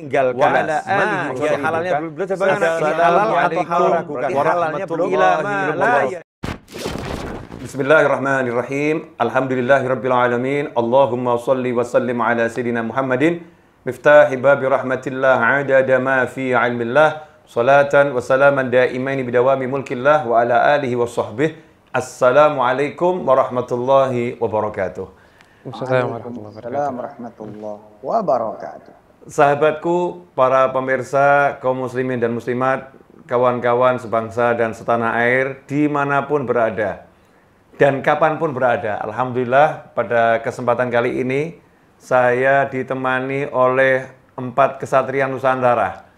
tinggalkan wa ala alihi halalnya iya. belum belum halal atau halal halalnya belum ila iya. Bismillahirrahmanirrahim. Alhamdulillahirabbil Allahumma shalli wa sallim ala sayidina Muhammadin miftahi babi rahmatillah adada ma fi ilmillah salatan wa salaman daimain bidawami mulkillah wa ala alihi wa sahbihi. Assalamualaikum warahmatullahi wabarakatuh. Assalamualaikum warahmatullahi wabarakatuh. Sahabatku, para pemirsa, kaum muslimin dan muslimat, kawan-kawan sebangsa dan setanah air, dimanapun berada, dan kapanpun berada. Alhamdulillah, pada kesempatan kali ini, saya ditemani oleh empat kesatria Nusantara.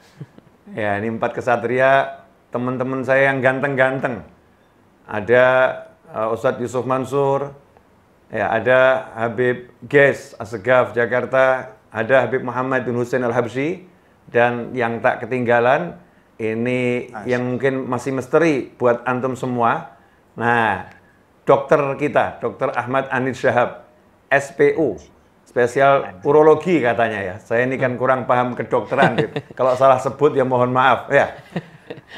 Ya, ini empat kesatria teman-teman saya yang ganteng-ganteng. Ada uh, Ustadz Yusuf Mansur, ya, ada Habib Ges, Asegaf, Jakarta, ada Habib Muhammad bin Hussein Al-Habsyi dan yang tak ketinggalan ini yang mungkin masih misteri buat antum semua. Nah, dokter kita, Dokter Ahmad Anid Syahab, SPU, spesial urologi katanya ya. Saya ini kan kurang paham kedokteran, kalau salah sebut ya mohon maaf ya.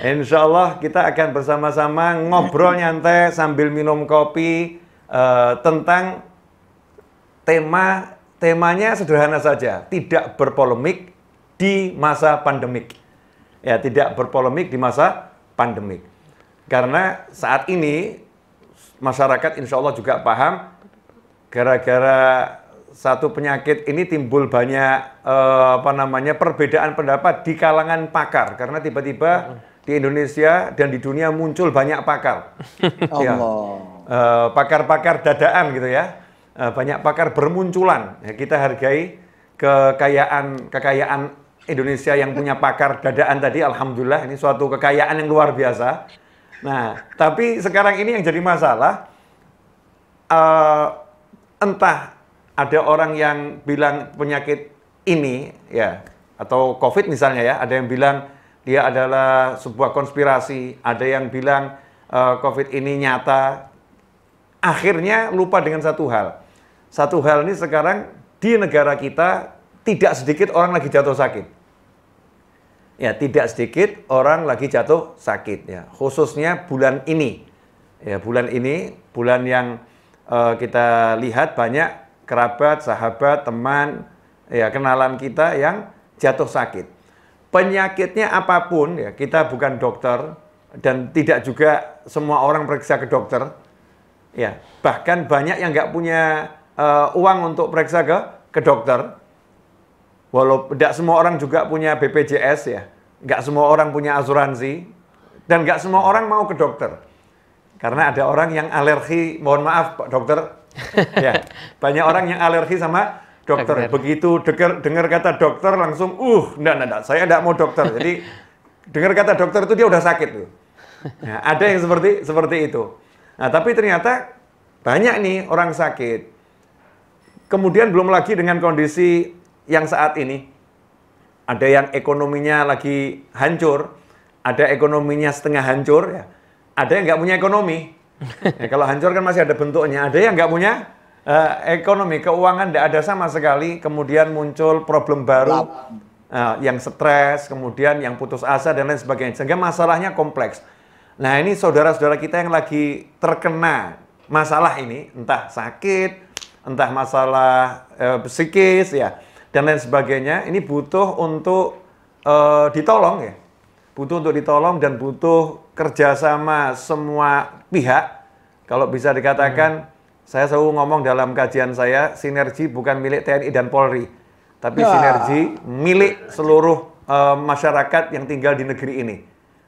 Insya Allah kita akan bersama-sama ngobrol nyantai sambil minum kopi uh, tentang tema Temanya sederhana saja, tidak berpolemik di masa pandemik. Ya, tidak berpolemik di masa pandemik. Karena saat ini masyarakat insya Allah juga paham gara-gara satu penyakit ini timbul banyak eh, apa namanya perbedaan pendapat di kalangan pakar karena tiba-tiba di Indonesia dan di dunia muncul banyak pakar. Ya. Allah. Ya. Eh, pakar-pakar dadaan gitu ya Eh, banyak pakar bermunculan. Ya, kita hargai kekayaan kekayaan Indonesia yang punya pakar dadaan tadi, alhamdulillah ini suatu kekayaan yang luar biasa. Nah, tapi sekarang ini yang jadi masalah, uh, entah ada orang yang bilang penyakit ini, ya, atau COVID misalnya ya, ada yang bilang dia adalah sebuah konspirasi, ada yang bilang uh, COVID ini nyata. Akhirnya lupa dengan satu hal satu hal ini sekarang di negara kita tidak sedikit orang lagi jatuh sakit. Ya, tidak sedikit orang lagi jatuh sakit ya. Khususnya bulan ini. Ya, bulan ini bulan yang uh, kita lihat banyak kerabat, sahabat, teman, ya kenalan kita yang jatuh sakit. Penyakitnya apapun ya, kita bukan dokter dan tidak juga semua orang periksa ke dokter. Ya, bahkan banyak yang nggak punya uh, uang untuk periksa ke ke dokter. walaupun tidak semua orang juga punya BPJS ya, tidak semua orang punya asuransi dan tidak semua orang mau ke dokter. Karena ada orang yang alergi, mohon maaf Pak Dokter, ya banyak orang yang alergi sama dokter. Begitu dengar kata dokter langsung, uh, enggak, enggak, saya tidak mau dokter. Jadi dengar kata dokter itu dia udah sakit. Tuh. Nah, ada yang seperti seperti itu. Nah, tapi ternyata banyak nih orang sakit. Kemudian belum lagi dengan kondisi yang saat ini. Ada yang ekonominya lagi hancur, ada ekonominya setengah hancur, ya. ada yang nggak punya ekonomi. Ya, kalau hancur kan masih ada bentuknya, ada yang nggak punya uh, ekonomi, keuangan nggak ada sama sekali, kemudian muncul problem baru, uh, yang stres, kemudian yang putus asa, dan lain sebagainya. Sehingga masalahnya kompleks. Nah ini saudara-saudara kita yang lagi terkena masalah ini, entah sakit, entah masalah e, psikis ya dan lain sebagainya ini butuh untuk eh, ditolong ya butuh untuk ditolong dan butuh kerjasama semua pihak kalau bisa dikatakan hmm. saya selalu ngomong dalam kajian saya sinergi bukan milik TNI dan Polri tapi ya. sinergi milik seluruh e, masyarakat yang tinggal di negeri ini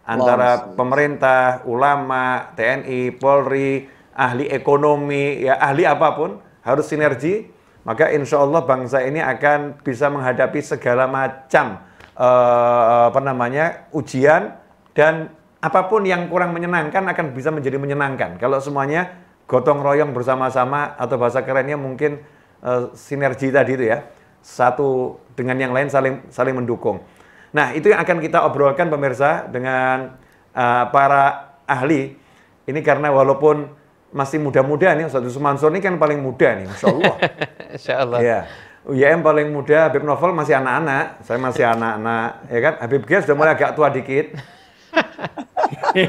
antara pemerintah, ulama, TNI, Polri, ahli ekonomi, ya ahli apapun harus sinergi, maka insya Allah bangsa ini akan bisa menghadapi segala macam uh, apa namanya ujian dan apapun yang kurang menyenangkan akan bisa menjadi menyenangkan. Kalau semuanya gotong royong bersama-sama atau bahasa kerennya mungkin uh, sinergi tadi itu ya, satu dengan yang lain saling saling mendukung. Nah itu yang akan kita obrolkan pemirsa dengan uh, para ahli. Ini karena walaupun masih muda-muda nih Ustaz Mansur ini kan paling muda nih, Masya Allah. Insya Allah. Ya. UYM paling muda, Habib Novel masih anak-anak, saya masih anak-anak, ya kan? Habib Gia sudah mulai agak tua dikit.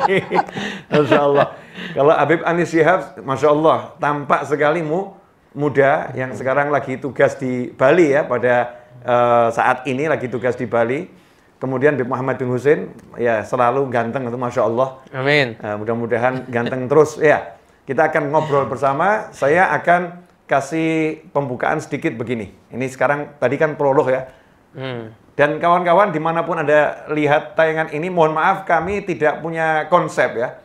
Masya Allah. Kalau Habib Anis Syihab, Masya Allah, tampak sekali mu, muda yang sekarang lagi tugas di Bali ya, pada uh, saat ini lagi tugas di Bali. Kemudian Habib Muhammad bin Husin, ya selalu ganteng itu Masya Allah. Amin. Uh, mudah-mudahan ganteng terus ya. Kita akan ngobrol bersama. Saya akan kasih pembukaan sedikit begini. Ini sekarang tadi kan prolog ya. Hmm. Dan kawan-kawan dimanapun ada lihat tayangan ini, mohon maaf kami tidak punya konsep ya.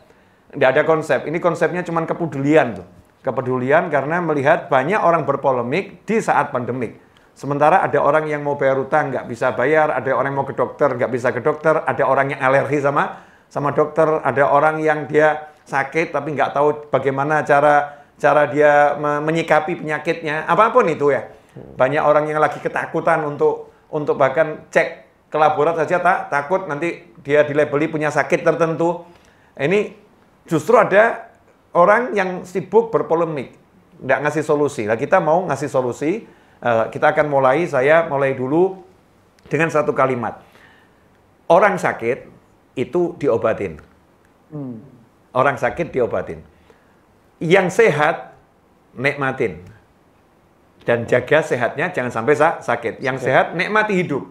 Tidak ada konsep. Ini konsepnya cuma kepedulian tuh. Kepedulian karena melihat banyak orang berpolemik di saat pandemik. Sementara ada orang yang mau bayar utang nggak bisa bayar, ada orang yang mau ke dokter nggak bisa ke dokter, ada orang yang alergi sama sama dokter, ada orang yang dia sakit tapi nggak tahu bagaimana cara cara dia menyikapi penyakitnya apapun itu ya banyak orang yang lagi ketakutan untuk untuk bahkan cek ke laborat saja tak takut nanti dia dilabeli punya sakit tertentu. Ini justru ada orang yang sibuk berpolemik, nggak ngasih solusi. lah kita mau ngasih solusi, eh, kita akan mulai, saya mulai dulu dengan satu kalimat. Orang sakit itu diobatin. Hmm. Orang sakit diobatin. Yang sehat, nikmatin. Dan jaga sehatnya, jangan sampai sakit. Yang sehat, nikmati hidup.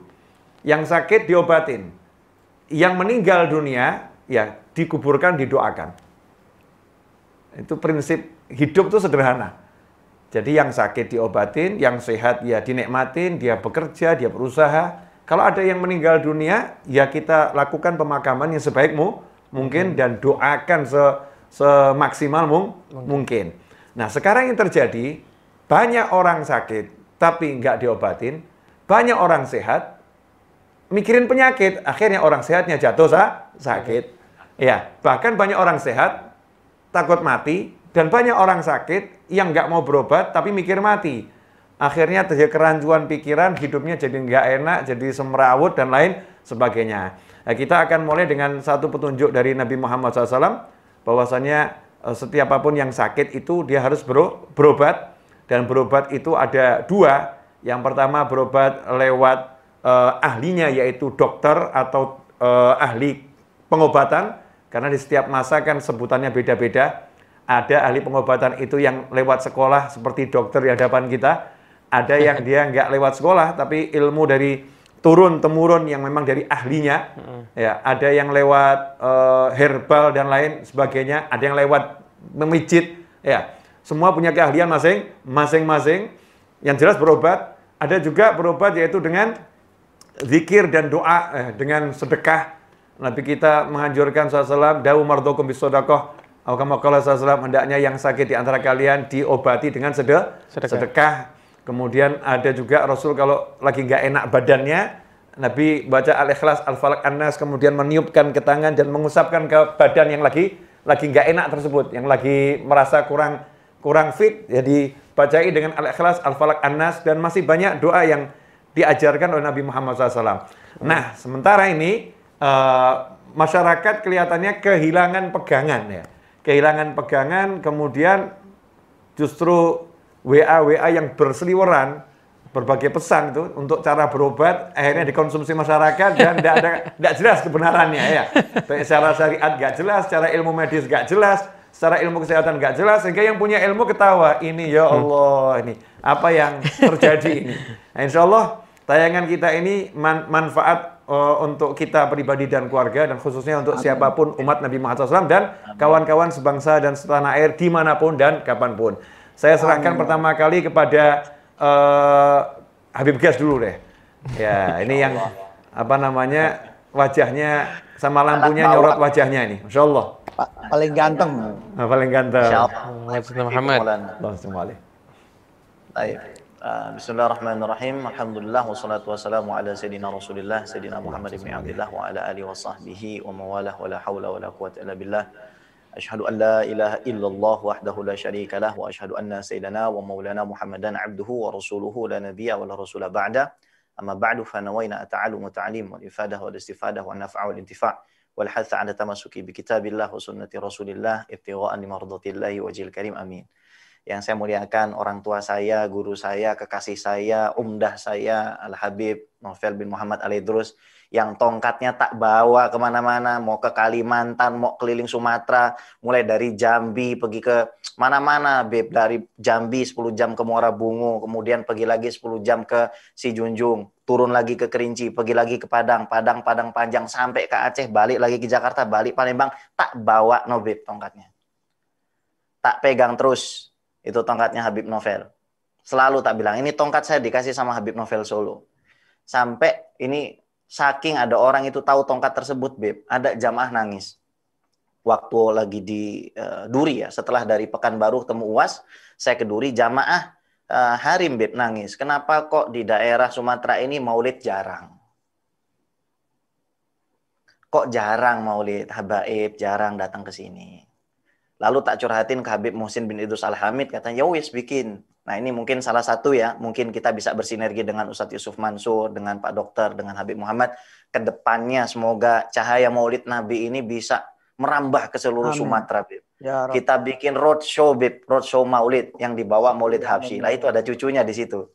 Yang sakit, diobatin. Yang meninggal dunia, ya dikuburkan, didoakan. Itu prinsip hidup itu sederhana. Jadi yang sakit diobatin, yang sehat ya dinikmatin, dia bekerja, dia berusaha. Kalau ada yang meninggal dunia, ya kita lakukan pemakaman yang sebaikmu mungkin dan doakan se semaksimal mung mungkin. mungkin. Nah, sekarang yang terjadi banyak orang sakit tapi nggak diobatin, banyak orang sehat mikirin penyakit, akhirnya orang sehatnya jatuh sa sakit. Ya, bahkan banyak orang sehat takut mati dan banyak orang sakit yang nggak mau berobat tapi mikir mati. Akhirnya terjadi kerancuan pikiran, hidupnya jadi nggak enak, jadi semrawut dan lain sebagainya. Nah, kita akan mulai dengan satu petunjuk dari Nabi Muhammad SAW, bahwasanya eh, setiap apapun yang sakit itu dia harus berobat, dan berobat itu ada dua. Yang pertama berobat lewat eh, ahlinya, yaitu dokter atau eh, ahli pengobatan, karena di setiap masa kan sebutannya beda-beda. Ada ahli pengobatan itu yang lewat sekolah seperti dokter di hadapan kita, ada yang dia nggak lewat sekolah tapi ilmu dari turun temurun yang memang dari ahlinya hmm. ya ada yang lewat uh, herbal dan lain sebagainya ada yang lewat memijit ya semua punya keahlian masing masing-masing yang jelas berobat ada juga berobat yaitu dengan zikir dan doa eh, dengan sedekah Nabi kita menganjurkan salam dawu mardokum bisodakoh Alhamdulillah hendaknya yang sakit di antara kalian diobati dengan sedekah. sedekah Kemudian ada juga Rasul kalau lagi nggak enak badannya, Nabi baca Al-Ikhlas, Al-Falak, an kemudian meniupkan ke tangan dan mengusapkan ke badan yang lagi lagi nggak enak tersebut, yang lagi merasa kurang kurang fit. Jadi bacai dengan Al-Ikhlas, Al-Falak, an dan masih banyak doa yang diajarkan oleh Nabi Muhammad SAW. Nah, sementara ini uh, masyarakat kelihatannya kehilangan pegangan ya, kehilangan pegangan, kemudian justru WA-WA yang berseliweran, berbagai pesan itu untuk cara berobat akhirnya dikonsumsi masyarakat dan tidak ada tidak jelas kebenarannya ya secara syariat gak jelas secara ilmu medis gak jelas secara ilmu kesehatan gak jelas sehingga yang punya ilmu ketawa ini ya hmm. Allah ini apa yang terjadi ini nah, Insya Allah tayangan kita ini man manfaat uh, untuk kita pribadi dan keluarga dan khususnya untuk siapapun umat Nabi Muhammad SAW dan kawan-kawan sebangsa dan setanah air dimanapun dan kapanpun. Saya oh, serahkan Amin. Iya. pertama kali kepada uh, Habib Gas dulu deh. Ya, ini yang apa namanya wajahnya sama lampunya nyorot wajahnya ini. Masya Allah. Pa paling ganteng. Nah, paling ganteng. Insya Allah. Muhammad. Allah Baik. Ah, bismillahirrahmanirrahim. Alhamdulillah wassalatu wassalamu ala sayyidina Rasulillah sayyidina Muhammad bin Abdullah wa ala alihi wa sahbihi wa mawalah wa la hawla wa la quwata illa billah. أشهد أن لا إله إلا الله وحده لا شريك له وأشهد أن سيدنا ومولانا محمدا عبده ورسوله لا نبي ولا رسول بعده أما بعد فنوينا التعلم والتعليم والإفادة والاستفادة والنفع والانتفاع والحث على التمسك بكتاب الله وسنة رسول الله ابتغاء لمرضة الله وجه الكريم أمين yang saya muliakan orang tua saya, guru saya, kekasih saya, umdah saya, Al-Habib Novel bin Muhammad al yang tongkatnya tak bawa kemana-mana, mau ke Kalimantan, mau keliling Sumatera, mulai dari Jambi, pergi ke mana-mana, Beb, dari Jambi 10 jam ke Muara Bungu, kemudian pergi lagi 10 jam ke Si Junjung, turun lagi ke Kerinci, pergi lagi ke Padang, Padang, Padang Panjang, sampai ke Aceh, balik lagi ke Jakarta, balik Palembang, tak bawa no Beb tongkatnya. Tak pegang terus, itu tongkatnya Habib Novel selalu tak bilang ini tongkat saya dikasih sama Habib Novel Solo sampai ini Saking ada orang itu tahu tongkat tersebut, Beb, ada jamaah nangis. Waktu lagi di uh, Duri ya, setelah dari Pekanbaru ketemu UAS, saya ke Duri, jamaah uh, Harim, Beb, nangis. Kenapa kok di daerah Sumatera ini maulid jarang? Kok jarang maulid, habaib, jarang datang ke sini. Lalu tak curhatin ke Habib Muhsin bin Idrus Al-Hamid, katanya, ya wis bikin Nah ini mungkin salah satu ya, mungkin kita bisa bersinergi dengan Ustadz Yusuf Mansur, dengan Pak Dokter, dengan Habib Muhammad. Kedepannya semoga cahaya maulid Nabi ini bisa merambah ke seluruh Sumatera. Bib. Ya, kita bikin roadshow, Bib. Roadshow maulid yang dibawa ya, maulid Habsyi. Nah itu ada cucunya di situ.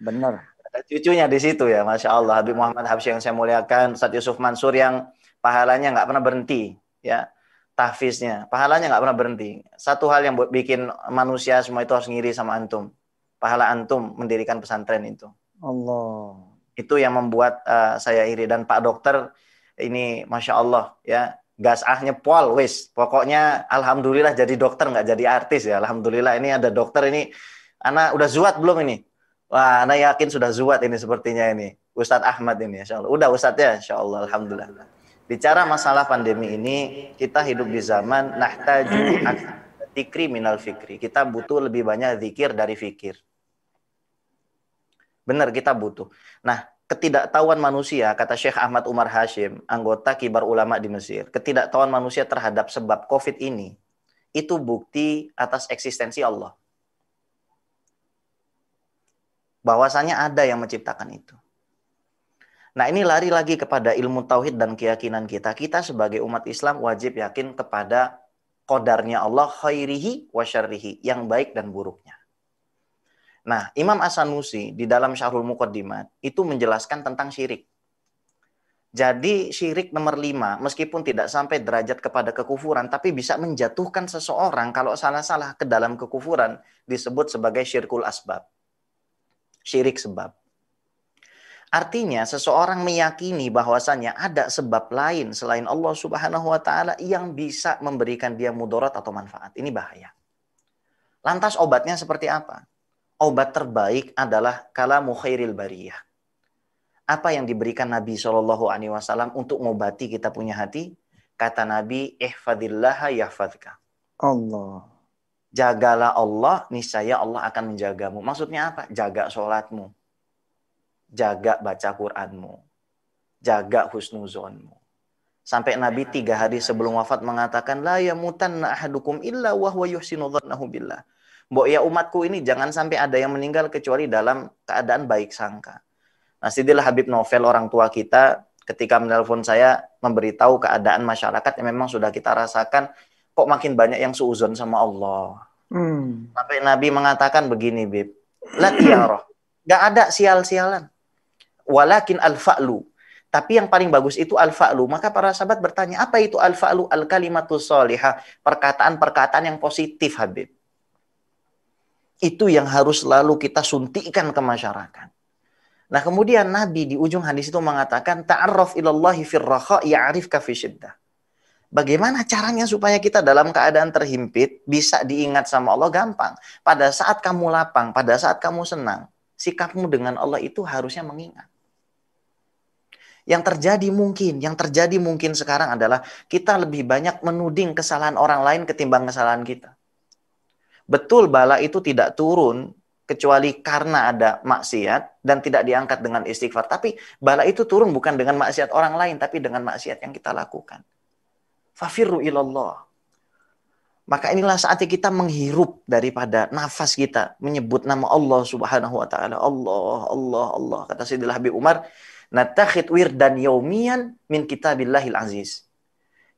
Benar. Ada cucunya di situ ya, Masya Allah. Habib Muhammad Habsyi yang saya muliakan, Ustadz Yusuf Mansur yang pahalanya nggak pernah berhenti. ya tahfiznya. Pahalanya nggak pernah berhenti. Satu hal yang buat bikin manusia semua itu harus ngiri sama antum. Pahala antum mendirikan pesantren itu. Allah. Itu yang membuat uh, saya iri dan Pak Dokter ini masya Allah ya gas ahnya pol, wis pokoknya alhamdulillah jadi dokter nggak jadi artis ya alhamdulillah ini ada dokter ini anak udah zuat belum ini wah anak yakin sudah zuat ini sepertinya ini Ustadz Ahmad ini insya Allah udah Ustadz ya insya Allah alhamdulillah Bicara masalah pandemi ini, kita hidup di zaman nahtaju tikri minal fikri. Kita butuh lebih banyak zikir dari fikir. Benar, kita butuh. Nah, ketidaktahuan manusia, kata Syekh Ahmad Umar Hashim, anggota kibar ulama di Mesir, ketidaktahuan manusia terhadap sebab COVID ini, itu bukti atas eksistensi Allah. Bahwasanya ada yang menciptakan itu. Nah, ini lari lagi kepada ilmu tauhid dan keyakinan kita. Kita sebagai umat Islam wajib yakin kepada kodarnya Allah khairihi wa syarrihi, yang baik dan buruknya. Nah, Imam Asanusi sanusi di dalam Syahrul Muqaddimat itu menjelaskan tentang syirik. Jadi syirik nomor lima, meskipun tidak sampai derajat kepada kekufuran, tapi bisa menjatuhkan seseorang kalau salah-salah ke dalam kekufuran disebut sebagai syirkul asbab. Syirik sebab. Artinya seseorang meyakini bahwasannya ada sebab lain selain Allah Subhanahu wa taala yang bisa memberikan dia mudarat atau manfaat. Ini bahaya. Lantas obatnya seperti apa? Obat terbaik adalah kalamu khairil bariyah. Apa yang diberikan Nabi Shallallahu alaihi wasallam untuk mengobati kita punya hati? Kata Nabi, "Ihfadillaha yahfadka." Allah. Jagalah Allah, niscaya Allah akan menjagamu. Maksudnya apa? Jaga sholatmu, jaga baca Quranmu, jaga husnuzonmu. Sampai Nabi tiga hari sebelum wafat mengatakan, La yamutanna ahadukum illa wahwa yuhsinu dhanahu billah. Mbok ya umatku ini jangan sampai ada yang meninggal kecuali dalam keadaan baik sangka. Nah, Sidil Habib Novel orang tua kita ketika menelpon saya memberitahu keadaan masyarakat yang memang sudah kita rasakan kok makin banyak yang suuzon sama Allah. Hmm. Sampai Nabi mengatakan begini, Bib. La tiaroh. Gak ada sial-sialan walakin al-fa'lu. Tapi yang paling bagus itu al-fa'lu. Maka para sahabat bertanya, apa itu al-fa'lu? al kalimatu soliha? Perkataan-perkataan yang positif, Habib. Itu yang harus selalu kita suntikan ke masyarakat. Nah kemudian Nabi di ujung hadis itu mengatakan, Ta'arraf ilallahi firraha ya'arifka fi Bagaimana caranya supaya kita dalam keadaan terhimpit bisa diingat sama Allah gampang. Pada saat kamu lapang, pada saat kamu senang, sikapmu dengan Allah itu harusnya mengingat. Yang terjadi mungkin, yang terjadi mungkin sekarang adalah kita lebih banyak menuding kesalahan orang lain ketimbang kesalahan kita. Betul bala itu tidak turun kecuali karena ada maksiat dan tidak diangkat dengan istighfar. Tapi bala itu turun bukan dengan maksiat orang lain, tapi dengan maksiat yang kita lakukan. Fafirru ilallah. Maka inilah saatnya kita menghirup daripada nafas kita menyebut nama Allah Subhanahu wa taala. Allah, Allah, Allah. Kata Sayyidina Habib Umar, Natakhid wirdan yaumian min kitabillahil aziz.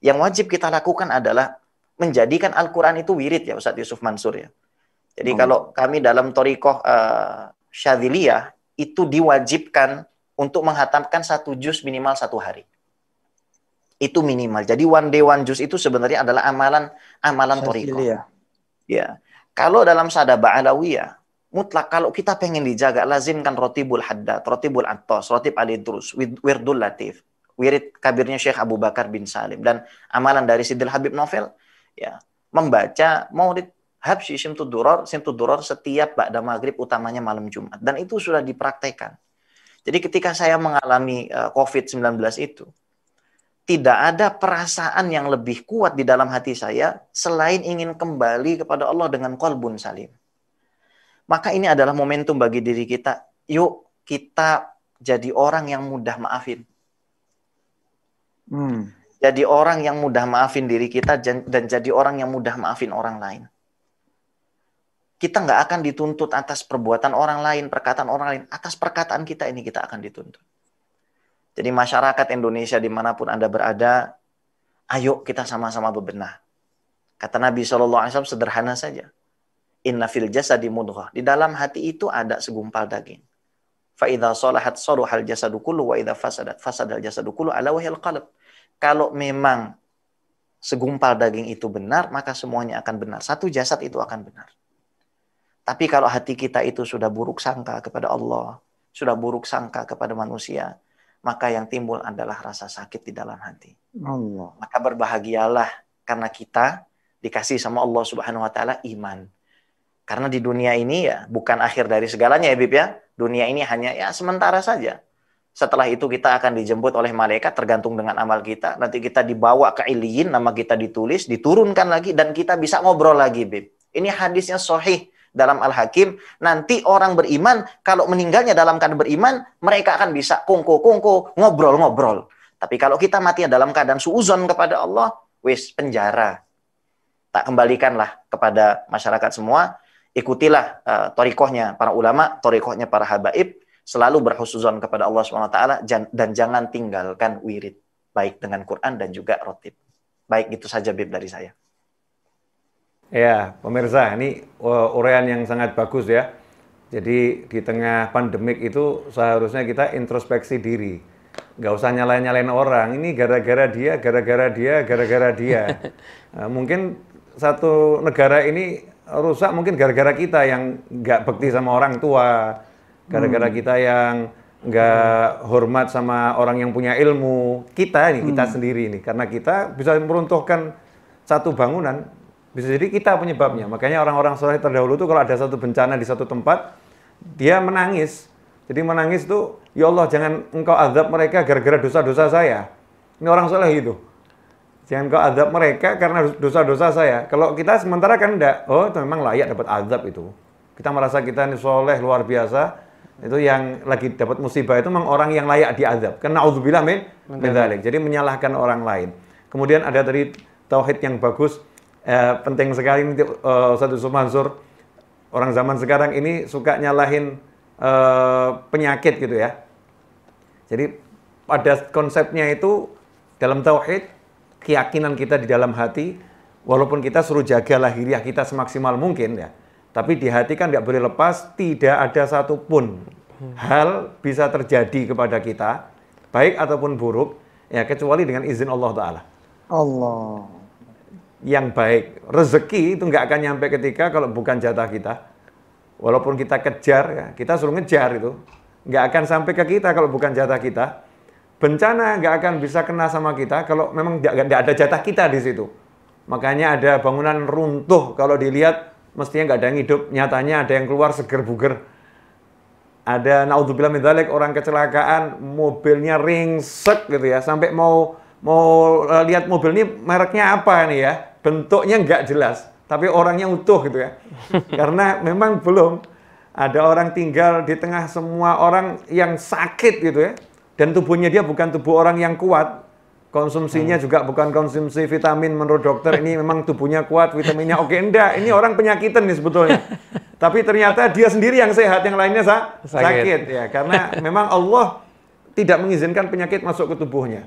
Yang wajib kita lakukan adalah menjadikan Al-Quran itu wirid ya Ustadz Yusuf Mansur ya. Jadi oh. kalau kami dalam Torikoh uh, eh, Syadiliyah itu diwajibkan untuk menghatamkan satu juz minimal satu hari. Itu minimal. Jadi one day one juz itu sebenarnya adalah amalan amalan Syadiliyah. Torikoh. Ya. Kalau dalam Sadabah Alawiyah mutlak kalau kita pengen dijaga lazimkan roti haddad, bul antos, roti alidrus, wirdul latif, wirid kabirnya Syekh Abu Bakar bin Salim dan amalan dari Sidil Habib Novel ya membaca maulid habsi Simtud Duror, Simtud Duror setiap Ba'da Maghrib utamanya malam Jumat dan itu sudah dipraktekkan. Jadi ketika saya mengalami eh, COVID-19 itu, tidak ada perasaan yang lebih kuat di dalam hati saya selain ingin kembali kepada Allah dengan kolbun salim. Maka ini adalah momentum bagi diri kita. Yuk kita jadi orang yang mudah maafin. Hmm. Jadi orang yang mudah maafin diri kita dan jadi orang yang mudah maafin orang lain. Kita nggak akan dituntut atas perbuatan orang lain, perkataan orang lain. Atas perkataan kita ini kita akan dituntut. Jadi masyarakat Indonesia dimanapun Anda berada, ayo kita sama-sama bebenah. Kata Nabi Shallallahu Wasallam sederhana saja. Inna fil jasadi mudghah. Di dalam hati itu ada segumpal daging. Fa idza salahat saruhal jasadu kullu wa idza fasadat fasadal jasadu kullu ala wahyal qalb. Kalau memang segumpal daging itu benar, maka semuanya akan benar. Satu jasad itu akan benar. Tapi kalau hati kita itu sudah buruk sangka kepada Allah, sudah buruk sangka kepada manusia, maka yang timbul adalah rasa sakit di dalam hati. Allah. Maka berbahagialah karena kita dikasih sama Allah Subhanahu wa taala iman. Karena di dunia ini ya bukan akhir dari segalanya ya Bib ya. Dunia ini hanya ya sementara saja. Setelah itu kita akan dijemput oleh malaikat tergantung dengan amal kita. Nanti kita dibawa ke iliyin, nama kita ditulis, diturunkan lagi dan kita bisa ngobrol lagi Bib. Ini hadisnya sohih dalam Al-Hakim, nanti orang beriman, kalau meninggalnya dalam keadaan beriman, mereka akan bisa kongko-kongko, ngobrol-ngobrol. Tapi kalau kita mati dalam keadaan suuzon kepada Allah, wis penjara. Tak kembalikanlah kepada masyarakat semua ikutilah uh, eh, torikohnya para ulama, torikohnya para habaib, selalu berhusuzon kepada Allah SWT dan jangan tinggalkan wirid, baik dengan Quran dan juga rotib. Baik, gitu saja Bib dari saya. Ya, pemirsa, ini eh, urean uraian yang sangat bagus ya. Jadi di tengah pandemik itu seharusnya kita introspeksi diri. Gak usah nyalain-nyalain orang, ini gara-gara dia, gara-gara dia, gara-gara dia. Eh, mungkin satu negara ini rusak mungkin gara-gara kita yang nggak bekti sama orang tua, gara-gara hmm. kita yang nggak hormat sama orang yang punya ilmu. Kita nih, hmm. kita sendiri ini karena kita bisa meruntuhkan satu bangunan, bisa jadi kita penyebabnya. Makanya orang-orang soleh terdahulu tuh kalau ada satu bencana di satu tempat, dia menangis. Jadi menangis tuh, ya Allah jangan engkau azab mereka gara-gara dosa-dosa saya. Ini orang soleh itu. Jangan kau azab mereka karena dosa-dosa saya. Kalau kita sementara kan enggak, oh itu memang layak dapat azab itu. Kita merasa kita ini soleh, luar biasa. Itu yang lagi dapat musibah itu memang orang yang layak diazab. Karena auzubillah min, min Jadi menyalahkan orang lain. Kemudian ada tadi tauhid yang bagus. Eh, penting sekali nanti satu eh, Ustaz Orang zaman sekarang ini suka nyalahin eh, penyakit gitu ya. Jadi pada konsepnya itu dalam tauhid keyakinan kita di dalam hati, walaupun kita suruh jaga lahiriah kita semaksimal mungkin ya, tapi di hati kan nggak boleh lepas, tidak ada satupun hal bisa terjadi kepada kita, baik ataupun buruk, ya kecuali dengan izin Allah Ta'ala. Allah. Yang baik. Rezeki itu nggak akan nyampe ketika kalau bukan jatah kita. Walaupun kita kejar, ya, kita suruh ngejar itu. Nggak akan sampai ke kita kalau bukan jatah kita bencana nggak akan bisa kena sama kita kalau memang nggak ada jatah kita di situ. Makanya ada bangunan runtuh kalau dilihat mestinya nggak ada yang hidup, nyatanya ada yang keluar seger buger. Ada naudzubillah min dzalik orang kecelakaan, mobilnya ringsek gitu ya, sampai mau mau eh, lihat mobil ini mereknya apa nih ya. Bentuknya nggak jelas, tapi orangnya utuh gitu ya. Karena memang belum ada orang tinggal di tengah semua orang yang sakit gitu ya dan tubuhnya dia bukan tubuh orang yang kuat konsumsinya hmm. juga bukan konsumsi vitamin menurut dokter ini memang tubuhnya kuat vitaminnya oke enggak ini orang penyakitan nih sebetulnya tapi ternyata dia sendiri yang sehat yang lainnya sa sakit. sakit ya karena memang Allah tidak mengizinkan penyakit masuk ke tubuhnya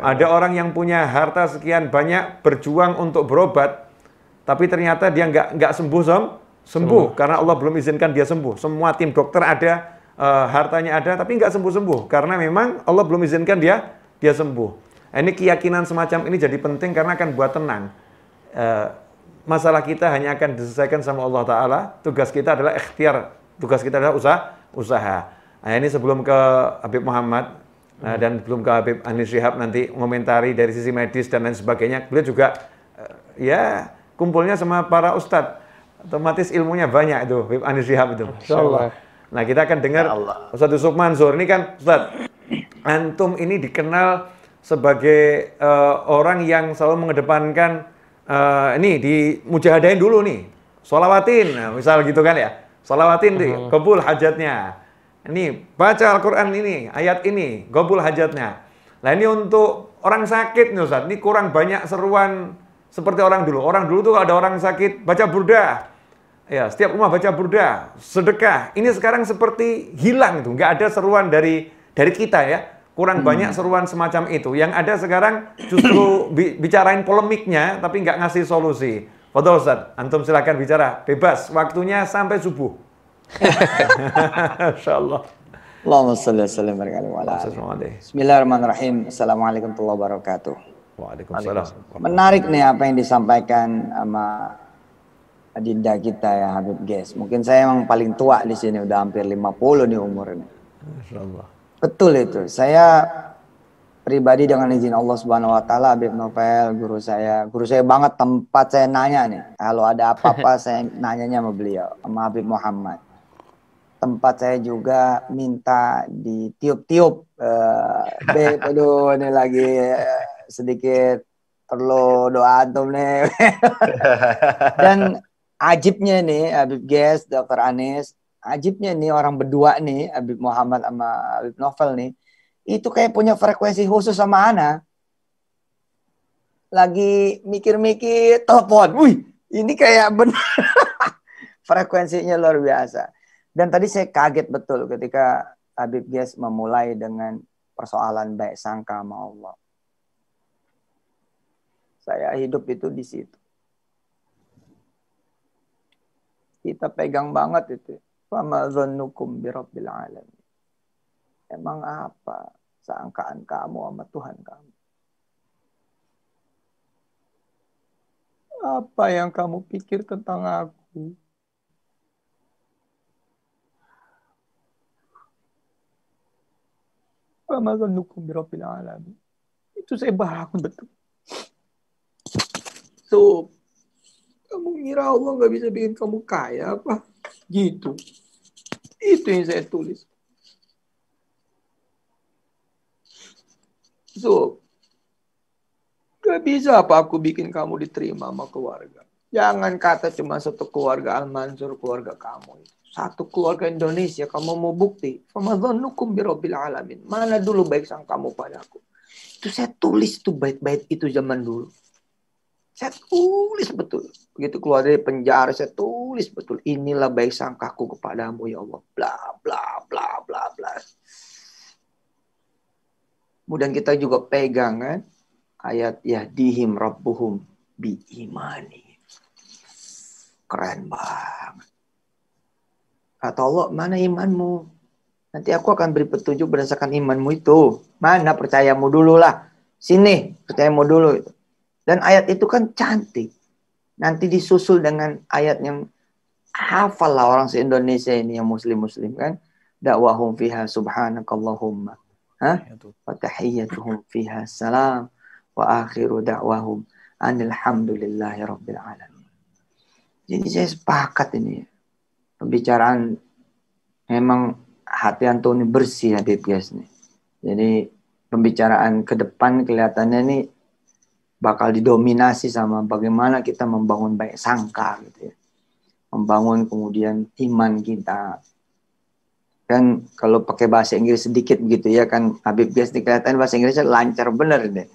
ada orang yang punya harta sekian banyak berjuang untuk berobat tapi ternyata dia nggak nggak sembuh som sembuh, sembuh karena Allah belum izinkan dia sembuh semua tim dokter ada Eh, hartanya ada tapi nggak sembuh-sembuh karena memang Allah belum izinkan dia dia sembuh. Nah, ini keyakinan semacam ini jadi penting karena akan buat tenang. Uh, masalah kita hanya akan diselesaikan sama Allah Taala. Tugas kita adalah ikhtiar. Tugas kita adalah usaha. Usaha. Nah, ini sebelum ke Habib Muhammad Nah, dan belum ke Habib Anis Syihab nanti komentari dari sisi medis dan lain sebagainya. Beliau juga eh, ya kumpulnya sama para ustadz. Otomatis ilmunya banyak itu Habib Anis Syihab itu. Insyaallah. Nah, kita akan dengar ya Ustadz Yusuf Mansur ini kan Ustadz antum ini dikenal sebagai uh, orang yang selalu mengedepankan uh, ini di mujahadain dulu nih. Sholawatin, nah, misal gitu kan ya. Sholawatin uh mhm. -huh. kebul hajatnya. Ini baca Al-Qur'an ini, ayat ini, gobul hajatnya. Nah, ini untuk orang sakit nih Ustaz. Ini kurang banyak seruan seperti orang dulu. Orang dulu tuh kalau ada orang sakit, baca burdah Ya, setiap rumah baca burda, sedekah. Ini sekarang seperti hilang itu, nggak ada seruan dari dari kita ya. Kurang hmm. banyak seruan semacam itu. Yang ada sekarang justru bi bicarain polemiknya, tapi nggak ngasih solusi. Fadol Ustaz, antum silakan bicara. Bebas, waktunya sampai subuh. Insya Allah. Allahumma salli wasallam Bismillahirrahmanirrahim. Assalamualaikum warahmatullahi wabarakatuh. Waalaikumsalam. Menarik nih apa yang disampaikan sama adinda kita ya Habib Ges Mungkin saya emang paling tua di sini udah hampir 50 nih umur ini. Betul itu. Saya pribadi dengan izin Allah Subhanahu wa taala Habib Novel guru saya. Guru saya banget tempat saya nanya nih. Kalau ada apa-apa saya nanyanya sama beliau, sama Habib Muhammad. Tempat saya juga minta ditiup-tiup uh, Beb, aduh ini lagi eh, sedikit perlu doa antum nih. Dan ajibnya nih Habib Ges, Dokter Anies, ajibnya nih orang berdua nih Habib Muhammad sama Habib Novel nih, itu kayak punya frekuensi khusus sama Ana. Lagi mikir-mikir telepon, wih ini kayak benar frekuensinya luar biasa. Dan tadi saya kaget betul ketika Habib Ges memulai dengan persoalan baik sangka sama Allah. Saya hidup itu di situ kita pegang banget itu. Fama zannukum birabbil alamin. Emang apa sangkaan kamu sama Tuhan kamu? Apa yang kamu pikir tentang aku? Fama zannukum birabbil alamin. Itu saya bangun betul. So, kamu ngira Allah nggak bisa bikin kamu kaya apa? Gitu. Itu yang saya tulis. So, gak bisa apa aku bikin kamu diterima sama keluarga. Jangan kata cuma satu keluarga Al-Mansur, keluarga kamu. Satu keluarga Indonesia, kamu mau bukti. Famadhanukum birobil alamin. Mana dulu baik sang kamu padaku. Itu saya tulis tuh baik-baik itu zaman dulu. Saya tulis betul. Begitu keluar dari penjara, saya tulis betul. Inilah baik sangkaku kepadamu, ya Allah. Bla, bla, bla, bla, bla. Kemudian kita juga pegangan ayat ya dihim rabbuhum bi imani. Keren banget. Kata Allah, mana imanmu? Nanti aku akan beri petunjuk berdasarkan imanmu itu. Mana percayamu dulu lah. Sini, percayamu dulu. Itu. Dan ayat itu kan cantik. Nanti disusul dengan ayat yang hafal lah orang se-Indonesia ini yang muslim-muslim kan. Da'wahum fiha subhanakallahumma. Hah? Ya, Wa tahiyyatuhum fiha salam. Wa akhiru da'wahum anilhamdulillahi rabbil alamin. Jadi saya sepakat ini. Pembicaraan memang hati Antoni bersih ya Gas nih. Jadi pembicaraan ke depan kelihatannya nih bakal didominasi sama bagaimana kita membangun baik sangka gitu ya. Membangun kemudian iman kita. Kan kalau pakai bahasa Inggris sedikit gitu ya kan Habib Gas kelihatan bahasa Inggrisnya lancar bener deh.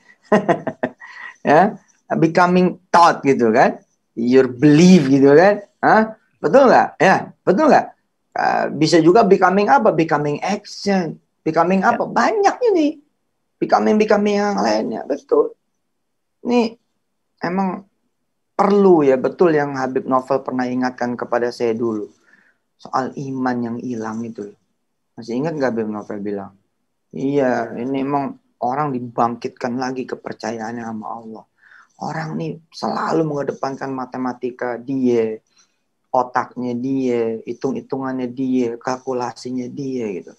ya, becoming thought gitu kan. Your belief gitu kan. Hah? Betul nggak? Ya, betul nggak? Uh, bisa juga becoming apa? Becoming action. Becoming apa? Ya. Banyak ini. Becoming becoming yang lainnya. Betul ini emang perlu ya betul yang Habib Novel pernah ingatkan kepada saya dulu soal iman yang hilang itu masih ingat nggak Habib Novel bilang iya ini emang orang dibangkitkan lagi kepercayaannya sama Allah orang nih selalu mengedepankan matematika dia otaknya dia hitung hitungannya dia kalkulasinya dia gitu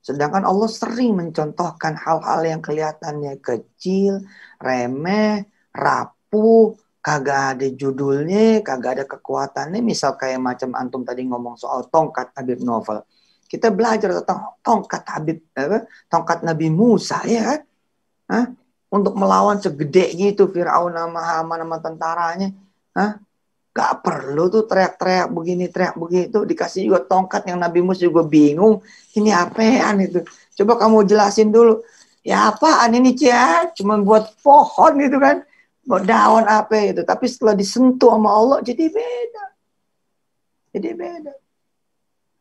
Sedangkan Allah sering mencontohkan hal-hal yang kelihatannya kecil, remeh, rapuh, kagak ada judulnya, kagak ada kekuatannya. Misal kayak macam antum tadi ngomong soal tongkat Habib Novel. Kita belajar tentang tongkat Habib, apa, tongkat Nabi Musa ya kan? Hah? Untuk melawan segede gitu Fir'aun nama Haman nama tentaranya. Hah? Gak perlu tuh teriak-teriak begini, teriak begitu. Dikasih juga tongkat yang Nabi Musa juga bingung. Ini apaan itu? Coba kamu jelasin dulu. Ya apaan ini Cia? Cuma buat pohon gitu kan. Buat daun apa itu. Tapi setelah disentuh sama Allah jadi beda. Jadi beda.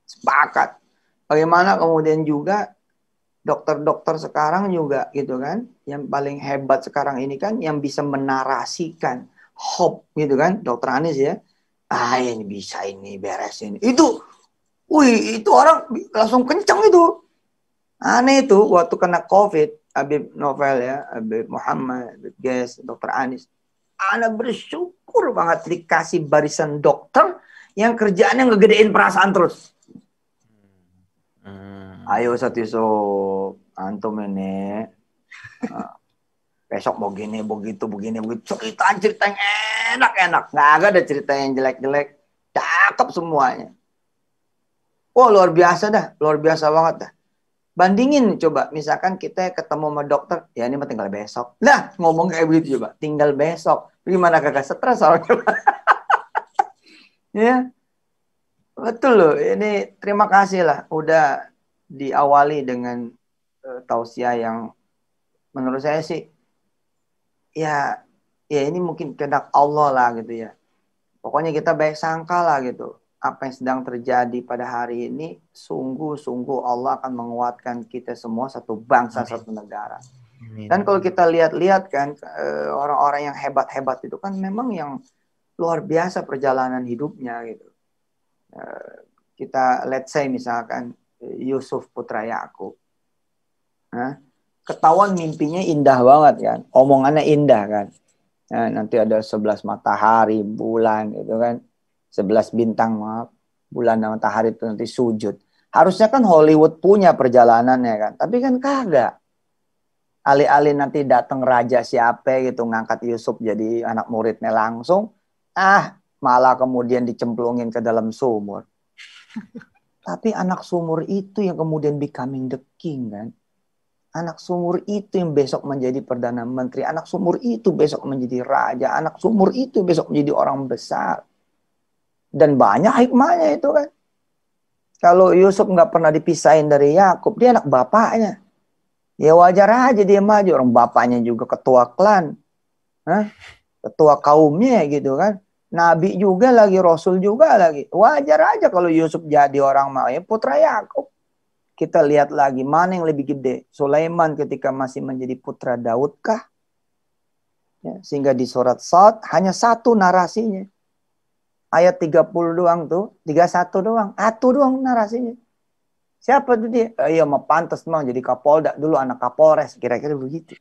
Sepakat. Bagaimana kemudian juga dokter-dokter sekarang juga gitu kan. Yang paling hebat sekarang ini kan yang bisa menarasikan hope gitu kan dokter Anies ya ah ini bisa ini beresin itu wih itu orang langsung kenceng itu aneh itu waktu kena covid Habib Novel ya Habib Muhammad Habib Ges dokter Anies anak bersyukur banget dikasih barisan dokter yang kerjaannya ngegedein perasaan terus. Hmm. Ayo Satiso, antum ini ah besok begini begitu begini begitu cerita cerita yang enak enak nggak ada cerita yang jelek jelek cakep semuanya wah oh, luar biasa dah luar biasa banget dah bandingin coba misalkan kita ketemu sama dokter ya ini mah tinggal besok nah ngomong kayak begitu coba tinggal besok gimana kagak stres orang coba ya betul loh ini terima kasih lah udah diawali dengan uh, tausiah yang menurut saya sih ya ya ini mungkin kehendak Allah lah gitu ya. Pokoknya kita baik sangka lah gitu. Apa yang sedang terjadi pada hari ini sungguh-sungguh Allah akan menguatkan kita semua satu bangsa Amin. satu negara. Amin. Dan kalau kita lihat-lihat kan eh, orang-orang yang hebat-hebat itu kan memang yang luar biasa perjalanan hidupnya gitu. Eh, kita let's say misalkan Yusuf putra Yakub. Nah, ketahuan mimpinya indah banget kan omongannya indah kan nah, nanti ada sebelas matahari bulan gitu kan sebelas bintang maaf bulan dan matahari itu nanti sujud harusnya kan Hollywood punya perjalanannya kan tapi kan kagak alih-alih nanti datang raja siapa gitu ngangkat Yusuf jadi anak muridnya langsung ah malah kemudian dicemplungin ke dalam sumur tapi anak sumur itu yang kemudian becoming the king kan Anak sumur itu yang besok menjadi perdana menteri, anak sumur itu besok menjadi raja, anak sumur itu besok menjadi orang besar. Dan banyak hikmahnya itu kan. Kalau Yusuf nggak pernah dipisahin dari Yakub, dia anak bapaknya. Ya wajar aja dia maju, orang bapaknya juga ketua klan. Hah? Ketua kaumnya gitu kan. Nabi juga lagi, Rasul juga lagi. Wajar aja kalau Yusuf jadi orang ya putra Yakub kita lihat lagi mana yang lebih gede. Sulaiman ketika masih menjadi putra Daud kah? Ya, sehingga di surat Sad hanya satu narasinya. Ayat 30 doang tuh, 31 doang, satu doang narasinya. Siapa tuh dia? Eh, iya mah pantas mah jadi Kapolda dulu anak Kapolres kira-kira begitu.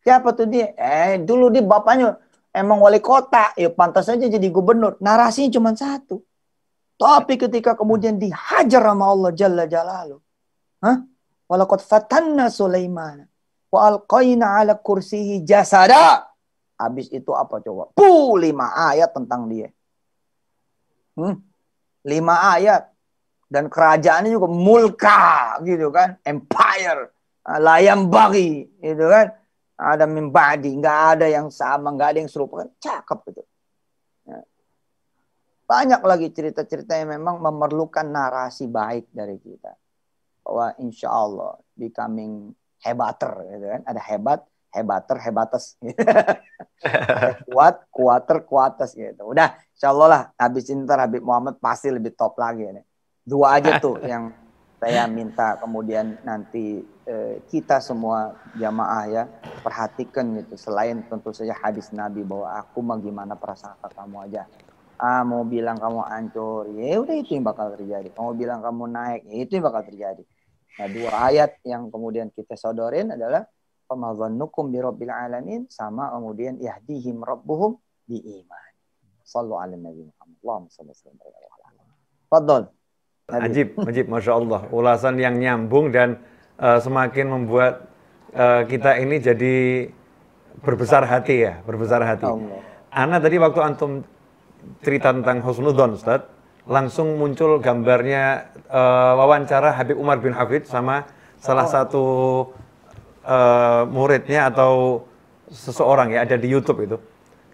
Siapa tuh dia? Eh dulu dia bapaknya emang wali kota, ya pantas aja jadi gubernur. Narasinya cuma satu. Tapi ketika kemudian dihajar sama Allah Jalla Jalalu, Hah? Walakot fatanna Sulaiman. Wa alqayna ala kursihi jasada. Habis itu apa coba? Puh, lima ayat tentang dia. Hmm? Lima ayat. Dan kerajaannya juga mulka gitu kan. Empire. Ah, Layam bagi gitu kan. Ada mimbadi. Nggak ada yang sama. Nggak ada yang serupa. Kan cakep gitu. Banyak lagi cerita-cerita yang memang memerlukan narasi baik dari kita wah insya Allah becoming hebater gitu kan ada hebat hebater hebates gitu. kuat kuater kuatas gitu udah insya Allah lah habis ini Habib Muhammad pasti lebih top lagi Nih. Ya. dua aja tuh yang saya minta kemudian nanti eh, kita semua jamaah ya perhatikan gitu selain tentu saja hadis Nabi bahwa aku mau gimana perasaan kamu aja ah mau bilang kamu ancur ya udah itu yang bakal terjadi Mau bilang kamu naik ya itu yang bakal terjadi Nah, dua ayat yang kemudian kita sodorin adalah pemadzannukum bi rabbil alamin sama kemudian yahdihim rabbuhum bi iman. Sallu ala nabi Muhammad. Allahumma salli alaihi wasallam. Fadhol. Ajib, ajib, masya Allah. Ulasan yang nyambung dan uh, semakin membuat uh, kita ini jadi berbesar hati ya, berbesar hati. Ana tadi waktu antum cerita tentang husnudon, Ustaz langsung muncul gambarnya uh, wawancara Habib Umar bin Hafid sama salah oh. satu uh, muridnya atau seseorang ya ada di YouTube itu.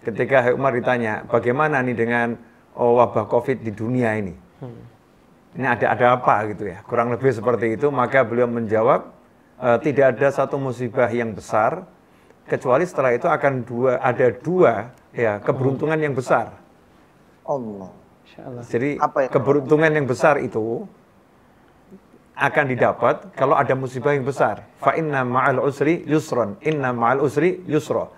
Ketika Habib Umar ditanya, bagaimana nih dengan oh, wabah COVID di dunia ini? Hmm. Ini ada ada apa gitu ya? Kurang lebih seperti itu. Maka beliau menjawab, e, tidak ada satu musibah yang besar kecuali setelah itu akan dua ada dua ya keberuntungan yang besar. Allah jadi Apa ya? keberuntungan yang besar itu akan didapat kalau ada musibah yang besar. Fa inna ma'al usri yusron, inna ma'al usri yusro.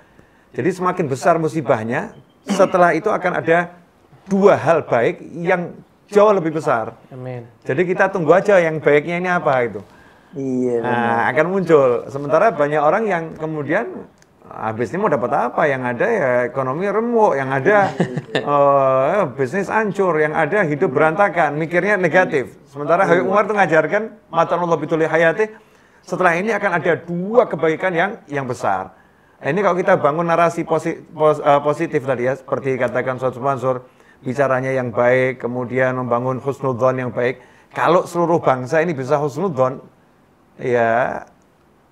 Jadi semakin besar musibahnya, setelah itu akan ada dua hal baik yang jauh lebih besar. Amin. Jadi kita tunggu aja yang baiknya ini apa itu. Iya. Nah, akan muncul. Sementara banyak orang yang kemudian habis ini mau dapat apa? Yang ada ya ekonomi remuk, yang ada uh, bisnis ancur yang ada hidup berantakan, mikirnya negatif. Sementara Habib Umar itu ngajarkan Allah bituli hayati, setelah ini akan ada dua kebaikan yang yang besar. Nah, ini kalau kita bangun narasi posi, pos, uh, positif tadi ya, seperti katakan Ustaz Mansur, bicaranya yang baik, kemudian membangun husnudzon yang baik. Kalau seluruh bangsa ini bisa husnudzon, ya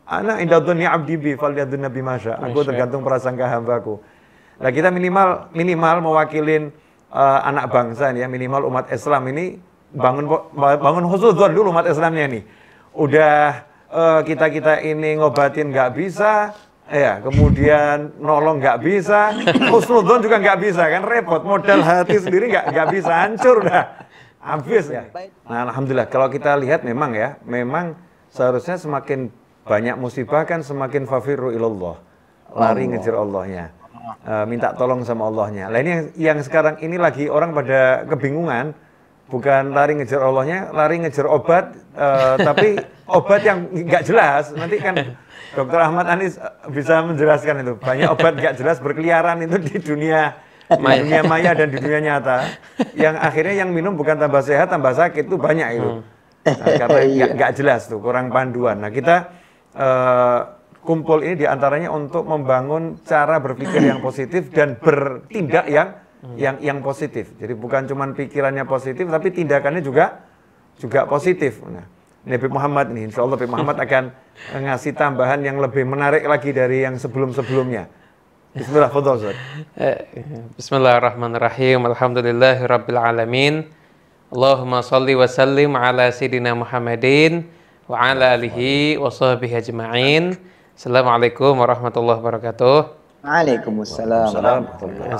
Anak indah dunia abdi bi dunia nabi masya. Aku tergantung prasangka hambaku. Nah kita minimal minimal mewakilin eh, anak bangsa nih ya minimal umat Islam ini bangun bangun khusus dulu umat Islamnya nih. Udah eh, kita kita ini ngobatin nggak bisa, ya kemudian nolong nggak bisa, khusnudzon juga nggak bisa kan repot. Modal hati sendiri nggak nggak bisa hancur dah, habis ya. Nah alhamdulillah kalau kita lihat memang ya memang seharusnya semakin banyak musibah kan semakin fafiru ilallah lari ngejar Allahnya uh, minta tolong sama Allahnya lah ini yang, yang sekarang ini lagi orang pada kebingungan bukan lari ngejar Allahnya lari ngejar obat uh, tapi obat yang nggak jelas nanti kan Dokter Ahmad Anis eh, bisa menjelaskan itu banyak obat nggak jelas berkeliaran itu di dunia di dunia maya dan di dunia nyata yang akhirnya yang minum bukan tambah sehat tambah sakit itu banyak itu hmm. nah, karena iya. nggak jelas tuh kurang panduan nah kita uh, kumpul ini diantaranya untuk membangun cara berpikir yang positif dan bertindak yang yang yang positif. Jadi bukan cuma pikirannya positif, tapi tindakannya juga juga positif. Nah, Nabi Muhammad nih, insya Allah Nabi Muhammad akan ngasih tambahan yang lebih menarik lagi dari yang sebelum-sebelumnya. Bismillah, eh, Bismillahirrahmanirrahim. Alhamdulillahirobbilalamin. Allahumma salli wa sallim ala sidina Muhammadin wa ala alihi wa sahbihi ajma'in. Assalamualaikum warahmatullahi wabarakatuh. Waalaikumsalam.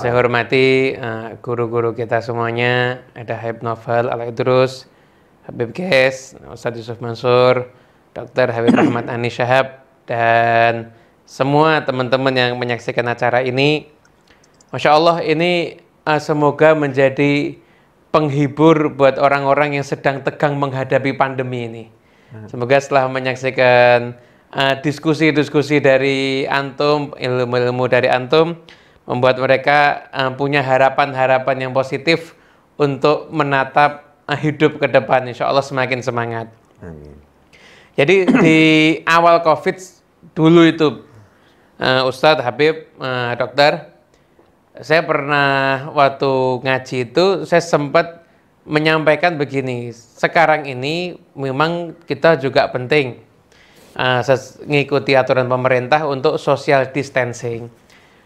Saya hormati guru eh, guru-guru kita semuanya, ada Habib Novel Al Idrus, Habib Kes, Ustaz Yusuf Mansur, Dr. Habib Rahmat Ani Syahab dan semua teman-teman yang menyaksikan acara ini. Masya Allah ini uh, semoga menjadi penghibur buat orang-orang yang sedang tegang menghadapi pandemi ini. Nah. Semoga setelah menyaksikan eh, diskusi-diskusi uh, dari antum, ilmu-ilmu dari antum, membuat mereka uh, punya harapan-harapan yang positif untuk menatap uh, hidup ke depan. Insya Allah semakin semangat. Amin. Jadi di awal COVID dulu itu, uh, Ustadz Habib, uh, dokter, saya pernah waktu ngaji itu saya sempat menyampaikan begini, sekarang ini memang kita juga penting uh, aturan pemerintah untuk social distancing.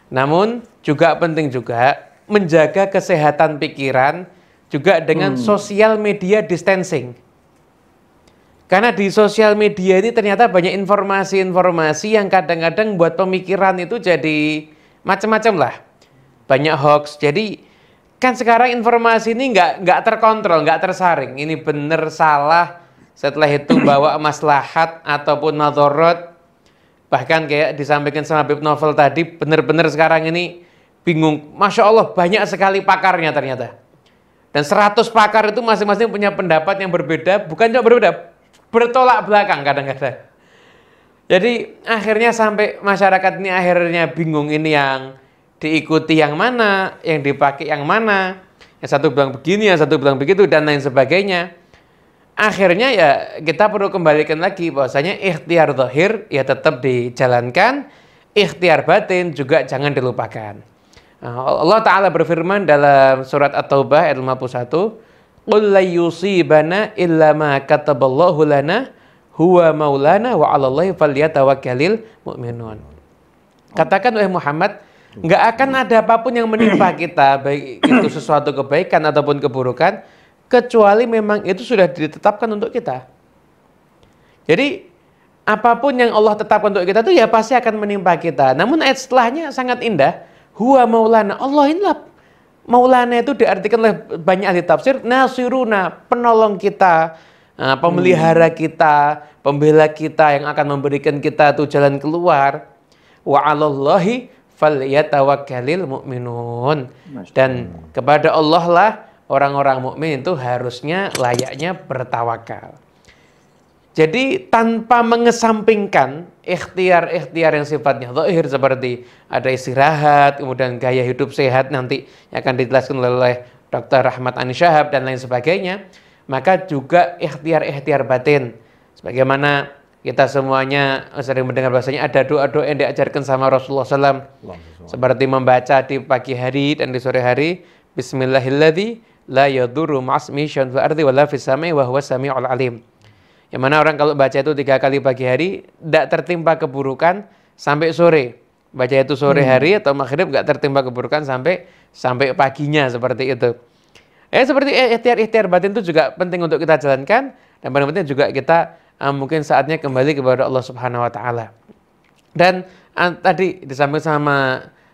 Namun juga penting juga menjaga kesehatan pikiran juga dengan hmm. social media distancing. Karena di sosial media ini ternyata banyak informasi-informasi yang kadang-kadang buat pemikiran itu jadi macam-macam lah. Banyak hoax. Jadi kan sekarang informasi ini nggak nggak terkontrol, nggak tersaring. Ini benar salah setelah itu bawa maslahat ataupun madorot. Bahkan kayak disampaikan sama Bib Novel tadi, benar-benar sekarang ini bingung. Masya Allah banyak sekali pakarnya ternyata. Dan 100 pakar itu masing-masing punya pendapat yang berbeda, bukan cuma berbeda, bertolak belakang kadang-kadang. Jadi akhirnya sampai masyarakat ini akhirnya bingung ini yang diikuti yang mana, yang dipakai yang mana, yang satu bilang begini, yang satu bilang begitu, dan lain sebagainya. Akhirnya ya kita perlu kembalikan lagi bahwasanya ikhtiar zahir ya tetap dijalankan, ikhtiar batin juga jangan dilupakan. Nah, Allah Ta'ala berfirman dalam surat At-Taubah ayat 51, قُلْ la إِلَّا مَا كَتَبَ اللَّهُ لَنَا huwa maulana wa اللَّهِ falyatawakkalil mu'minun. Katakan oleh Muhammad, Nggak akan ada apapun yang menimpa kita, baik itu sesuatu kebaikan ataupun keburukan, kecuali memang itu sudah ditetapkan untuk kita. Jadi apapun yang Allah tetapkan untuk kita itu ya pasti akan menimpa kita. Namun ayat setelahnya sangat indah. Huwa maulana. Allah inilah maulana itu diartikan oleh banyak ahli tafsir. Nasiruna, penolong kita, eh, pemelihara hmm. kita, pembela kita yang akan memberikan kita tuh jalan keluar. Wa alallahi falyatawakkalil mu'minun. Dan kepada Allah lah orang-orang mukmin itu harusnya layaknya bertawakal. Jadi tanpa mengesampingkan ikhtiar-ikhtiar yang sifatnya zahir seperti ada istirahat, kemudian gaya hidup sehat nanti akan dijelaskan oleh Dr. Rahmat Anishahab dan lain sebagainya, maka juga ikhtiar-ikhtiar batin. Sebagaimana kita semuanya sering mendengar bahasanya ada doa-doa yang diajarkan sama Rasulullah SAW seperti membaca di pagi hari dan di sore hari Bismillahilladzi la yaduru ma'asmi syai'un fil ardi wala wa huwas samiul alim. Yang mana orang kalau baca itu tiga kali pagi hari tidak tertimpa keburukan sampai sore. Baca itu sore hmm. hari atau maghrib nggak tertimpa keburukan sampai sampai paginya seperti itu. Eh seperti ikhtiar-ikhtiar batin itu juga penting untuk kita jalankan dan paling penting juga kita uh, mungkin saatnya kembali kepada Allah Subhanahu wa taala. Dan uh, tadi disampaikan sama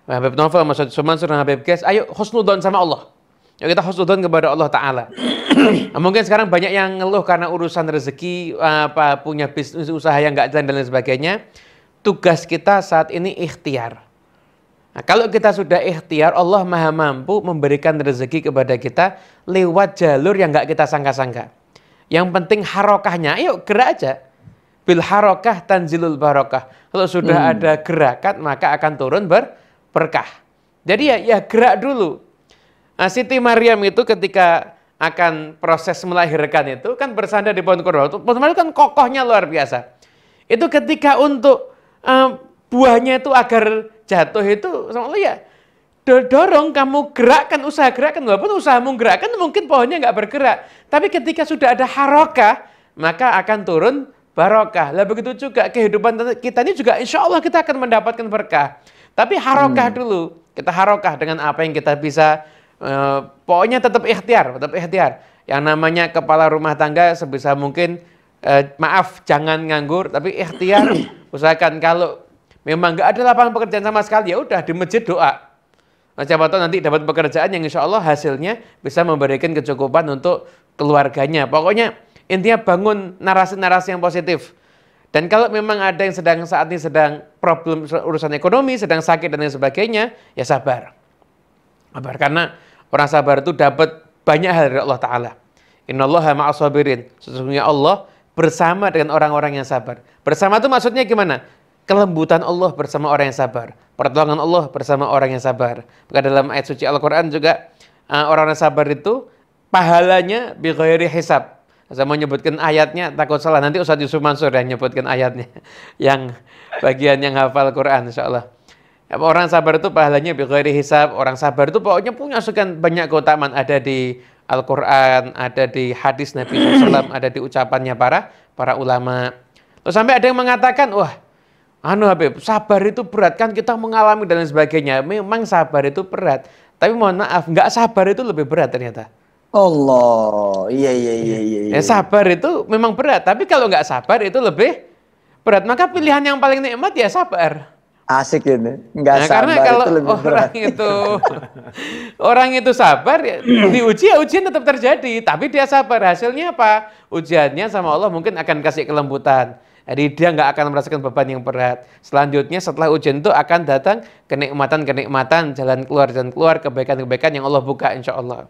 Habib Novel, Mas Suman Surah Habib Gas, ayo khusnudon sama Allah. Yuk kita khusnudon kepada Allah Ta'ala. Ah, mungkin sekarang banyak yang ngeluh karena urusan rezeki, apa punya bisnis usaha yang nggak jalan dan lain sebagainya. Tugas kita saat ini ikhtiar. Nah, kalau kita sudah ikhtiar, Allah maha mampu memberikan rezeki kepada kita lewat jalur yang nggak kita sangka-sangka. Yang penting harokahnya, ayo gerak aja. Bil harokah tanzilul barokah. Kalau sudah hmm. ada gerakan, maka akan turun ber berkah. Jadi ya, ya gerak dulu. Nah, Siti Maryam itu ketika akan proses melahirkan itu kan bersandar di pohon kurma. Pohon kurma itu kan kokohnya luar biasa. Itu ketika untuk uh, buahnya itu agar jatuh itu sama Allah ya dorong kamu gerakkan usaha gerakan walaupun usahamu gerakkan mungkin pohonnya nggak bergerak tapi ketika sudah ada harokah maka akan turun barokah lah begitu juga kehidupan kita ini juga insya Allah kita akan mendapatkan berkah tapi harokah hmm. dulu kita harokah dengan apa yang kita bisa eh, pokoknya tetap ikhtiar tetap ikhtiar yang namanya kepala rumah tangga sebisa mungkin eh, maaf jangan nganggur tapi ikhtiar usahakan kalau memang nggak ada lapangan pekerjaan sama sekali ya udah di masjid doa Nah, siapa tahu nanti dapat pekerjaan yang insya Allah hasilnya bisa memberikan kecukupan untuk keluarganya. Pokoknya intinya bangun narasi-narasi yang positif. Dan kalau memang ada yang sedang saat ini sedang problem urusan ekonomi, sedang sakit dan lain sebagainya, ya sabar. Sabar karena orang sabar itu dapat banyak hal dari Allah Taala. Inna Allah sabirin. Sesungguhnya Allah bersama dengan orang-orang yang sabar. Bersama itu maksudnya gimana? kelembutan Allah bersama orang yang sabar, pertolongan Allah bersama orang yang sabar. Maka dalam ayat suci Al-Qur'an juga eh, orang yang sabar itu pahalanya bi ghairi hisab. Saya mau nyebutkan ayatnya, takut salah. Nanti Ustaz Yusuf Mansur yang nyebutkan ayatnya. Yang bagian yang hafal Quran, insya Allah. Ya, orang sabar itu pahalanya bi ghairi hisab. Orang sabar itu pokoknya punya sekian banyak keutamaan. Ada di Al-Quran, ada di hadis Nabi SAW, ada di ucapannya para para ulama. Terus sampai ada yang mengatakan, wah Anu Habib, sabar itu berat kan kita mengalami dan lain sebagainya. Memang sabar itu berat. Tapi mohon maaf, nggak sabar itu lebih berat ternyata. Allah, iya iya iya iya. iya ya, iya. sabar itu memang berat, tapi kalau nggak sabar itu lebih berat. Maka pilihan yang paling nikmat ya sabar. Asik ini, nggak nah, sabar karena kalau itu lebih orang berat. itu orang itu sabar ya diuji ya ujian tetap terjadi, tapi dia sabar hasilnya apa? Ujiannya sama Allah mungkin akan kasih kelembutan jadi dia nggak akan merasakan beban yang berat. Selanjutnya setelah ujian itu akan datang kenikmatan-kenikmatan, jalan keluar dan keluar, kebaikan-kebaikan yang Allah buka insya Allah.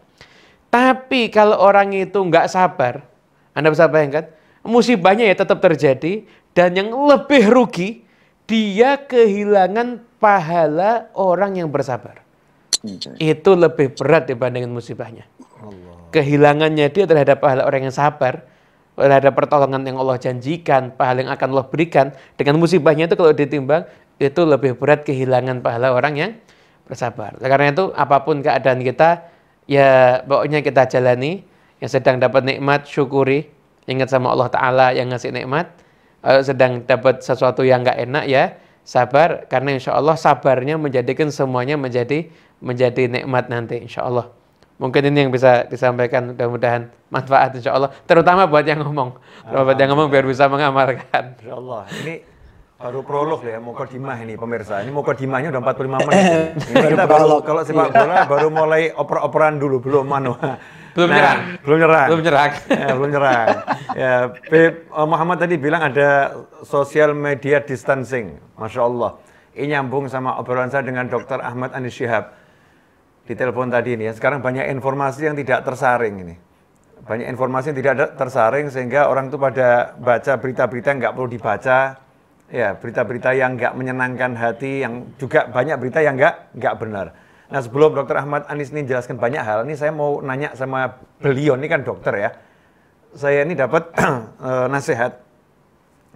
Tapi kalau orang itu nggak sabar, Anda bisa bayangkan, musibahnya ya tetap terjadi, dan yang lebih rugi, dia kehilangan pahala orang yang bersabar. Hmm. Itu lebih berat dibandingkan musibahnya. Kehilangannya dia terhadap pahala orang yang sabar, terhadap pertolongan yang Allah janjikan, pahala yang akan Allah berikan, dengan musibahnya itu kalau ditimbang, itu lebih berat kehilangan pahala orang yang bersabar. Karena itu apapun keadaan kita, ya pokoknya kita jalani, yang sedang dapat nikmat, syukuri, ingat sama Allah Ta'ala yang ngasih nikmat, kalau sedang dapat sesuatu yang nggak enak ya, sabar, karena insya Allah sabarnya menjadikan semuanya menjadi menjadi nikmat nanti insya Allah. Mungkin ini yang bisa disampaikan mudah-mudahan manfaat insya Allah. Terutama buat yang ngomong. buat yang ngomong biar bisa mengamalkan. Insya Allah. Ini baru prolog ya kodimah ini pemirsa. Ini kodimahnya udah 45 menit. Ini baru kita baru kalau sepak iya. bola baru mulai oper-operan dulu belum manu. Belum nah, nyerang. Belum nyerang. Belum nyerang. ya, belum nyerang. Ya, Beb, eh, Muhammad tadi bilang ada social media distancing. Masya Allah. Ini nyambung sama obrolan saya dengan Dr. Ahmad Anis Syihab di telepon tadi ini ya. Sekarang banyak informasi yang tidak tersaring ini. Banyak informasi yang tidak tersaring sehingga orang itu pada baca berita-berita yang nggak perlu dibaca. Ya, berita-berita yang nggak menyenangkan hati, yang juga banyak berita yang nggak nggak benar. Nah sebelum Dokter Ahmad Anis ini jelaskan banyak hal, ini saya mau nanya sama beliau ini kan dokter ya. Saya ini dapat eh, nasihat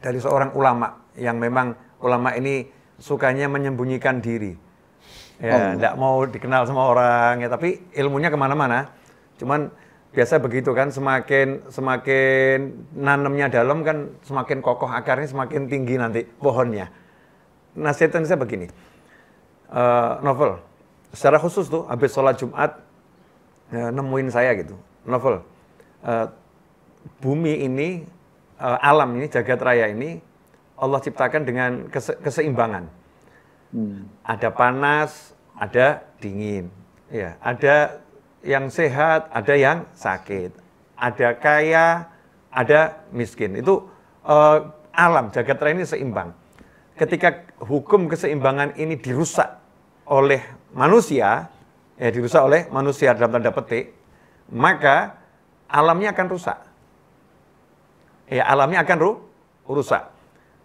dari seorang ulama yang memang ulama ini sukanya menyembunyikan diri ya tidak oh. mau dikenal sama orang ya tapi ilmunya kemana-mana cuman biasa begitu kan semakin semakin nanamnya dalam kan semakin kokoh akarnya semakin tinggi nanti pohonnya nah setan saya begini uh, novel secara khusus tuh habis sholat jumat uh, nemuin saya gitu novel uh, bumi ini uh, alam ini jagat raya ini Allah ciptakan dengan kese keseimbangan hmm. ada panas, ada dingin, ya, ada yang sehat, ada yang sakit, ada kaya, ada miskin. Itu uh, alam jagat raya ini seimbang. Ketika hukum keseimbangan ini dirusak oleh manusia, ya dirusak oleh manusia dalam tanda petik, maka alamnya akan rusak. Ya, alamnya akan ru rusak.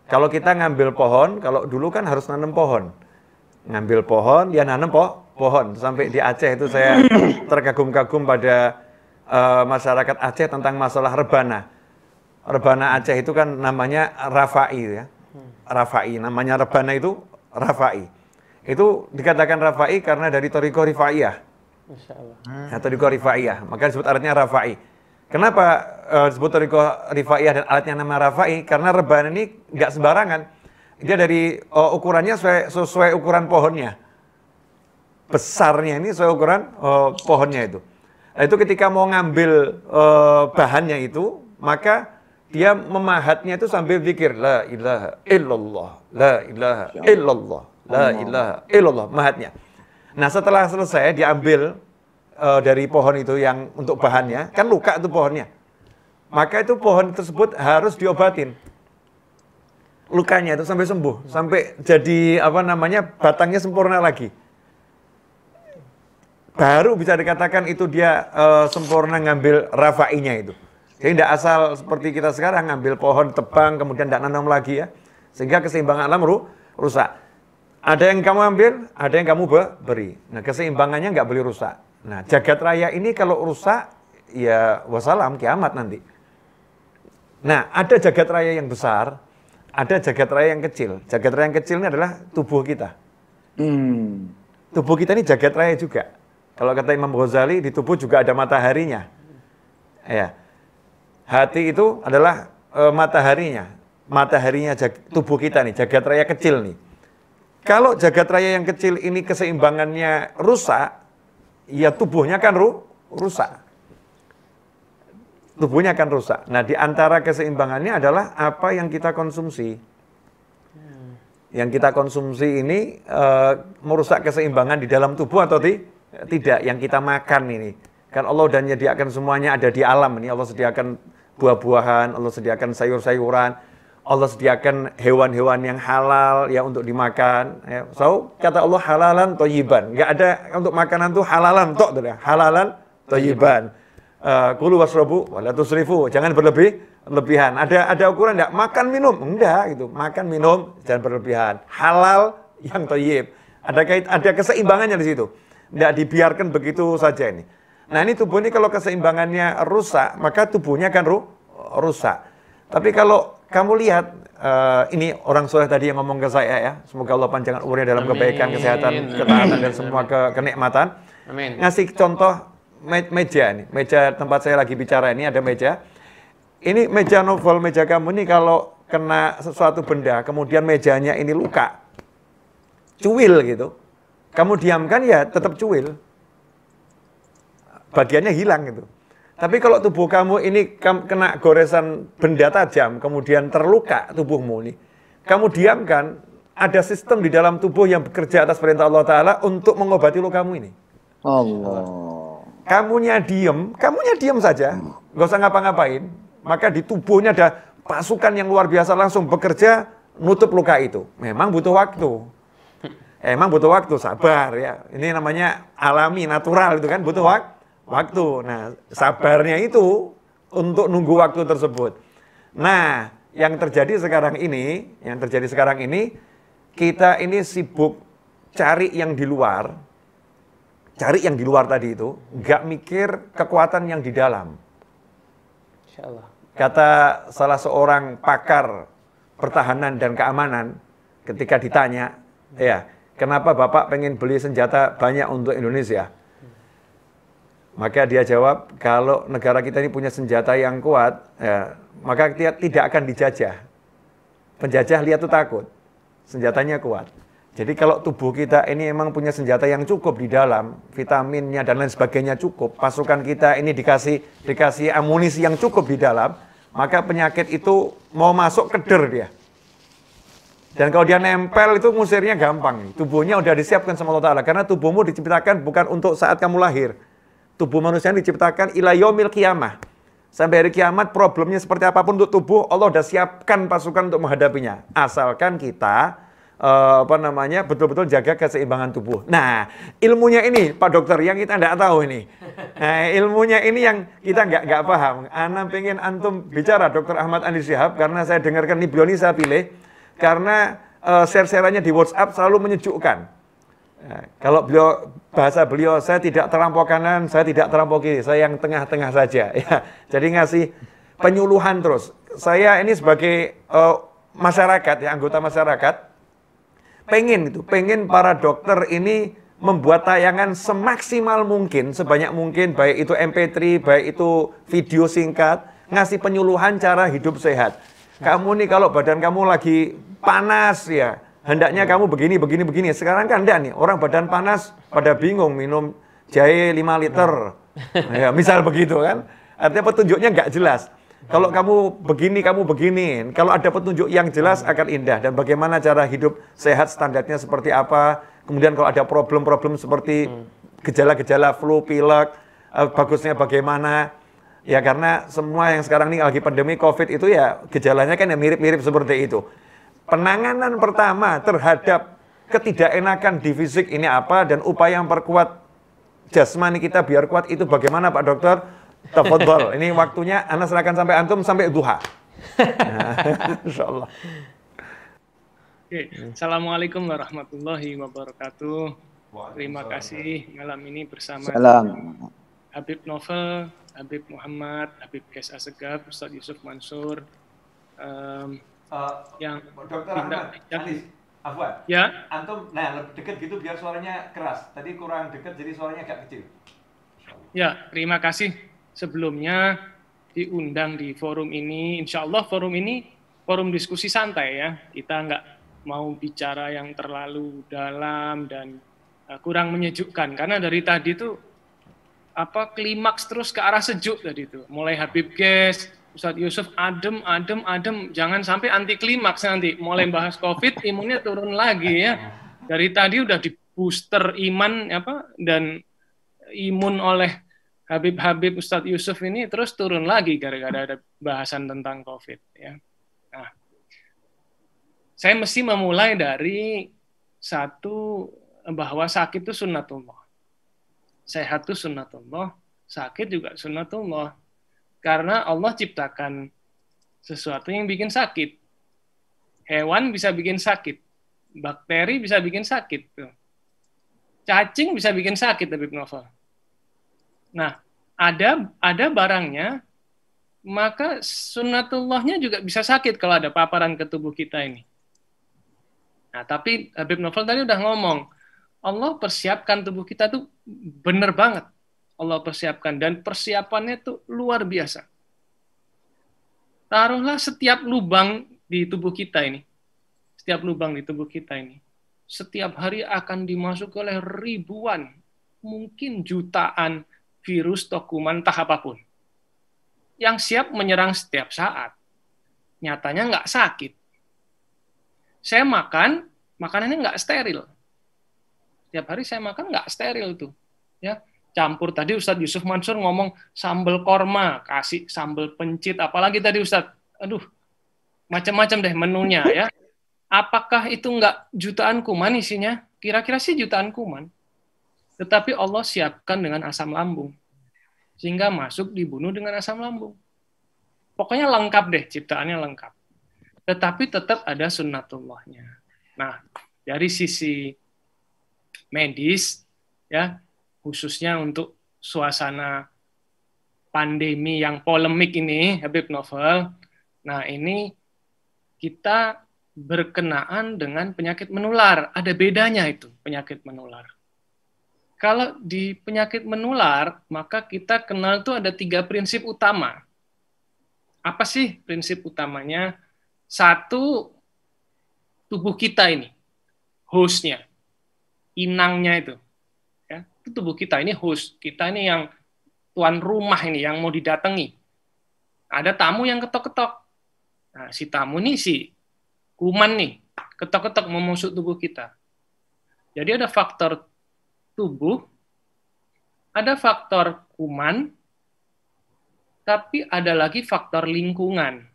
Kalau kita ngambil pohon, kalau dulu kan harus nanam pohon. Ngambil pohon, ya nanam po pohon. Sampai di Aceh itu saya terkagum-kagum pada uh, masyarakat Aceh tentang masalah rebana. Rebana Aceh itu kan namanya Rafai ya. Hmm. Rafai, namanya rebana itu Rafai. Itu dikatakan Rafai karena dari Toriko Rifaiyah. Ya, Allah. Nah, Toriko Rifaiyah, maka disebut artinya Rafai. Kenapa uh, disebut Toriko Rifaiyah dan alatnya nama Rafai? Karena rebahan ini nggak sembarangan. Dia dari uh, ukurannya sesuai, sesuai ukuran pohonnya. Besarnya ini sesuai ukuran uh, pohonnya itu. Nah itu ketika mau ngambil uh, bahannya itu, maka dia memahatnya itu sambil pikir, La ilaha illallah, la ilaha illallah, la ilaha illallah, mahatnya. Nah setelah selesai diambil uh, dari pohon itu yang untuk bahannya, kan luka itu pohonnya. Maka itu pohon tersebut harus diobatin. Lukanya itu sampai sembuh, sampai jadi apa namanya batangnya sempurna lagi. Baru bisa dikatakan itu dia uh, sempurna ngambil rafainya itu. Jadi tidak asal seperti kita sekarang ngambil pohon tebang kemudian tidak nanam lagi ya. Sehingga keseimbangan alam ru rusak. Ada yang kamu ambil, ada yang kamu beri. Nah keseimbangannya nggak boleh rusak. Nah, jagat raya ini kalau rusak, ya wassalam, kiamat nanti. Nah, ada jagat raya yang besar, ada jagat raya yang kecil. Jagat raya yang kecil ini adalah tubuh kita. Hmm. Tubuh kita ini jagat raya juga. Kalau kata Imam Ghazali, di tubuh juga ada mataharinya. Ya. Hati itu adalah e, mataharinya. Mataharinya jag, tubuh kita nih, jagat raya kecil nih. Kalau jagat raya yang kecil ini keseimbangannya rusak, ya tubuhnya kan ru, rusak. Tubuhnya akan rusak. Nah, di antara keseimbangannya adalah apa yang kita konsumsi. Yang kita konsumsi ini e, merusak keseimbangan di dalam tubuh atau ti? tidak? Yang kita makan ini. Kan Allah dan menyediakan semuanya ada di alam ini. Allah sediakan buah-buahan, Allah sediakan sayur-sayuran, Allah sediakan hewan-hewan yang halal ya untuk dimakan. Ya. So kata Allah halalan toyiban. Gak ada untuk makanan tuh halalan tok ya. Halalan toyiban. kulu eh, wasrobu walatusrifu. Jangan berlebih lebihan. Ada ada ukuran enggak? Makan minum enggak gitu. Makan minum jangan berlebihan. Halal yang toyib. Ada kait ada keseimbangannya di situ. Enggak dibiarkan begitu saja ini. Nah ini tubuh ini kalau keseimbangannya rusak maka tubuhnya akan ru, rusak. Tapi kalau kamu lihat uh, ini orang soleh tadi yang ngomong ke saya ya. Semoga Allah panjangkan umurnya dalam Amin. kebaikan, kesehatan, ketahanan dan semua ke kenikmatan. Amin. Ngasih contoh me meja ini, meja tempat saya lagi bicara ini ada meja. Ini meja novel meja kamu ini kalau kena sesuatu benda, kemudian mejanya ini luka, cuil gitu. Kamu diamkan ya tetap cuil. Bagiannya hilang gitu. Tapi kalau tubuh kamu ini kena goresan benda tajam, kemudian terluka tubuhmu ini, kamu diamkan, ada sistem di dalam tubuh yang bekerja atas perintah Allah Ta'ala untuk mengobati lukamu ini. Allah. Kamunya diem, kamunya diem saja, nggak usah ngapa-ngapain. Maka di tubuhnya ada pasukan yang luar biasa langsung bekerja nutup luka itu. Memang butuh waktu. Emang butuh waktu, sabar ya. Ini namanya alami, natural itu kan, butuh waktu waktu. Nah, sabarnya itu untuk nunggu waktu tersebut. Nah, yang terjadi sekarang ini, yang terjadi sekarang ini, kita ini sibuk cari yang di luar, cari yang di luar tadi itu, nggak mikir kekuatan yang di dalam. Kata salah seorang pakar pertahanan dan keamanan, ketika ditanya, ya, kenapa Bapak pengen beli senjata banyak untuk Indonesia? Maka dia jawab, kalau negara kita ini punya senjata yang kuat, ya, maka dia tidak akan dijajah. Penjajah lihat tuh takut, senjatanya kuat. Jadi kalau tubuh kita ini emang punya senjata yang cukup di dalam, vitaminnya dan lain sebagainya cukup, pasukan kita ini dikasih dikasih amunisi yang cukup di dalam, maka penyakit itu mau masuk keder dia. Dan kalau dia nempel itu musirnya gampang. Tubuhnya udah disiapkan sama Allah Ta'ala. Karena tubuhmu diciptakan bukan untuk saat kamu lahir. Tubuh manusia yang diciptakan ila yomil kiamah. Sampai hari kiamat problemnya seperti apapun untuk tubuh Allah sudah siapkan pasukan untuk menghadapinya. Asalkan kita eh, apa namanya betul-betul jaga keseimbangan tubuh. Nah, ilmunya ini Pak Dokter yang kita tidak tahu ini. Nah, ilmunya ini yang kita nggak nggak paham. Ana pengen antum bicara Dokter Ahmad Andi Syihab karena saya dengarkan ini beliau ini saya pilih karena uh, eh, share sharenya di WhatsApp selalu menyejukkan. Nah, kalau beliau bahasa beliau, saya tidak terlampau kanan, saya tidak terlampau kiri, saya yang tengah-tengah saja. Ya. Jadi ngasih penyuluhan terus. Saya ini sebagai uh, masyarakat, ya anggota masyarakat, pengen itu, pengen para dokter ini membuat tayangan semaksimal mungkin, sebanyak mungkin, baik itu MP3, baik itu video singkat, ngasih penyuluhan cara hidup sehat. Kamu nih kalau badan kamu lagi panas ya, hendaknya oh. kamu begini, begini, begini. Sekarang kan enggak nih, orang badan panas pada bingung minum jahe 5 liter. Ya, misal begitu kan. Artinya petunjuknya enggak jelas. Kalau kamu begini, kamu begini. Kalau ada petunjuk yang jelas akan indah. Dan bagaimana cara hidup sehat standarnya seperti apa. Kemudian kalau ada problem-problem seperti hmm. gejala-gejala flu, pilek, eh, bagusnya bagaimana. Ya karena semua yang sekarang ini lagi pandemi COVID itu ya gejalanya kan yang mirip-mirip seperti itu. Penanganan pertama terhadap ketidakenakan di fisik ini apa dan upaya memperkuat jasmani kita biar kuat itu bagaimana Pak Dokter? Tepotbol. Ini waktunya Anda serahkan sampai antum sampai duha. Nah, Allah. Oke, Assalamualaikum warahmatullahi wabarakatuh. Terima kasih malam ini bersama Salam. Habib Novel, Habib Muhammad, Habib Kes Asegaf, Ustaz Yusuf Mansur, um, uh, yang dokter Ahmad ya. Anis Afwan ya antum nah lebih dekat gitu biar suaranya keras tadi kurang dekat jadi suaranya agak kecil ya terima kasih sebelumnya diundang di forum ini insya Allah forum ini forum diskusi santai ya kita nggak mau bicara yang terlalu dalam dan uh, kurang menyejukkan karena dari tadi tuh apa klimaks terus ke arah sejuk tadi itu mulai Habib Ges Ustadz Yusuf adem, adem, adem. Jangan sampai anti klimaks nanti. Mulai bahas COVID, imunnya turun lagi ya. Dari tadi udah di booster iman apa dan imun oleh Habib Habib Ustadz Yusuf ini terus turun lagi gara-gara ada bahasan tentang COVID ya. Nah, saya mesti memulai dari satu bahwa sakit itu sunnatullah. Sehat itu sunnatullah, sakit juga sunnatullah karena Allah ciptakan sesuatu yang bikin sakit. Hewan bisa bikin sakit, bakteri bisa bikin sakit, cacing bisa bikin sakit, Habib Novel. Nah, ada ada barangnya, maka sunatullahnya juga bisa sakit kalau ada paparan ke tubuh kita ini. Nah, tapi Habib Novel tadi udah ngomong, Allah persiapkan tubuh kita tuh bener banget Allah persiapkan dan persiapannya itu luar biasa. Taruhlah setiap lubang di tubuh kita ini. Setiap lubang di tubuh kita ini. Setiap hari akan dimasuki oleh ribuan, mungkin jutaan virus, dokumen, entah apapun. Yang siap menyerang setiap saat. Nyatanya nggak sakit. Saya makan, makanannya nggak steril. Setiap hari saya makan nggak steril tuh. ya campur. Tadi Ustadz Yusuf Mansur ngomong sambal korma, kasih sambal pencit, apalagi tadi Ustadz. Aduh, macam-macam deh menunya ya. Apakah itu enggak jutaan kuman isinya? Kira-kira sih jutaan kuman. Tetapi Allah siapkan dengan asam lambung. Sehingga masuk dibunuh dengan asam lambung. Pokoknya lengkap deh, ciptaannya lengkap. Tetapi tetap ada sunnatullahnya. Nah, dari sisi medis, ya khususnya untuk suasana pandemi yang polemik ini, Habib Novel. Nah, ini kita berkenaan dengan penyakit menular. Ada bedanya itu, penyakit menular. Kalau di penyakit menular, maka kita kenal tuh ada tiga prinsip utama. Apa sih prinsip utamanya? Satu, tubuh kita ini, hostnya, inangnya itu itu tubuh kita ini host, kita ini yang tuan rumah ini yang mau didatangi. Ada tamu yang ketok-ketok. Nah, si tamu nih si kuman nih ketok-ketok memusuk tubuh kita. Jadi ada faktor tubuh, ada faktor kuman, tapi ada lagi faktor lingkungan.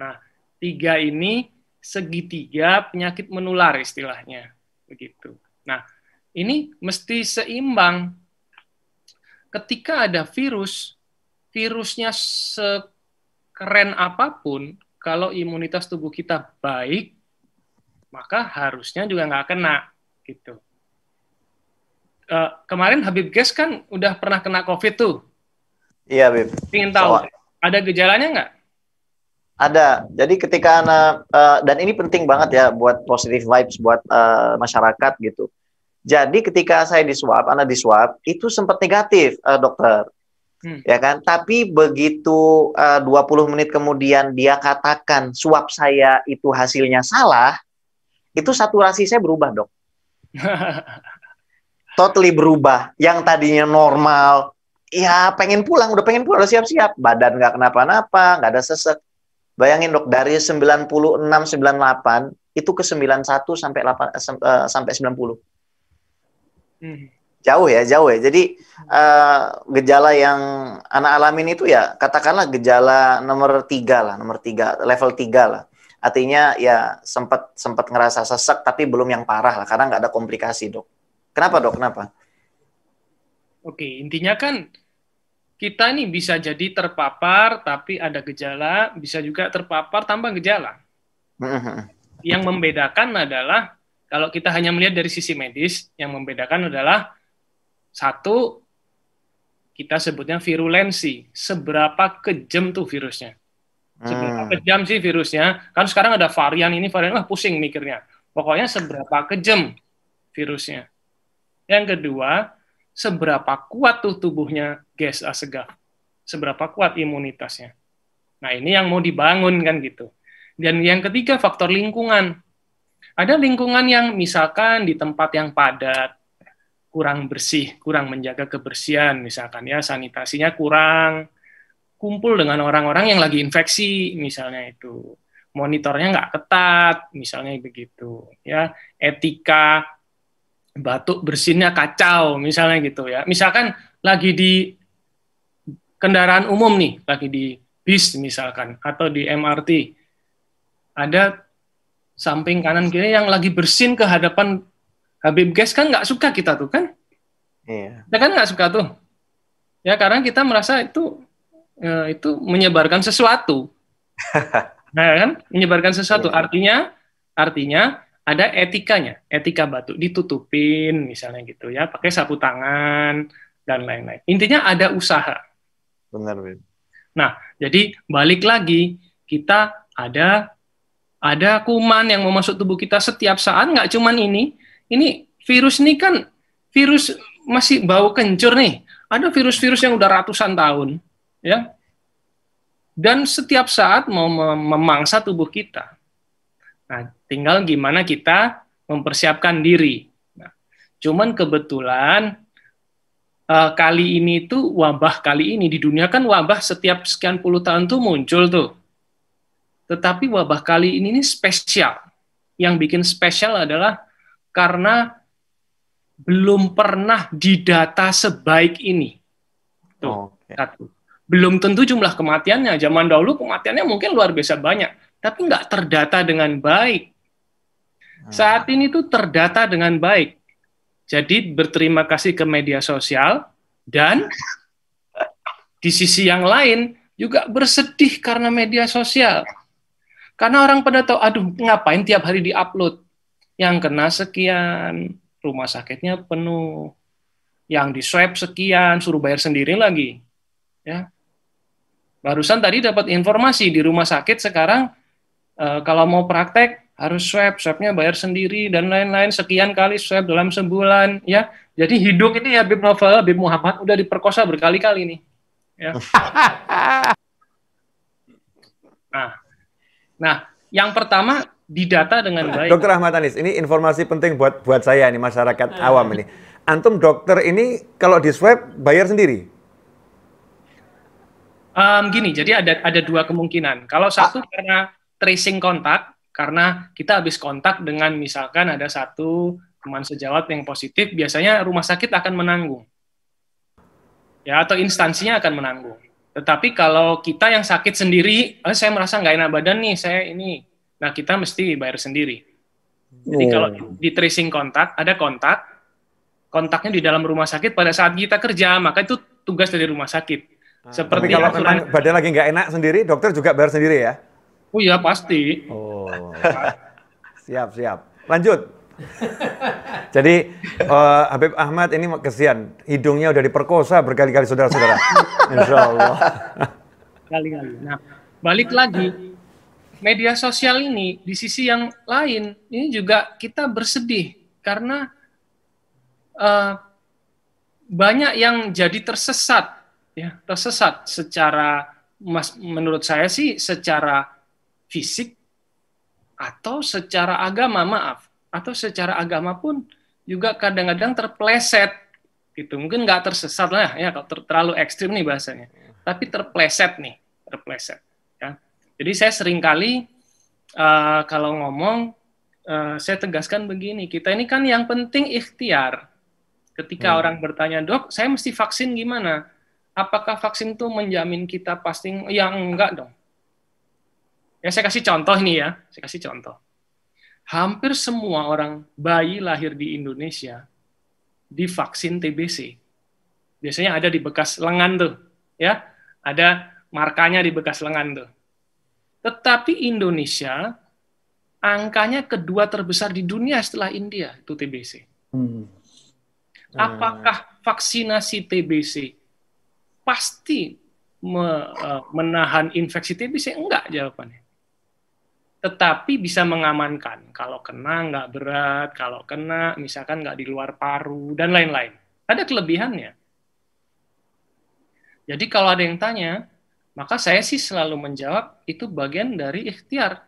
Nah, tiga ini segitiga penyakit menular istilahnya, begitu. Nah, ini mesti seimbang. Ketika ada virus, virusnya sekeren apapun, kalau imunitas tubuh kita baik, maka harusnya juga nggak kena gitu. Uh, kemarin Habib Ges kan udah pernah kena COVID tuh. Iya, Habib. Ingin tahu, so, ada gejalanya nggak? Ada. Jadi ketika anak uh, dan ini penting banget ya buat positive vibes buat uh, masyarakat gitu. Jadi ketika saya disuap, swab, anak di itu sempat negatif, uh, dokter. Hmm. Ya kan? Tapi begitu eh, uh, 20 menit kemudian dia katakan swab saya itu hasilnya salah, itu saturasi saya berubah, Dok. totally berubah. Yang tadinya normal, ya pengen pulang, udah pengen pulang, udah siap-siap. Badan nggak kenapa-napa, nggak ada sesek. Bayangin dok, dari 96, 98 itu ke 91 sampai 8, eh, sampai 90. Hmm. Jauh ya, jauh ya. Jadi uh, gejala yang anak alamin itu ya katakanlah gejala nomor tiga lah, nomor tiga, level tiga lah. Artinya ya sempat sempat ngerasa sesek tapi belum yang parah lah karena nggak ada komplikasi dok. Kenapa dok? Kenapa? Oke, intinya kan kita nih bisa jadi terpapar tapi ada gejala, bisa juga terpapar tanpa gejala. Mm-hmm. Yang membedakan adalah kalau kita hanya melihat dari sisi medis, yang membedakan adalah satu kita sebutnya virulensi, seberapa kejam tuh virusnya. Seberapa hmm. kejam sih virusnya? Kan sekarang ada varian ini varian wah pusing mikirnya. Pokoknya seberapa kejam virusnya. Yang kedua, seberapa kuat tuh tubuhnya gas asegaf. Seberapa kuat imunitasnya. Nah, ini yang mau dibangun kan gitu. Dan yang ketiga faktor lingkungan. Ada lingkungan yang misalkan di tempat yang padat, kurang bersih, kurang menjaga kebersihan, misalkan ya sanitasinya kurang, kumpul dengan orang-orang yang lagi infeksi, misalnya itu monitornya nggak ketat, misalnya begitu ya etika batuk bersinnya kacau, misalnya gitu ya. Misalkan lagi di kendaraan umum nih, lagi di bis misalkan atau di MRT ada samping kanan kiri yang lagi bersin ke hadapan Habib Gas kan nggak suka kita tuh kan? Iya. Kita kan nggak suka tuh. Ya karena kita merasa itu ya, itu menyebarkan sesuatu. nah kan menyebarkan sesuatu. Iya. Artinya artinya ada etikanya, etika batu ditutupin misalnya gitu ya, pakai sapu tangan dan lain-lain. Intinya ada usaha. Benar, benar Nah, jadi balik lagi kita ada ada kuman yang mau masuk tubuh kita setiap saat nggak cuman ini ini virus ini kan virus masih bau kencur nih ada virus-virus yang udah ratusan tahun ya dan setiap saat mau memangsa tubuh kita nah tinggal gimana kita mempersiapkan diri nah, cuman kebetulan uh, kali ini tuh wabah kali ini di dunia kan wabah setiap sekian puluh tahun tuh muncul tuh tetapi wabah kali ini ini spesial. Yang bikin spesial adalah karena belum pernah didata sebaik ini. Tuh, oh, okay. satu. Belum tentu jumlah kematiannya. Zaman dahulu kematiannya mungkin luar biasa banyak, tapi nggak terdata dengan baik. Hmm. Saat ini tuh terdata dengan baik. Jadi berterima kasih ke media sosial dan di sisi yang lain juga bersedih karena media sosial. Karena orang pada tahu, aduh ngapain tiap hari diupload? Yang kena sekian, rumah sakitnya penuh. Yang di swab sekian, suruh bayar sendiri lagi. Ya. Barusan tadi dapat informasi di rumah sakit sekarang e, kalau mau praktek harus swab, swabnya bayar sendiri dan lain-lain sekian kali swab dalam sebulan ya. Jadi hidup ini ya Bib Novel, Bib Muhammad udah diperkosa berkali-kali nih. Ya. nah, Nah, yang pertama didata dengan nah, baik. Dokter Ahmad Anis, ini informasi penting buat buat saya nih masyarakat uh. awam ini. Antum dokter ini kalau di swab bayar sendiri? Um, gini, jadi ada ada dua kemungkinan. Kalau ah. satu ah. karena tracing kontak, karena kita habis kontak dengan misalkan ada satu teman sejawat yang positif, biasanya rumah sakit akan menanggung, ya atau instansinya akan menanggung. Tetapi kalau kita yang sakit sendiri, oh, saya merasa nggak enak badan nih, saya ini. Nah, kita mesti bayar sendiri. Jadi oh. kalau di tracing kontak, ada kontak, kontaknya di dalam rumah sakit pada saat kita kerja, maka itu tugas dari rumah sakit. Ah. Seperti Tapi kalau memang badan lagi nggak enak sendiri, dokter juga bayar sendiri ya? Oh iya pasti. Oh, siap siap. Lanjut. Jadi uh, Habib Ahmad ini kesian, hidungnya udah diperkosa berkali-kali saudara-saudara. Insya Allah. Kali-kali. Nah, balik lagi, media sosial ini di sisi yang lain, ini juga kita bersedih karena uh, banyak yang jadi tersesat, ya tersesat secara mas, menurut saya sih secara fisik atau secara agama maaf atau secara agama pun juga kadang-kadang terpleset gitu mungkin nggak tersesat lah ya kalau ter terlalu ekstrim nih bahasanya tapi terpleset nih terpleset ya jadi saya sering kali uh, eh, kalau ngomong uh, saya tegaskan begini kita ini kan yang penting ikhtiar ketika hmm. orang bertanya dok saya mesti vaksin gimana apakah vaksin itu menjamin kita pasti ya enggak dong ya saya kasih contoh nih ya saya kasih contoh hampir semua orang bayi lahir di Indonesia divaksin TBC. Biasanya ada di bekas lengan tuh, ya. Ada markanya di bekas lengan tuh. Tetapi Indonesia angkanya kedua terbesar di dunia setelah India itu TBC. Hmm. Apakah vaksinasi TBC pasti eh, menahan infeksi TBC? Enggak jawabannya tetapi bisa mengamankan kalau kena nggak berat, kalau kena misalkan nggak di luar paru dan lain-lain. Ada kelebihannya. Jadi kalau ada yang tanya, maka saya sih selalu menjawab itu bagian dari ikhtiar.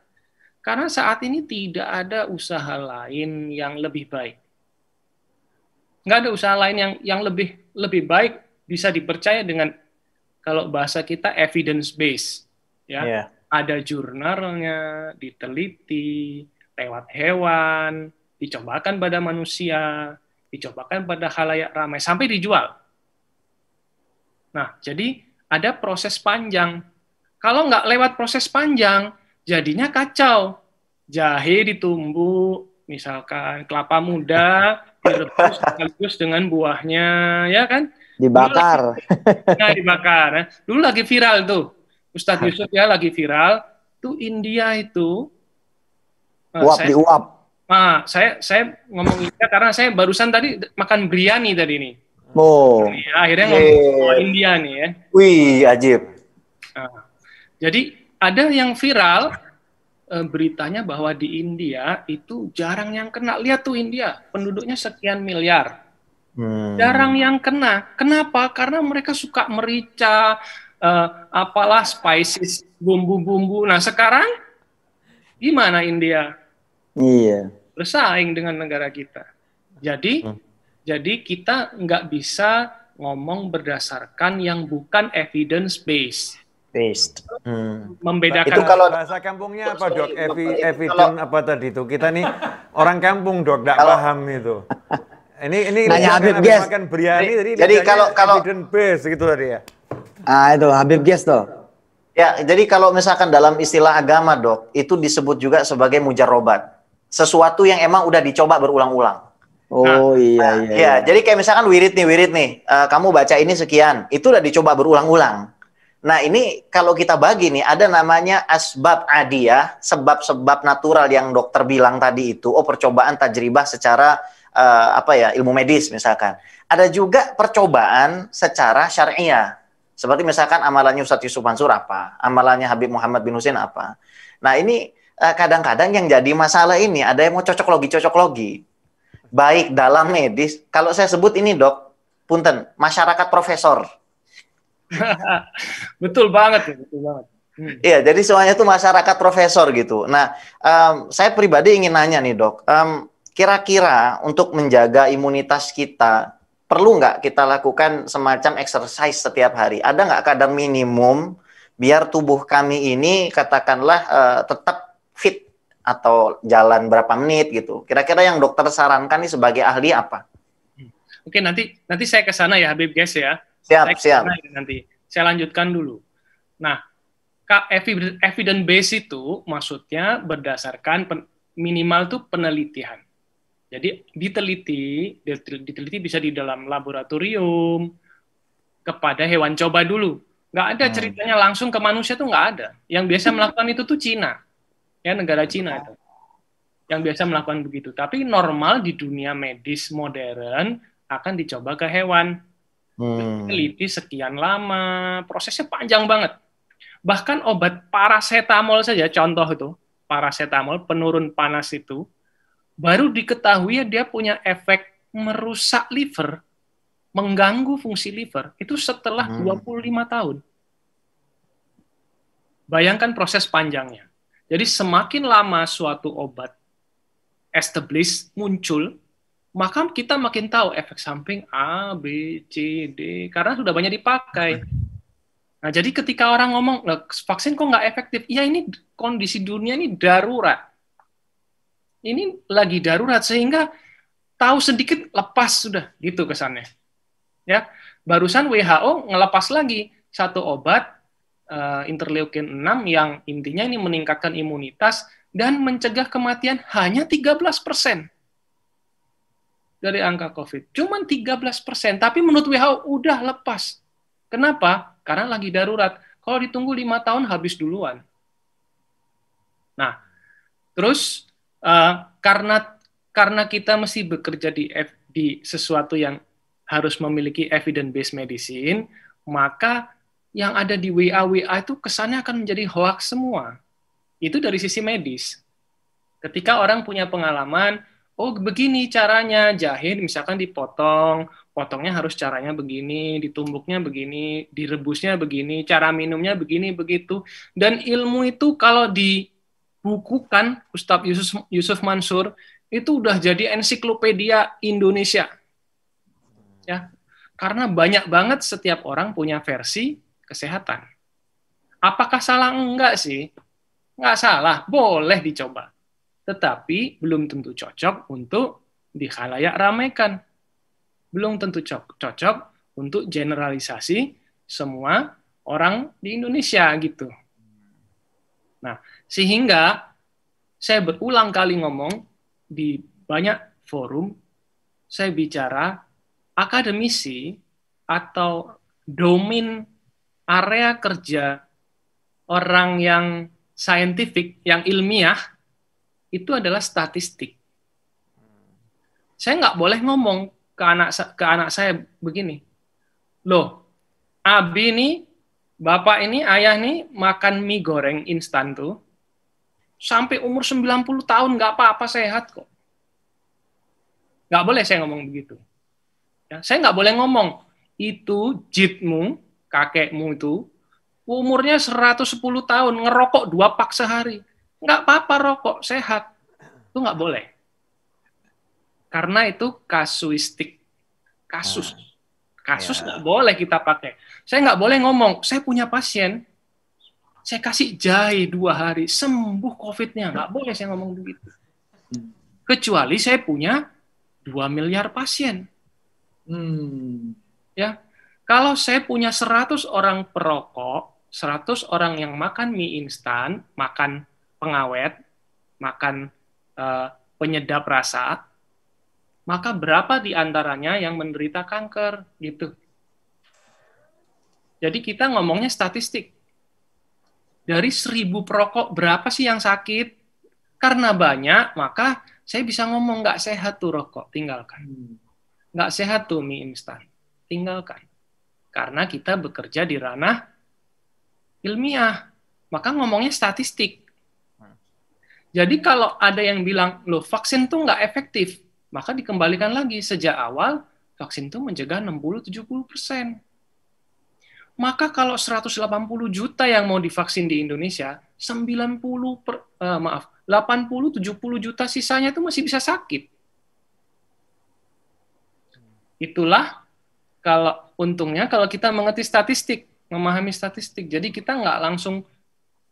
Karena saat ini tidak ada usaha lain yang lebih baik. Nggak ada usaha lain yang yang lebih lebih baik bisa dipercaya dengan kalau bahasa kita evidence based, ya. Yeah ada jurnalnya, diteliti, lewat hewan, dicobakan pada manusia, dicobakan pada halayak ramai, sampai dijual. Nah, jadi ada proses panjang. Kalau nggak lewat proses panjang, jadinya kacau. Jahe ditumbuk, misalkan kelapa muda direbus sekaligus dengan buahnya, ya kan? Dibakar. lagi, nah, dibakar. Ya. Dulu lagi viral tuh Ustadz Yusuf ya lagi viral tuh India itu eh, uap saya, uap. Nah, saya saya ngomong India karena saya barusan tadi makan biryani tadi ini. Oh. Iya, akhirnya ngomong yeah. India nih ya. Wih, ajib. Nah, jadi ada yang viral eh, beritanya bahwa di India itu jarang yang kena. Lihat tuh India, penduduknya sekian miliar. Hmm. Jarang yang kena. Kenapa? Karena mereka suka merica, uh, apalah spices, bumbu-bumbu. Nah sekarang gimana India? Iya. Bersaing dengan negara kita. Jadi hmm. jadi kita nggak bisa ngomong berdasarkan yang bukan evidence based. Based. Hmm. Membedakan itu kalau bahasa kampungnya apa dok? Evi, evidence apa tadi itu? Kita nih orang kampung dok, nggak paham itu. Ini ini nanya Habib Makan biryani, jadi, jadi kalau kalau evidence based gitu tadi ya. Ah itu Habib Gies tuh. Ya, jadi kalau misalkan dalam istilah agama, Dok, itu disebut juga sebagai mujarobat. Sesuatu yang emang udah dicoba berulang-ulang. Oh nah, iya nah, iya. Iya, Ya, jadi kayak misalkan wirid nih, wirid nih, uh, kamu baca ini sekian, itu udah dicoba berulang-ulang. Nah, ini kalau kita bagi nih ada namanya asbab adiyah, sebab-sebab natural yang dokter bilang tadi itu, oh percobaan tajribah secara uh, apa ya, ilmu medis misalkan. Ada juga percobaan secara syariah seperti misalkan amalannya Ustadz Yusuf Mansur apa, amalannya Habib Muhammad bin Husin apa. Nah ini eh, kadang-kadang yang jadi masalah ini ada yang mau cocok logi cocok logi baik dalam medis kalau saya sebut ini dok punten masyarakat profesor betul banget betul banget hmm. Iya, hmm. jadi semuanya itu masyarakat profesor gitu. Nah, um, saya pribadi ingin nanya nih dok, kira-kira um, kira -kira untuk menjaga imunitas kita perlu nggak kita lakukan semacam exercise setiap hari? Ada nggak kadar minimum biar tubuh kami ini katakanlah uh, tetap fit atau jalan berapa menit gitu? Kira-kira yang dokter sarankan nih sebagai ahli apa? Hmm. Oke nanti nanti saya ke sana ya Habib guys ya. Siap saya siap. Ya, nanti saya lanjutkan dulu. Nah evidence based itu maksudnya berdasarkan pen, minimal tuh penelitian jadi diteliti, diteliti bisa di dalam laboratorium kepada hewan coba dulu. Nggak ada hmm. ceritanya langsung ke manusia tuh nggak ada. Yang biasa hmm. melakukan itu tuh Cina, ya negara Cina itu. Yang biasa melakukan begitu. Tapi normal di dunia medis modern akan dicoba ke hewan. Hmm. Diteliti sekian lama, prosesnya panjang banget. Bahkan obat parasetamol saja, contoh itu, parasetamol penurun panas itu baru diketahui dia punya efek merusak liver, mengganggu fungsi liver, itu setelah hmm. 25 tahun. Bayangkan proses panjangnya. Jadi semakin lama suatu obat established muncul, maka kita makin tahu efek samping A, B, C, D, karena sudah banyak dipakai. Nah, jadi ketika orang ngomong, vaksin kok nggak efektif? Ya ini kondisi dunia ini darurat ini lagi darurat sehingga tahu sedikit lepas sudah gitu kesannya. Ya, barusan WHO ngelepas lagi satu obat uh, interleukin 6 yang intinya ini meningkatkan imunitas dan mencegah kematian hanya 13% dari angka COVID. Cuman 13%, tapi menurut WHO udah lepas. Kenapa? Karena lagi darurat. Kalau ditunggu lima tahun habis duluan. Nah, terus uh, karena karena kita mesti bekerja di F, di sesuatu yang harus memiliki evidence based medicine, maka yang ada di WA WA itu kesannya akan menjadi hoax semua. Itu dari sisi medis. Ketika orang punya pengalaman, oh begini caranya jahit misalkan dipotong, potongnya harus caranya begini, ditumbuknya begini, direbusnya begini, cara minumnya begini begitu. Dan ilmu itu kalau di Bukukan kan Ustadz Yusuf, Yusuf Mansur itu udah jadi ensiklopedia Indonesia. Ya. Karena banyak banget setiap orang punya versi kesehatan. Apakah salah enggak sih? Enggak salah, boleh dicoba. Tetapi belum tentu cocok untuk di ramaikan. Belum tentu cocok untuk generalisasi semua orang di Indonesia gitu. Nah, sehingga saya berulang kali ngomong di banyak forum, saya bicara akademisi atau domain area kerja orang yang saintifik, yang ilmiah, itu adalah statistik. Saya nggak boleh ngomong ke anak ke anak saya begini, loh, Abi ini, bapak ini, ayah ini makan mie goreng instan tuh, sampai umur 90 tahun nggak apa-apa sehat kok. Nggak boleh saya ngomong begitu. Ya, saya nggak boleh ngomong, itu jitmu, kakekmu itu, umurnya 110 tahun, ngerokok dua pak sehari. Nggak apa-apa rokok, sehat. Itu nggak boleh. Karena itu kasuistik. Kasus. Ah. Kasus ya. nggak boleh kita pakai. Saya nggak boleh ngomong, saya punya pasien, saya kasih jahe dua hari, sembuh covidnya Nggak boleh saya ngomong begitu. Kecuali saya punya dua miliar pasien. Hmm. Ya, kalau saya punya 100 orang perokok, 100 orang yang makan mie instan, makan pengawet, makan uh, penyedap rasa, maka berapa di antaranya yang menderita kanker gitu. Jadi kita ngomongnya statistik dari seribu perokok berapa sih yang sakit? Karena banyak, maka saya bisa ngomong nggak sehat tuh rokok, tinggalkan. Hmm. Nggak sehat tuh mie instan, tinggalkan. Karena kita bekerja di ranah ilmiah, maka ngomongnya statistik. Hmm. Jadi kalau ada yang bilang, loh vaksin tuh nggak efektif, maka dikembalikan lagi sejak awal vaksin tuh mencegah 60-70 persen maka kalau 180 juta yang mau divaksin di Indonesia, 90 per, uh, maaf, 80 70 juta sisanya itu masih bisa sakit. Itulah kalau untungnya kalau kita mengerti statistik, memahami statistik. Jadi kita nggak langsung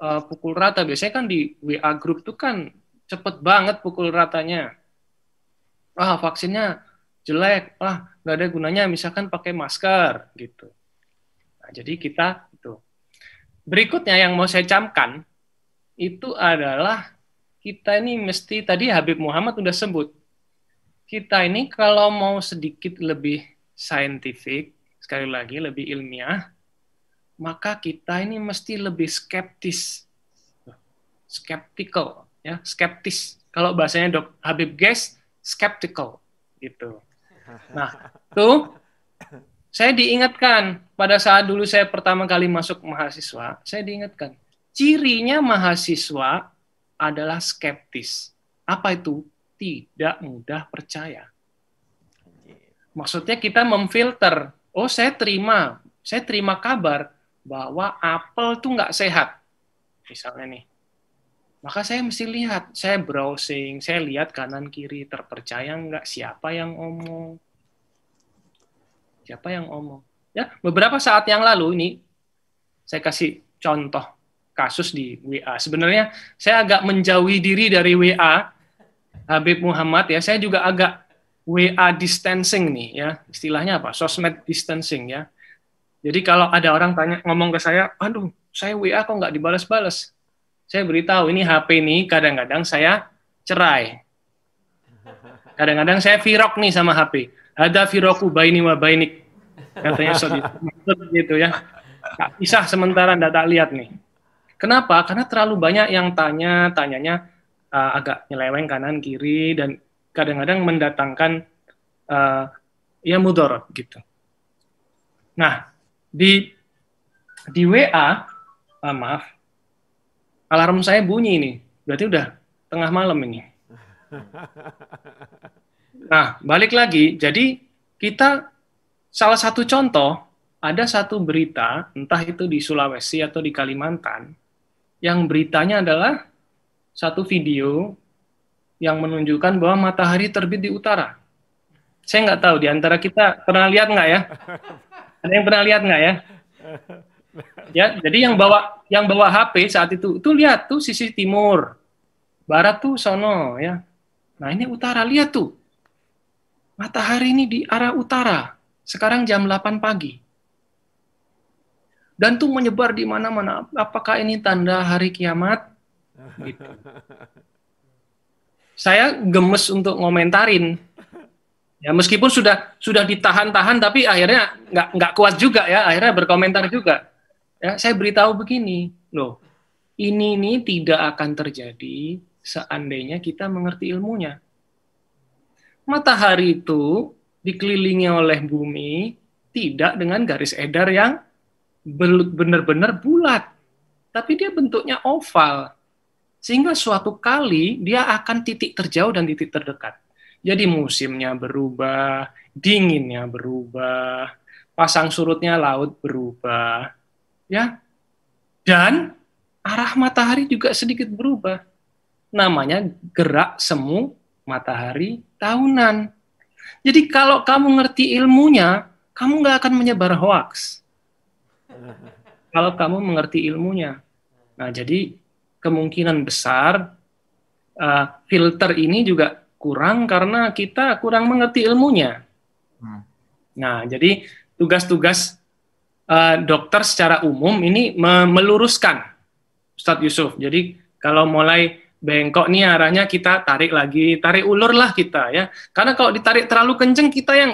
uh, pukul rata. Biasanya kan di WA group itu kan cepet banget pukul ratanya. Ah vaksinnya jelek, ah nggak ada gunanya. Misalkan pakai masker gitu. Nah, jadi kita itu. Berikutnya yang mau saya camkan itu adalah kita ini mesti tadi Habib Muhammad sudah sebut. Kita ini kalau mau sedikit lebih saintifik, sekali lagi lebih ilmiah, maka kita ini mesti lebih skeptis. Skeptical, ya, skeptis. Kalau bahasanya Dok Habib Guys, skeptical gitu. Nah, tuh saya diingatkan pada saat dulu saya pertama kali masuk mahasiswa, saya diingatkan cirinya mahasiswa adalah skeptis. Apa itu? Tidak mudah percaya. Maksudnya kita memfilter. Oh, saya terima, saya terima kabar bahwa apel itu nggak sehat. Misalnya nih. Maka saya mesti lihat, saya browsing, saya lihat kanan kiri terpercaya nggak siapa yang ngomong, Siapa yang omong? Ya, beberapa saat yang lalu ini saya kasih contoh kasus di WA. Sebenarnya saya agak menjauhi diri dari WA Habib Muhammad ya. Saya juga agak WA distancing nih ya. Istilahnya apa? Sosmed distancing ya. Jadi kalau ada orang tanya ngomong ke saya, "Aduh, saya WA kok nggak dibalas-balas?" Saya beritahu ini HP nih. kadang-kadang saya cerai. Kadang-kadang saya virok nih sama HP ada firaku baini wa bainik katanya Ustaz gitu ya tak pisah sementara ndak tak lihat nih kenapa karena terlalu banyak yang tanya tanyanya uh, agak nyeleweng kanan kiri dan kadang-kadang mendatangkan uh, ya mudor gitu nah di di WA uh, ah, maaf alarm saya bunyi ini berarti udah tengah malam ini Nah, balik lagi. Jadi kita salah satu contoh ada satu berita, entah itu di Sulawesi atau di Kalimantan, yang beritanya adalah satu video yang menunjukkan bahwa matahari terbit di utara. Saya nggak tahu di antara kita pernah lihat nggak ya? Ada yang pernah lihat nggak ya? Ya, jadi yang bawa yang bawa HP saat itu tuh lihat tuh sisi timur, barat tuh sono ya. Nah ini utara lihat tuh matahari ini di arah utara, sekarang jam 8 pagi. Dan tuh menyebar di mana-mana. Apakah ini tanda hari kiamat? Gitu. Saya gemes untuk ngomentarin. Ya meskipun sudah sudah ditahan-tahan, tapi akhirnya nggak nggak kuat juga ya. Akhirnya berkomentar juga. Ya saya beritahu begini, loh ini ini tidak akan terjadi seandainya kita mengerti ilmunya matahari itu dikelilingi oleh bumi tidak dengan garis edar yang benar-benar bulat, tapi dia bentuknya oval. Sehingga suatu kali dia akan titik terjauh dan titik terdekat. Jadi musimnya berubah, dinginnya berubah, pasang surutnya laut berubah. Ya. Dan arah matahari juga sedikit berubah. Namanya gerak semu matahari tahunan. Jadi kalau kamu ngerti ilmunya, kamu nggak akan menyebar hoax. kalau kamu mengerti ilmunya. Nah, jadi kemungkinan besar uh, filter ini juga kurang karena kita kurang mengerti ilmunya. Hmm. Nah, jadi tugas-tugas uh, dokter secara umum ini meluruskan Ustadz Yusuf. Jadi kalau mulai bengkok nih arahnya kita tarik lagi, tarik ulur lah kita ya. Karena kalau ditarik terlalu kenceng kita yang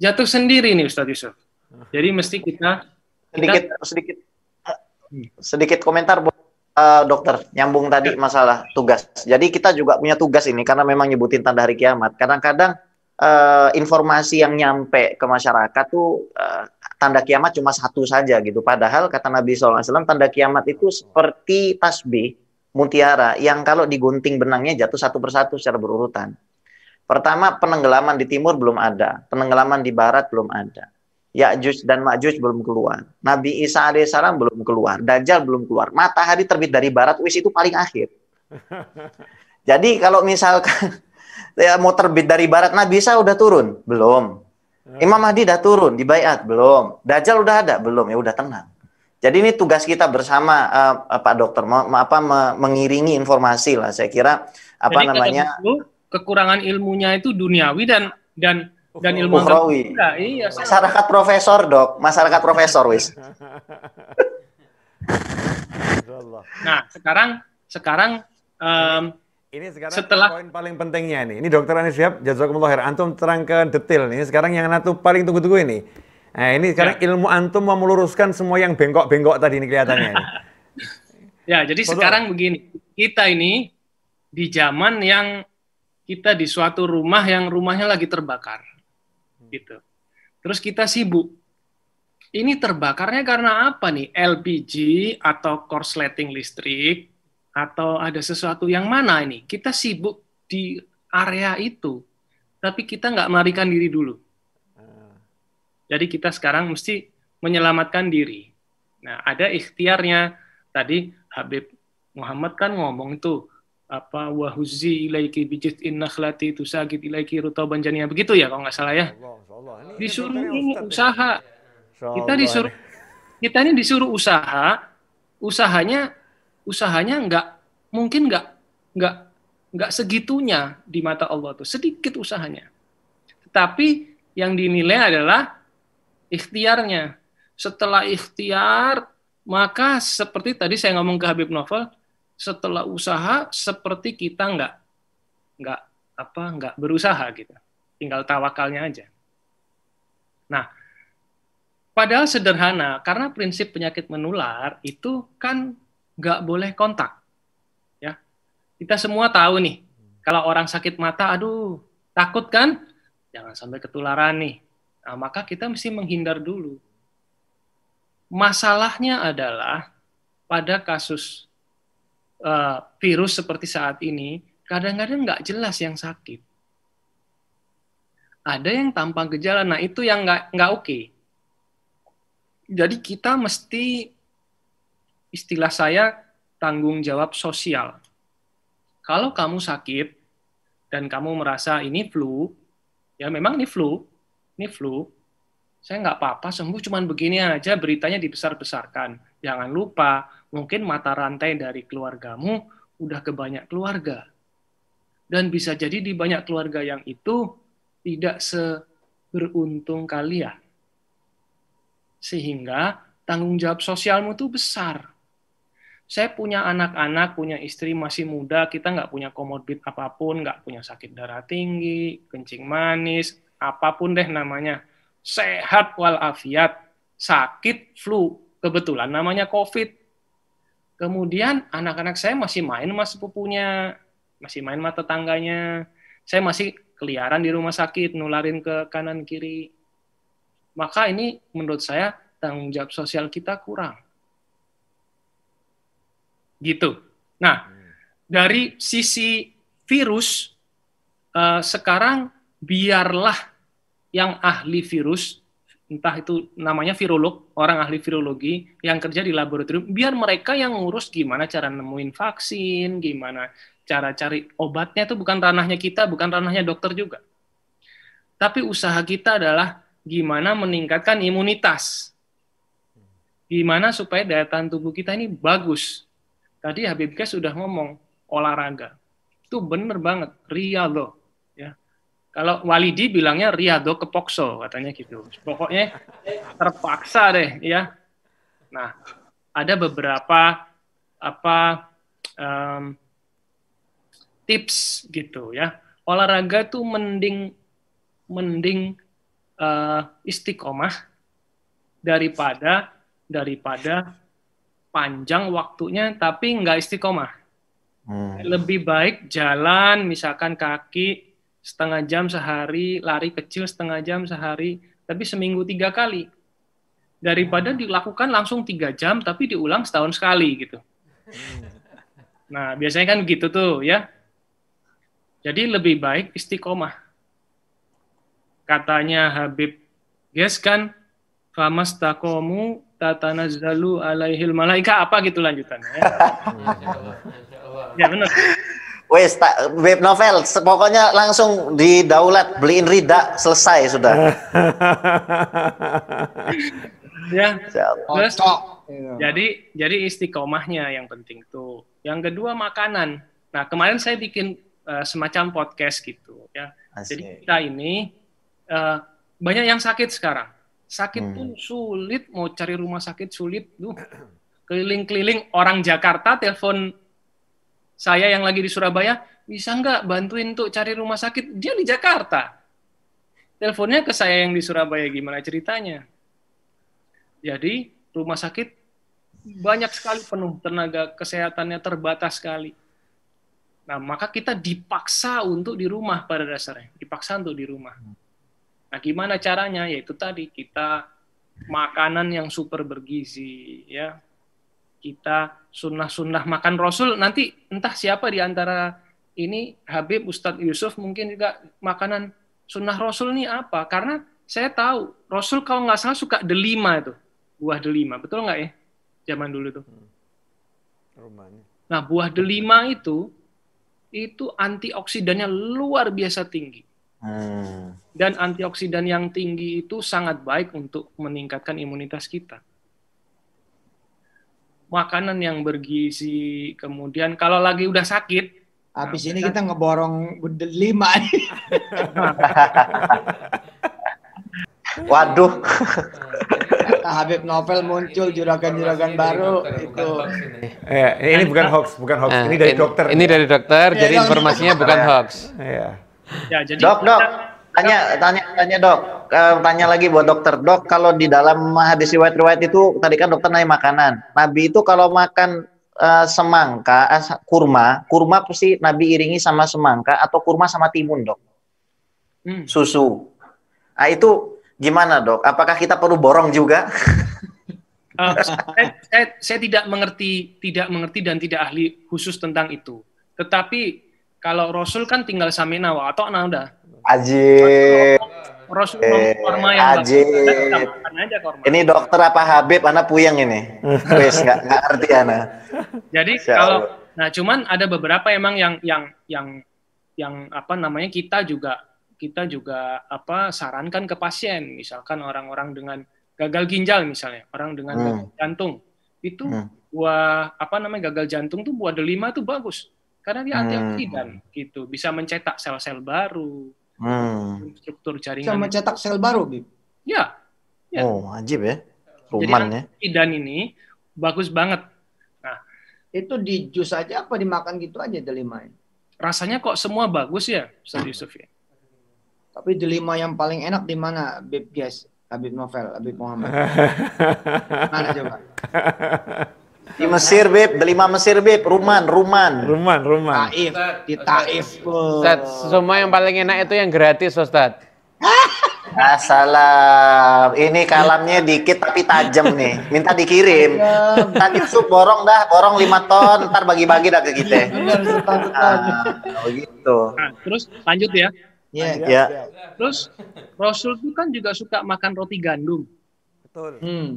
jatuh sendiri nih Ustadz Yusuf. Jadi mesti kita, kita sedikit sedikit sedikit komentar buat uh, dokter nyambung tadi ya. masalah tugas. Jadi kita juga punya tugas ini karena memang nyebutin tanda hari kiamat. Kadang-kadang uh, informasi yang nyampe ke masyarakat tuh uh, tanda kiamat cuma satu saja gitu. Padahal kata Nabi SAW tanda kiamat itu seperti tasbih mutiara yang kalau digunting benangnya jatuh satu persatu secara berurutan. Pertama, penenggelaman di timur belum ada, penenggelaman di barat belum ada. Ya'juj dan Ma'juj belum keluar. Nabi Isa alaihissalam belum keluar, Dajjal belum keluar. Matahari terbit dari barat wis itu paling akhir. Jadi kalau misalkan ya, mau terbit dari barat Nabi Isa udah turun, belum. Ya. Imam Mahdi udah turun, dibayat, belum. Dajjal udah ada, belum. Ya udah tenang. Jadi ini tugas kita bersama uh, Pak Dokter ma apa ma mengiringi informasi lah saya kira apa Jadi, namanya itu, kekurangan ilmunya itu duniawi dan dan dan ilmu ukhrawi. Nah, iya, masyarakat profesor, Dok. Masyarakat profesor wis. nah, sekarang sekarang um, ini sekarang setelah poin paling pentingnya ini. Ini dokter Anies siap, jazakumullah khair. Antum terangkan detail nih. Sekarang yang tuh paling tunggu-tunggu ini Nah ini sekarang ya. ilmu antum mau meluruskan semua yang bengkok-bengkok tadi ini kelihatannya. ya jadi Betul. sekarang begini, kita ini di zaman yang kita di suatu rumah yang rumahnya lagi terbakar, hmm. gitu. Terus kita sibuk. Ini terbakarnya karena apa nih? LPG atau korsleting listrik atau ada sesuatu yang mana ini? Kita sibuk di area itu, tapi kita nggak melarikan diri dulu jadi kita sekarang mesti menyelamatkan diri. Nah, ada ikhtiarnya. Tadi Habib Muhammad kan ngomong itu apa wahuzi ilaiki bijit innakhlati tusagit ilaiki rutoban janiyah begitu ya kalau nggak salah ya. disuruh ini ya? usaha. Kita disuruh kita ini disuruh usaha, usahanya usahanya nggak mungkin nggak nggak nggak segitunya di mata Allah tuh sedikit usahanya. Tetapi yang dinilai adalah ikhtiarnya. Setelah ikhtiar, maka seperti tadi saya ngomong ke Habib Novel, setelah usaha seperti kita nggak nggak apa nggak berusaha gitu, tinggal tawakalnya aja. Nah, padahal sederhana karena prinsip penyakit menular itu kan nggak boleh kontak, ya. Kita semua tahu nih, kalau orang sakit mata, aduh takut kan? Jangan sampai ketularan nih. Nah, maka kita mesti menghindar dulu. Masalahnya adalah pada kasus uh, virus seperti saat ini, kadang-kadang nggak jelas yang sakit. Ada yang tampang gejala, nah itu yang nggak nggak oke. Okay. Jadi kita mesti istilah saya tanggung jawab sosial. Kalau kamu sakit dan kamu merasa ini flu, ya memang ini flu, ini flu, saya nggak apa-apa sembuh cuma begini aja beritanya dibesar-besarkan. Jangan lupa, mungkin mata rantai dari keluargamu udah ke banyak keluarga. Dan bisa jadi di banyak keluarga yang itu tidak seberuntung kalian. Sehingga tanggung jawab sosialmu itu besar. Saya punya anak-anak, punya istri masih muda, kita nggak punya komorbid apapun, nggak punya sakit darah tinggi, kencing manis, apapun deh namanya, sehat walafiat, sakit flu, kebetulan namanya COVID. Kemudian anak-anak saya masih main sama sepupunya, masih main sama tetangganya. Saya masih keliaran di rumah sakit, nularin ke kanan kiri. Maka ini menurut saya tanggung jawab sosial kita kurang. Gitu. Nah, dari sisi virus, eh, sekarang biarlah yang ahli virus, entah itu namanya virolog, orang ahli virologi yang kerja di laboratorium, biar mereka yang ngurus gimana cara nemuin vaksin, gimana cara cari obatnya itu bukan ranahnya kita, bukan ranahnya dokter juga. Tapi usaha kita adalah gimana meningkatkan imunitas. Gimana supaya daya tahan tubuh kita ini bagus. Tadi Habib Kes sudah ngomong olahraga. Itu bener banget, real loh. Kalau Walidi bilangnya Riado kepokso katanya gitu. Pokoknya terpaksa deh ya. Nah, ada beberapa apa um, tips gitu ya. Olahraga tuh mending mending uh, istiqomah daripada daripada panjang waktunya tapi nggak istiqomah. Hmm. Lebih baik jalan misalkan kaki setengah jam sehari, lari kecil setengah jam sehari, tapi seminggu tiga kali. Daripada dilakukan langsung tiga jam, tapi diulang setahun sekali gitu. Nah, biasanya kan gitu tuh ya. Jadi lebih baik istiqomah. Katanya Habib Ges kan, Famastakomu tatanazalu alaihil malaika, apa gitu lanjutannya. Ya, ya benar. Wes tak web novel, pokoknya langsung di daulat beliin Rida selesai sudah. ya. Terus, jadi jadi istiqomahnya yang penting tuh. Yang kedua makanan. Nah kemarin saya bikin uh, semacam podcast gitu ya. Jadi kita ini uh, banyak yang sakit sekarang. Sakit hmm. pun sulit, mau cari rumah sakit sulit Duh, Keliling-keliling orang Jakarta telepon saya yang lagi di Surabaya, bisa nggak bantuin untuk cari rumah sakit? Dia di Jakarta. Teleponnya ke saya yang di Surabaya, gimana ceritanya? Jadi rumah sakit banyak sekali penuh, tenaga kesehatannya terbatas sekali. Nah, maka kita dipaksa untuk di rumah pada dasarnya, dipaksa untuk di rumah. Nah, gimana caranya? Yaitu tadi kita makanan yang super bergizi, ya kita sunnah-sunnah makan Rasul. Nanti entah siapa di antara ini Habib Ustadz Yusuf mungkin juga makanan sunnah Rasul ini apa? Karena saya tahu Rasul kalau nggak salah suka delima itu buah delima, betul nggak ya? Zaman dulu tuh. Hmm. Rumahnya. Nah buah delima itu itu antioksidannya luar biasa tinggi. Hmm. Dan antioksidan yang tinggi itu sangat baik untuk meningkatkan imunitas kita makanan yang bergizi. Kemudian kalau lagi udah sakit, habis nah, ini kita, kita ngeborong lima Waduh. Habib Novel muncul juragan-juragan baru itu. Iya, ini, bukan hoax, bukan hoax. Eh, ini dari dokter. Ini dari dokter, iya, jadi iya, informasinya bukan hoax. Ya. ya jadi dok, dok tanya tanya tanya dok uh, tanya lagi buat dokter dok kalau di dalam hadis riwayat-riwayat itu tadi kan dokter naik makanan nabi itu kalau makan uh, semangka uh, kurma kurma pasti nabi iringi sama semangka atau kurma sama timun dok hmm. susu nah, itu gimana dok apakah kita perlu borong juga uh, saya, saya, saya tidak mengerti tidak mengerti dan tidak ahli khusus tentang itu tetapi kalau Rasul kan tinggal samina nawa atau anda Aji, Ros eh, korma yang Ini dokter apa Habib? mana puyeng ini. Wes nggak nggak ngerti Ana. Jadi kalau nah cuman ada beberapa emang yang yang yang yang apa namanya kita juga kita juga apa sarankan ke pasien misalkan orang-orang dengan gagal ginjal misalnya orang dengan hmm. gagal jantung itu hmm. buah apa namanya gagal jantung tuh buah delima tuh bagus karena dia antioksidan hmm. gitu bisa mencetak sel-sel baru Hmm. Struktur jaringan. Sama cetak sel baru, Bib. Ya. ya. Oh, ajib ya. Ruman Jadi, kan ya. Idan ini bagus banget. Nah, itu di jus aja apa dimakan gitu aja delimain? Rasanya kok semua bagus ya, Ustaz hmm. Yusuf ya. Tapi delima yang paling enak di mana, Bib, guys? Habib Novel, Habib Muhammad. mana coba? Di Mesir, Bib. Delima Mesir, Bib. Ruman, Ruman. Ruman, Ruman. Taif. Di Taif. Ustaz, semua yang paling enak itu yang gratis, Ustaz. Assalam. Ah, Ini kalamnya dikit tapi tajam nih. Minta dikirim. Tadi sup borong dah, borong lima ton, ntar bagi-bagi dah ke kita. Iya, begitu. Ah, nah, terus lanjut ya. Iya. Yeah. Yeah. Terus Rasul itu kan juga suka makan roti gandum. Betul. Hmm.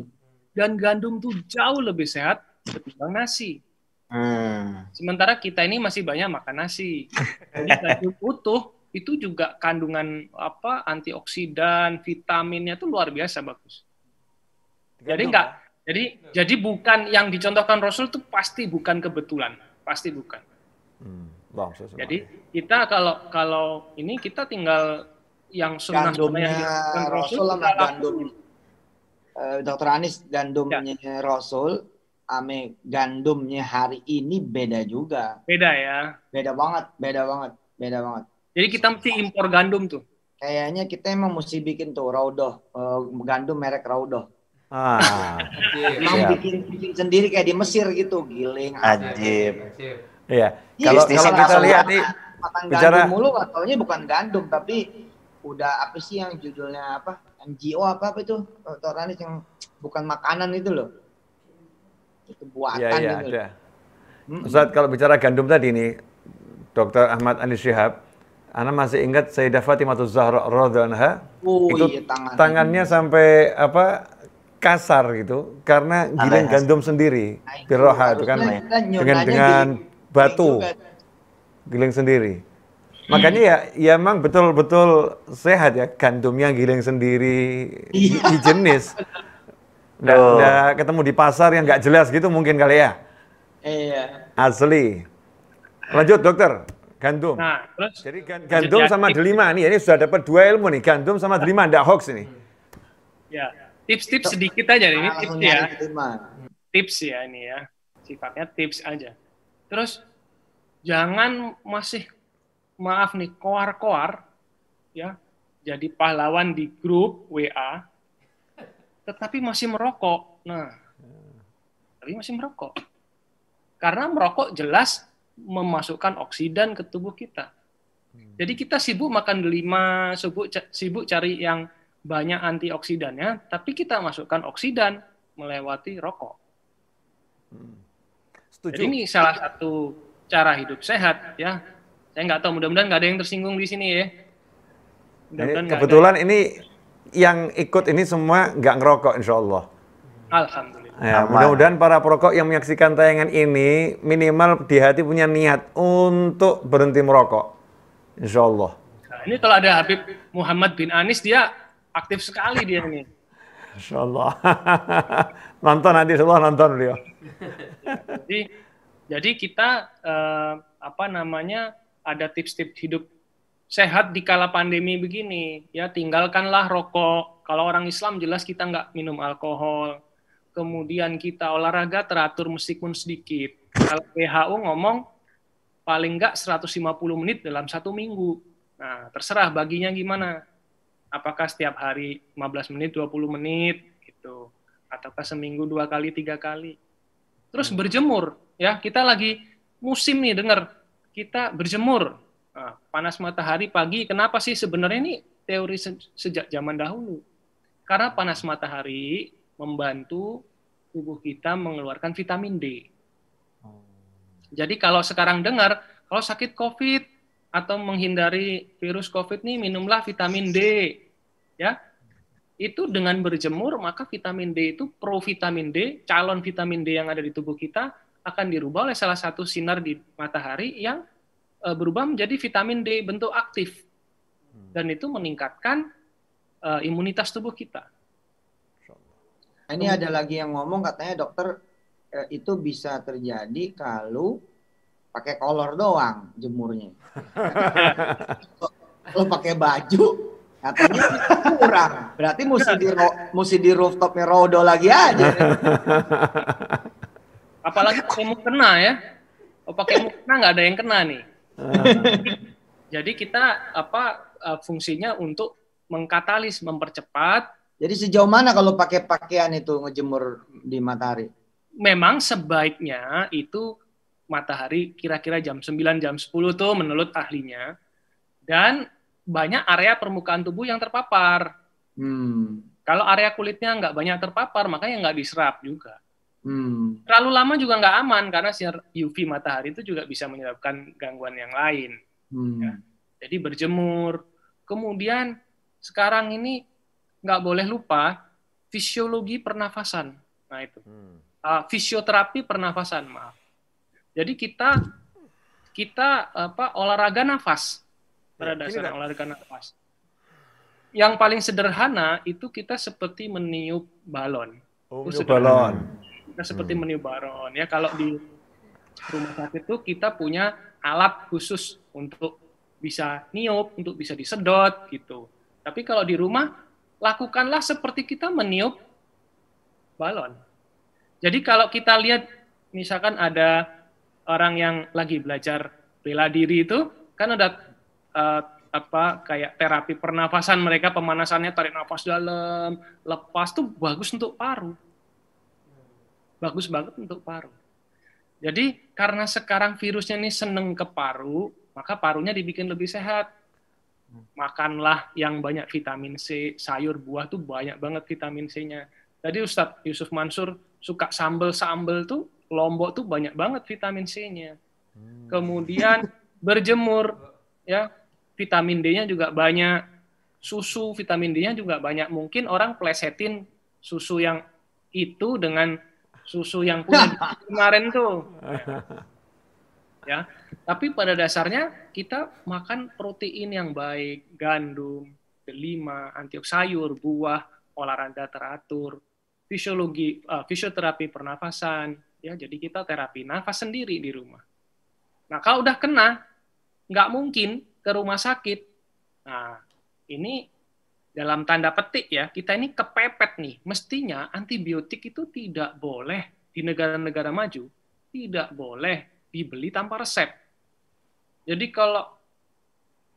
Dan gandum tuh jauh lebih sehat ketimbang nasi. Hmm. Sementara kita ini masih banyak makan nasi. Jadi sayur utuh itu juga kandungan apa antioksidan, vitaminnya itu luar biasa bagus. Jadi enggak ya. jadi jadi bukan yang dicontohkan Rasul itu pasti bukan kebetulan, pasti bukan. Hmm. Bang, jadi kita kalau kalau ini kita tinggal yang sunnah sunnah yang Rasul, Rasul gandum. Uh, Dokter Anis gandumnya ya. Rasul ame gandumnya hari ini beda juga. Beda ya. Beda banget, beda banget, beda banget. Jadi kita mesti impor gandum tuh. Kayaknya kita emang mesti bikin tuh Raudoh, uh, gandum merek Raudoh. Ah. emang bikin bikin sendiri kayak di Mesir gitu, giling. Ajib. Iya. iya. Kalau kalau kita lihat nih bicara mulu katanya bukan gandum tapi udah apa sih yang judulnya apa? ngo apa apa itu? Toranis yang bukan makanan itu loh itu buatan ya, ya, ini. Ada. Hmm. Ustaz, kalau bicara gandum tadi nih, Dr. Ahmad Anis Syihab, Anda masih ingat Sayyidah Fatimah Zahra radhiyallahu oh, itu iya, tangan. tangannya sampai apa kasar gitu karena giling giling gandum sendiri nah, di itu kan, kan dengan dengan di, batu iya giling, giling sendiri hmm. makanya ya ya emang betul-betul sehat ya gandumnya giling sendiri di iya. jenis Nggak, ketemu di pasar yang nggak jelas gitu mungkin kali ya? Iya. Asli. Lanjut dokter, gandum. Nah, terus jadi gandum sama delima nih, ini sudah dapat dua ilmu nih, gandum sama delima, ndak hoax ini. Ya, tips-tips sedikit aja ini tips ya. Tips ya ini ya, sifatnya tips aja. Terus jangan masih maaf nih koar-koar ya jadi pahlawan di grup WA tetapi masih merokok. Nah, hmm. tapi masih merokok. Karena merokok jelas memasukkan oksidan ke tubuh kita. Hmm. Jadi kita sibuk makan delima, sibuk sibuk cari yang banyak antioksidannya, tapi kita masukkan oksidan melewati rokok. Hmm. Setuju. Jadi ini salah satu cara hidup sehat ya. Saya nggak tahu, mudah-mudahan nggak ada yang tersinggung di sini ya. Mudah kebetulan ini yang ikut ini semua nggak ngerokok insya Allah. Alhamdulillah. Ya, mudah-mudahan para perokok yang menyaksikan tayangan ini minimal di hati punya niat untuk berhenti merokok. Insya Allah. Nah, ini kalau ada Habib Muhammad bin Anis, dia aktif sekali dia ini. Insya Allah. nonton nanti, insya Allah nonton beliau. jadi, jadi kita eh, apa namanya ada tips-tips hidup sehat di kala pandemi begini, ya tinggalkanlah rokok. Kalau orang Islam jelas kita nggak minum alkohol. Kemudian kita olahraga teratur musik meskipun sedikit. Kalau WHO ngomong paling nggak 150 menit dalam satu minggu. Nah, terserah baginya gimana. Apakah setiap hari 15 menit, 20 menit, gitu. Ataukah seminggu dua kali, tiga kali. Terus hmm. berjemur, ya. Kita lagi musim nih, dengar. Kita berjemur, Ah, panas matahari pagi, kenapa sih sebenarnya ini teori se sejak zaman dahulu? Karena panas matahari membantu tubuh kita mengeluarkan vitamin D. Jadi kalau sekarang dengar, kalau sakit COVID atau menghindari virus COVID nih minumlah vitamin D, ya. Itu dengan berjemur maka vitamin D itu pro vitamin D, calon vitamin D yang ada di tubuh kita akan dirubah oleh salah satu sinar di matahari yang uh, berubah menjadi vitamin D bentuk aktif hmm. dan itu meningkatkan uh, imunitas tubuh kita. Nah, ini ada lagi yang ngomong katanya dokter eh, itu bisa terjadi kalau pakai kolor doang jemurnya. Lo pakai baju katanya kurang. Berarti mesti di mesti di rooftopnya Rodo lagi aja. Apalagi pakai kena ya. Oh, pakai mukena nggak ada yang kena nih. Ah. Jadi kita apa eh, fungsinya untuk mengkatalis, mempercepat. Jadi sejauh mana kalau pakai pakaian itu ngejemur di matahari? Memang sebaiknya itu matahari kira-kira jam 9 jam 10 tuh menurut ahlinya. Dan banyak area permukaan tubuh yang terpapar. Hmm. Kalau area kulitnya nggak banyak terpapar, makanya nggak diserap juga. Hmm. Terlalu lama juga nggak aman karena sinar UV matahari itu juga bisa menyebabkan gangguan yang lain. Hmm. Ya. Jadi berjemur. Kemudian sekarang ini nggak boleh lupa fisiologi pernafasan. Nah itu hmm. uh, fisioterapi pernafasan maaf. Jadi kita kita apa olahraga nafas pada ya, dasarnya olahraga nafas. Yang paling sederhana itu kita seperti meniup balon. Oh, balon. Nah seperti hmm. menu baron ya kalau di rumah sakit tuh kita punya alat khusus untuk bisa niup, untuk bisa disedot gitu. Tapi kalau di rumah lakukanlah seperti kita meniup balon. Jadi kalau kita lihat misalkan ada orang yang lagi belajar bela diri itu kan ada uh, apa kayak terapi pernafasan mereka pemanasannya tarik nafas dalam lepas tuh bagus untuk paru bagus banget untuk paru. Jadi karena sekarang virusnya ini seneng ke paru, maka parunya dibikin lebih sehat. Makanlah yang banyak vitamin C, sayur buah tuh banyak banget vitamin C-nya. Tadi Ustadz Yusuf Mansur suka sambel-sambel tuh Lombok tuh banyak banget vitamin C-nya. Hmm. Kemudian berjemur ya, vitamin D-nya juga banyak. Susu vitamin D-nya juga banyak. Mungkin orang plesetin susu yang itu dengan susu yang punya kemarin tuh. Ya, tapi pada dasarnya kita makan protein yang baik, gandum, delima, antiok sayur, buah, olahraga teratur, fisiologi, uh, fisioterapi pernafasan, ya. Jadi kita terapi nafas sendiri di rumah. Nah, kalau udah kena, nggak mungkin ke rumah sakit. Nah, ini dalam tanda petik ya, kita ini kepepet nih. Mestinya antibiotik itu tidak boleh di negara-negara maju, tidak boleh dibeli tanpa resep. Jadi kalau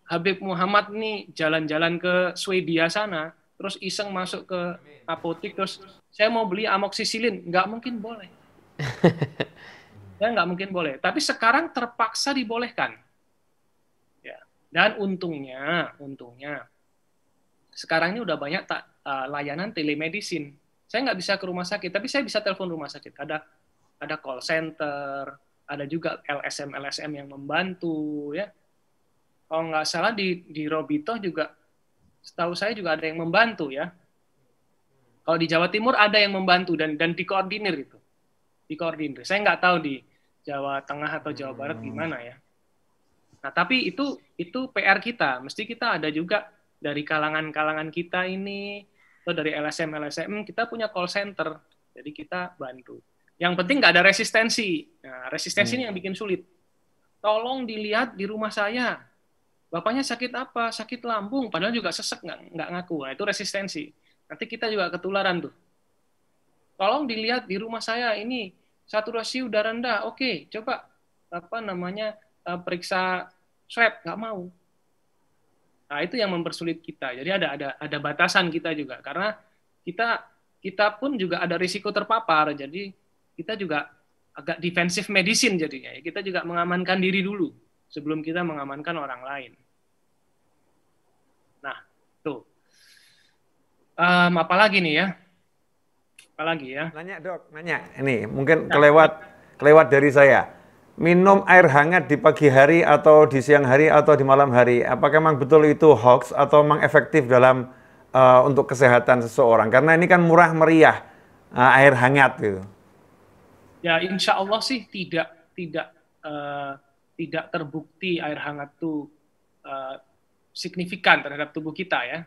Habib Muhammad nih jalan-jalan ke Swedia sana, terus iseng masuk ke apotik, terus saya mau beli amoksisilin, nggak mungkin boleh. ya nggak mungkin boleh. Tapi sekarang terpaksa dibolehkan. Ya. Dan untungnya, untungnya sekarang ini udah banyak tak uh, eh, layanan telemedicine. Saya nggak bisa ke rumah sakit, tapi saya bisa telepon rumah sakit. Ada ada call center, ada juga LSM LSM yang membantu ya. Kalau nggak salah di di Robito juga, setahu saya juga ada yang membantu ya. Kalau di Jawa Timur ada yang membantu dan dan dikoordinir itu dikoordinir. Saya nggak tahu di Jawa Tengah atau Jawa Barat hmm. gimana ya. Nah tapi itu itu PR kita, mesti kita ada juga dari kalangan-kalangan kita ini atau dari LSM LSM kita punya call center jadi kita bantu yang penting nggak ada resistensi nah, resistensi hmm. ini yang bikin sulit tolong dilihat di rumah saya bapaknya sakit apa sakit lambung padahal juga sesek nggak ngaku nah, itu resistensi nanti kita juga ketularan tuh tolong dilihat di rumah saya ini saturasi udara rendah oke coba apa namanya eh, periksa swab nggak mau Nah, itu yang mempersulit kita. Jadi ada ada ada batasan kita juga karena kita kita pun juga ada risiko terpapar. Jadi kita juga agak defensif medicine jadinya. Kita juga mengamankan diri dulu sebelum kita mengamankan orang lain. Nah, tuh. Um, apalagi nih ya? Apalagi ya? Nanya dok, nanya. Ini mungkin nah. kelewat kelewat dari saya minum air hangat di pagi hari atau di siang hari atau di malam hari, apakah memang betul itu hoax atau memang efektif dalam uh, untuk kesehatan seseorang? Karena ini kan murah meriah uh, air hangat gitu. Ya, insya Allah sih tidak tidak uh, tidak terbukti air hangat itu uh, signifikan terhadap tubuh kita ya.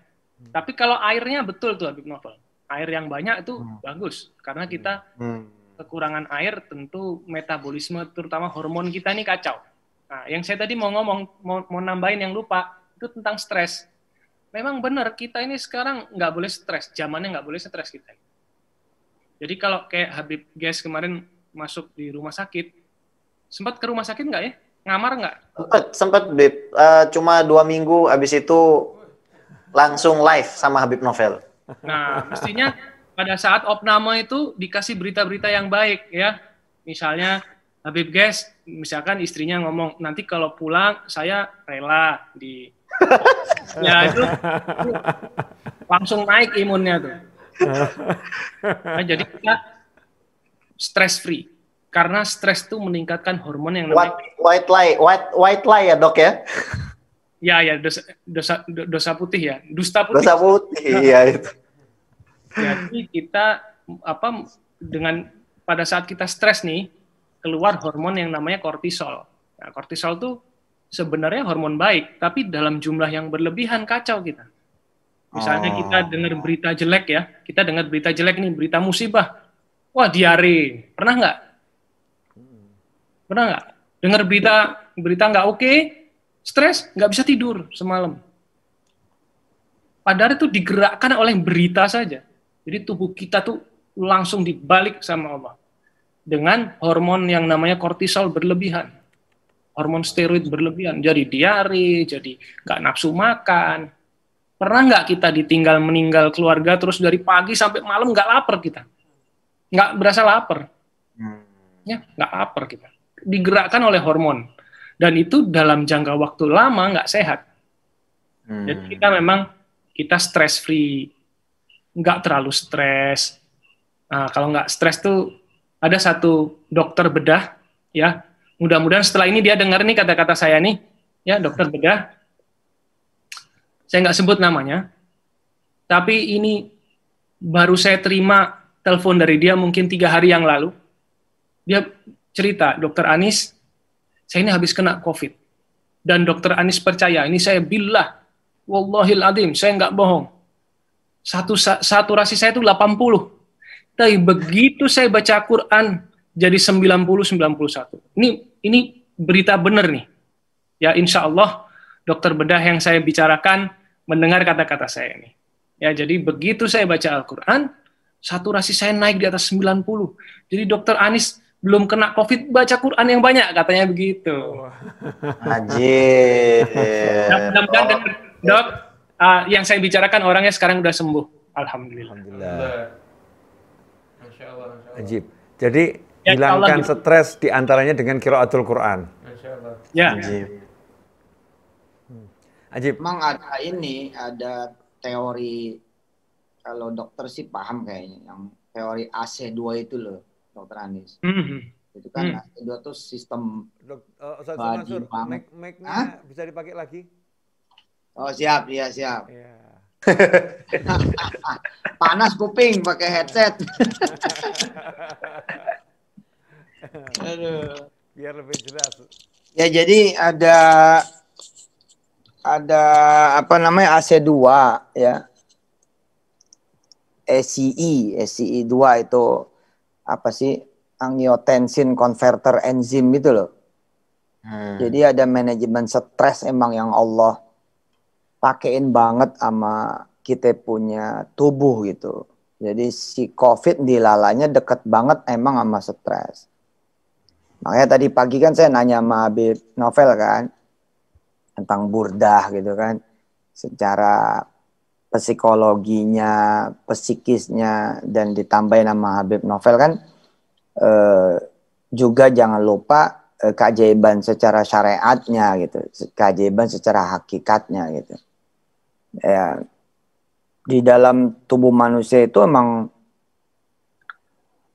Hmm. Tapi kalau airnya betul tuh Habib Novel, air yang banyak itu hmm. bagus karena kita hmm kekurangan air tentu metabolisme terutama hormon kita ini kacau. Nah, yang saya tadi mau ngomong mau, mau nambahin yang lupa itu tentang stres. Memang benar kita ini sekarang nggak boleh stres, zamannya nggak boleh stres kita. Jadi kalau kayak Habib guys kemarin masuk di rumah sakit, sempat ke rumah sakit nggak ya? Ngamar nggak? Sempat, sempat, Bib. Uh, cuma dua minggu, habis itu langsung live sama Habib Novel. Nah, mestinya pada saat opname itu dikasih berita-berita yang baik ya. Misalnya Habib Guys, misalkan istrinya ngomong, nanti kalau pulang saya rela di ya itu, langsung naik imunnya tuh. nah, jadi kita stress free karena stres itu meningkatkan hormon yang namanya white, white lie, white white lie ya dok ya. Ya ya dosa dosa dosa putih ya, dusta putih. Dosa putih, iya itu jadi kita apa dengan pada saat kita stres nih keluar hormon yang namanya kortisol. Nah, kortisol tuh sebenarnya hormon baik, tapi dalam jumlah yang berlebihan kacau kita. Misalnya oh. kita dengar berita jelek ya, kita dengar berita jelek nih, berita musibah. Wah, diare. Pernah nggak? Pernah nggak? Dengar berita berita nggak oke, stres, nggak bisa tidur semalam. Padahal itu digerakkan oleh berita saja. Jadi tubuh kita tuh langsung dibalik sama Allah dengan hormon yang namanya kortisol berlebihan, hormon steroid berlebihan, jadi diare, jadi nggak nafsu makan. Pernah nggak kita ditinggal meninggal keluarga terus dari pagi sampai malam nggak lapar kita, nggak berasa lapar, hmm. ya nggak lapar kita, digerakkan oleh hormon dan itu dalam jangka waktu lama nggak sehat. Hmm. Jadi kita memang kita stress free, nggak terlalu stres. Nah, kalau nggak stres tuh ada satu dokter bedah ya. Mudah-mudahan setelah ini dia dengar nih kata-kata saya nih ya dokter bedah. Saya nggak sebut namanya, tapi ini baru saya terima telepon dari dia mungkin tiga hari yang lalu. Dia cerita, dokter Anis, saya ini habis kena COVID. Dan dokter Anis percaya, ini saya billah, wallahil adim, saya nggak bohong satu saturasi saya itu 80. Tapi begitu saya baca Quran jadi 90 91. Ini ini berita benar nih. Ya insya Allah dokter bedah yang saya bicarakan mendengar kata-kata saya ini. Ya jadi begitu saya baca Al-Qur'an, saturasi saya naik di atas 90. Jadi dokter Anis belum kena COVID baca Quran yang banyak katanya begitu. Anjir. Ya, oh. dok, uh, yang saya bicarakan orangnya sekarang udah sembuh. Alhamdulillah. Alhamdulillah. Masya Allah, Masya Allah. Ajib. Jadi ya, hilangkan gitu. stres diantaranya dengan kiraatul Quran. Masya Allah. Ya. Ajib. Hmm. Ajib. Memang ada ini ada teori kalau dokter sih paham kayaknya yang teori AC2 itu loh, Dokter Anies. Mm -hmm. Itu kan mm. AC2 itu sistem Dok, uh, Ustaz, Mansur, mic, bisa dipakai lagi? Oh siap, ya siap. Ya. Panas kuping pakai headset. Aduh. Biar lebih jelas. Ya jadi ada ada apa namanya AC2 ya. ACE, ACE2 itu apa sih? Angiotensin converter enzim itu loh. Hmm. Jadi ada manajemen stres emang yang Allah pakein banget sama kita punya tubuh gitu. Jadi si COVID dilalanya deket banget emang sama stres. Makanya tadi pagi kan saya nanya sama Habib Novel kan tentang burdah gitu kan. Secara psikologinya, psikisnya dan ditambahin sama Habib Novel kan eh, juga jangan lupa eh, keajaiban secara syariatnya gitu, keajaiban secara hakikatnya gitu ya di dalam tubuh manusia itu emang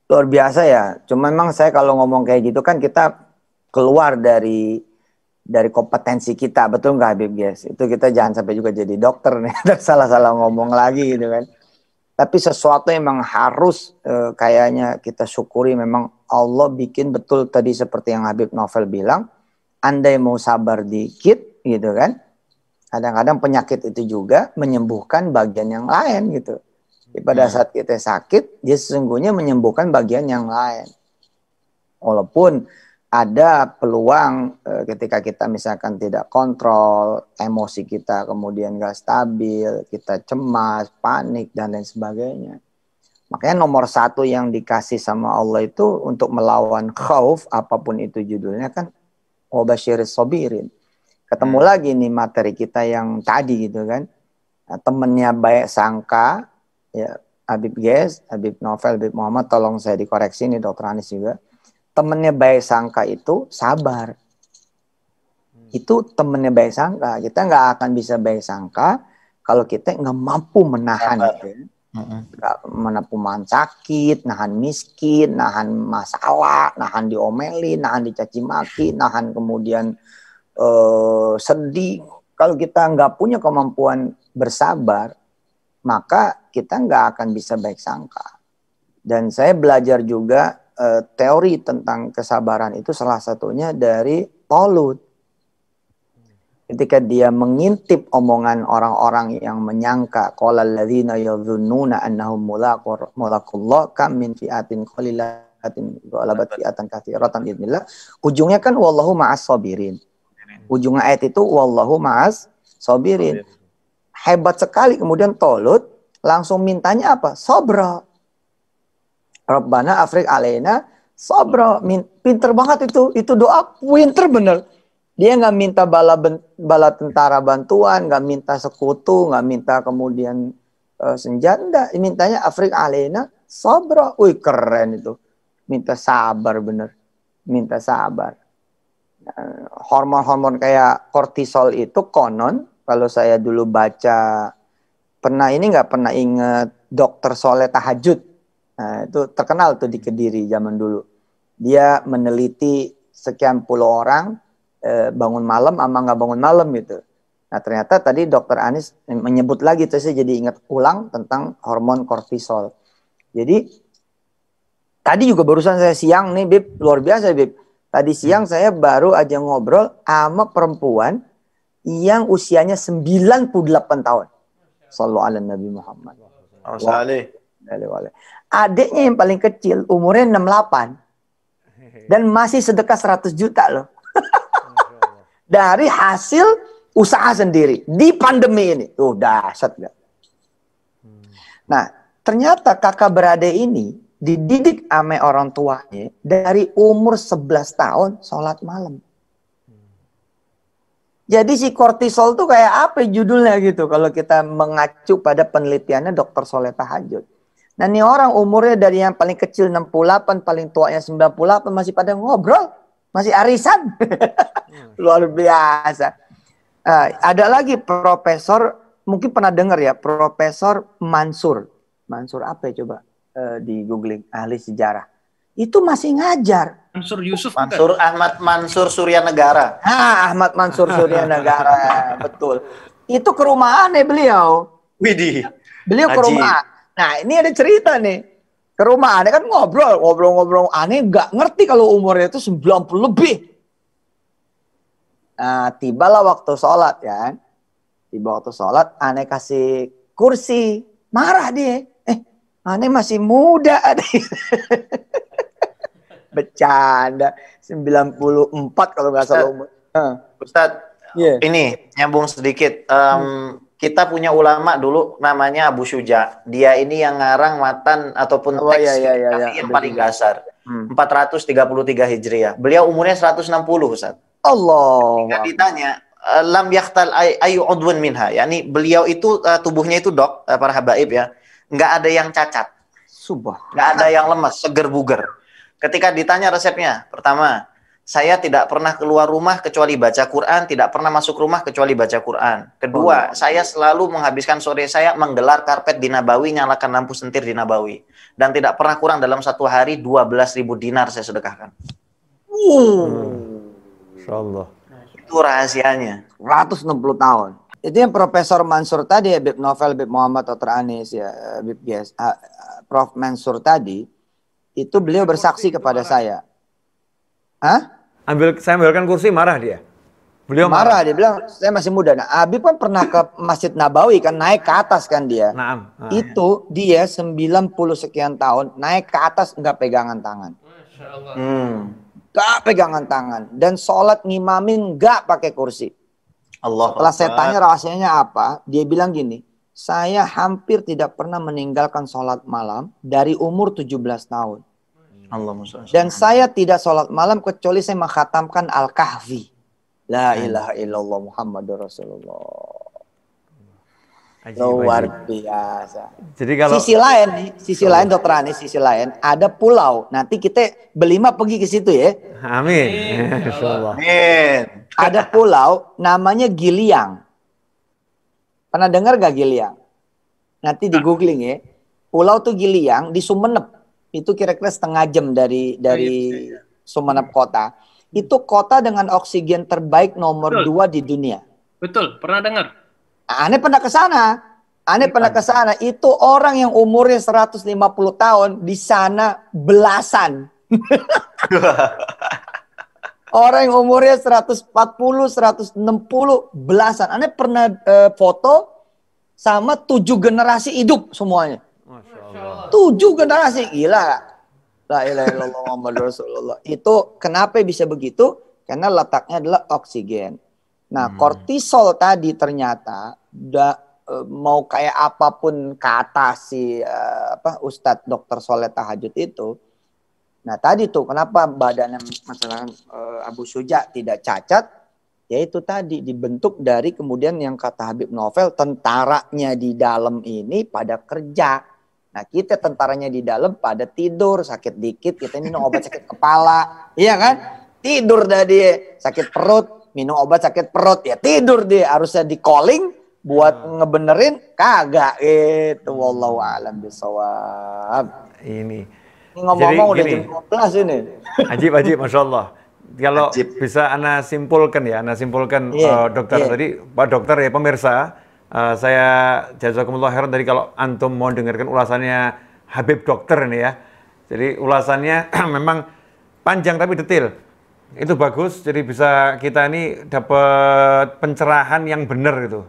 luar biasa ya. Cuma memang saya kalau ngomong kayak gitu kan kita keluar dari dari kompetensi kita, betul nggak Habib Guys? Itu kita jangan sampai juga jadi dokter nih, salah-salah ngomong lagi gitu kan. Tapi sesuatu emang harus e, kayaknya kita syukuri memang Allah bikin betul tadi seperti yang Habib Novel bilang, andai mau sabar dikit gitu kan, kadang-kadang penyakit itu juga menyembuhkan bagian yang lain gitu. Jadi pada hmm. saat kita sakit, dia sesungguhnya menyembuhkan bagian yang lain. Walaupun ada peluang e, ketika kita misalkan tidak kontrol, emosi kita kemudian gak stabil, kita cemas, panik, dan lain sebagainya. Makanya nomor satu yang dikasih sama Allah itu untuk melawan khauf, apapun itu judulnya kan, obashiris sobirin ketemu hmm. lagi nih materi kita yang tadi gitu kan nah, temennya baik sangka ya Habib Ges, Habib Novel, Habib Muhammad tolong saya dikoreksi nih dokter Anis juga temennya baik sangka itu sabar hmm. itu temennya baik sangka kita nggak akan bisa baik sangka kalau kita nggak mampu menahan sabar. gitu Mm-hmm. Ya. menepuman sakit, nahan miskin, nahan masalah, nahan diomeli nahan dicaci maki, nahan kemudian uh, eh, sedih, kalau kita nggak punya kemampuan bersabar, maka kita nggak akan bisa baik sangka. Dan saya belajar juga uh, teori tentang kesabaran itu salah satunya dari Tolut. Ketika dia mengintip omongan orang-orang yang menyangka qala alladzina yadhunnuna annahum mulaqullah kam min fi'atin qalilatin ghalabat fi'atan katsiratan Ujungnya kan wallahu ma'as sabirin. Ujung ayat itu wallahu ma'as sobirin. Hebat sekali kemudian Tolut langsung mintanya apa? Sobro. Rabbana Afrik Alena sobro. Pinter banget itu. Itu doa pinter bener. Dia nggak minta bala, ben, bala tentara bantuan, nggak minta sekutu, nggak minta kemudian uh, senjata. Mintanya Afrik Alena sobro. Wih keren itu. Minta sabar bener. Minta sabar hormon-hormon kayak kortisol itu konon kalau saya dulu baca pernah ini nggak pernah inget dokter Soleh Tahajud nah, itu terkenal tuh di Kediri zaman dulu dia meneliti sekian puluh orang eh, bangun malam ama nggak bangun malam gitu nah ternyata tadi dokter Anies menyebut lagi tuh saya jadi ingat ulang tentang hormon kortisol jadi tadi juga barusan saya siang nih Bib luar biasa Bib Tadi hmm. siang hmm. saya baru aja ngobrol sama perempuan yang usianya 98 tahun. Sallallahu ala Nabi Muhammad. Adiknya yang paling kecil umurnya 68 dan masih sedekah 100 juta loh. Dari hasil usaha sendiri di pandemi ini. Tuh dahsyat gak? Hmm. Nah, ternyata kakak beradik ini dididik ame orang tuanya dari umur 11 tahun sholat malam. Jadi si kortisol tuh kayak apa judulnya gitu kalau kita mengacu pada penelitiannya dokter Soleh Tahajud. Nah ini orang umurnya dari yang paling kecil 68, paling tuanya 98 masih pada ngobrol, masih arisan. Luar biasa. Uh, ada lagi Profesor, mungkin pernah dengar ya, Profesor Mansur. Mansur apa ya coba? Eh, di googling ahli sejarah itu masih ngajar Mansur oh, Yusuf Mansur kan? Ahmad Mansur Suryanegara ah Ahmad Mansur Surya Negara betul itu ke rumah aneh beliau Widih beliau Haji. ke rumah nah ini ada cerita nih ke rumah aneh kan ngobrol ngobrol-ngobrol aneh nggak ngerti kalau umurnya itu 90 lebih Nah, tibalah waktu sholat ya. Kan? Tiba waktu sholat, aneh kasih kursi. Marah dia ane ah, masih muda. Bercanda. 94 kalau nggak salah umur. Ah. Ustadz, yeah. ini nyambung sedikit. Um, hmm. Kita punya ulama dulu namanya Abu Syuja. Dia ini yang ngarang matan ataupun oh, iya, teks iya, iya, iya, yang paling dasar. Hmm. 433 Hijriah. Beliau umurnya 160, Ustaz. Allah. Ketika ditanya, lam yaktal ayu udwan minha, Yani beliau itu eh, tubuhnya itu dok uh, para habaib ya nggak ada yang cacat subah nggak ada yang lemas, seger buger ketika ditanya resepnya pertama saya tidak pernah keluar rumah kecuali baca Quran, tidak pernah masuk rumah kecuali baca Quran. Kedua, oh. saya selalu menghabiskan sore saya menggelar karpet di Nabawi, nyalakan lampu sentir di Nabawi. Dan tidak pernah kurang dalam satu hari ribu dinar saya sedekahkan. Uh. Hmm. Insya Allah. Itu rahasianya. 160 tahun itu yang Profesor Mansur tadi ya, Bib Novel, Bib Muhammad atau Anies ya, eh, Bib Yes, eh, eh, Prof Mansur tadi itu beliau bersaksi kepada saya. Hah? Ambil saya ambilkan kursi marah dia. Beliau marah, marah. dia bilang saya masih muda. Nah, Habib kan pernah ke Masjid Nabawi kan naik ke atas kan dia. Nah, nah itu ya. dia 90 sekian tahun naik ke atas nggak pegangan tangan. Masya Allah. Hmm. Gak pegangan tangan dan sholat ngimamin nggak pakai kursi. Allah Setelah Allah. saya tanya rahasianya apa, dia bilang gini, saya hampir tidak pernah meninggalkan sholat malam dari umur 17 tahun. Allah Dan saya tidak sholat malam kecuali saya menghatamkan Al-Kahfi. La ilaha illallah Muhammadur Rasulullah. Ajib, Luar biasa. Jadi kalau sisi lain nih, sisi lain dokter Anies, sisi lain ada pulau. Nanti kita berlima pergi ke situ ya. Amin. Amin. ada pulau namanya Giliang. Pernah dengar gak Giliang? Nanti di googling ya. Pulau tuh Giliang di Sumenep. Itu kira-kira setengah jam dari dari oh, iya, iya, iya. Sumenep hmm. kota. Itu kota dengan oksigen terbaik nomor Betul. dua di dunia. Betul, pernah dengar. Ah, Aneh pernah ke sana. Aneh Betul. pernah ke sana. Itu orang yang umurnya 150 tahun di sana belasan. Orang yang umurnya 140, 160, belasan. Anda pernah uh, foto sama tujuh generasi hidup semuanya. Tujuh generasi, gila La ilaha Rasulullah. Itu kenapa bisa begitu? Karena letaknya adalah oksigen. Nah, hmm. kortisol tadi ternyata da, e, mau kayak apapun kata si uh, apa Ustadz Dokter Soleh Tahajud itu, Nah tadi tuh kenapa badan masalah uh, Abu Suja tidak cacat, yaitu tadi dibentuk dari kemudian yang kata Habib Novel tentaranya di dalam ini pada kerja. Nah kita tentaranya di dalam pada tidur sakit dikit kita minum obat sakit kepala, iya kan? Tidur tadi sakit perut minum obat sakit perut ya tidur dia harusnya di calling buat hmm. ngebenerin kagak itu wallahu alam bisawab. Ini ngomong-ngomong udah gini, jam 12 ini. Ajib, ajib, Masya Allah. Kalau ajib. bisa Anda simpulkan ya, Anda simpulkan yeah, iya, uh, dokter yeah. tadi, Pak dokter ya pemirsa, uh, saya jazakumullah heran tadi kalau Antum mau dengarkan ulasannya Habib dokter ini ya. Jadi ulasannya memang panjang tapi detail. Itu bagus, jadi bisa kita ini dapat pencerahan yang benar gitu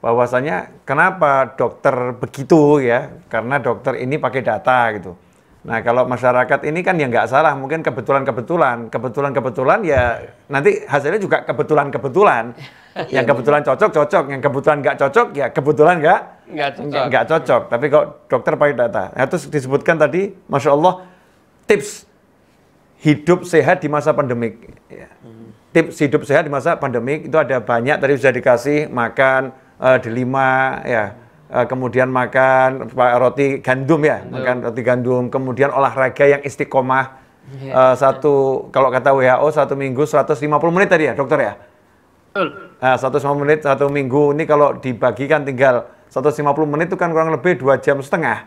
bahwasanya kenapa dokter begitu ya karena dokter ini pakai data gitu Nah kalau masyarakat ini kan ya nggak salah, mungkin kebetulan-kebetulan, kebetulan-kebetulan ya nanti hasilnya juga kebetulan-kebetulan. yang kebetulan cocok cocok, yang kebetulan nggak cocok ya kebetulan nggak cocok. Nggak cocok. Tapi kalau dokter pakai data, nah, terus disebutkan tadi, masya Allah tips hidup sehat di masa pandemik. Ya. Tips hidup sehat di masa pandemik itu ada banyak tadi sudah dikasih makan uh, eh, delima ya Eh, kemudian makan roti gandum ya, gandum. makan roti gandum, kemudian olahraga yang istiqomah. Yeah. Iya. Uh, satu kalau kata WHO satu minggu 150 menit tadi ya, dokter ya? Betul. Nah, 150 menit satu minggu ini kalau dibagikan tinggal 150 menit itu kan kurang lebih dua jam setengah.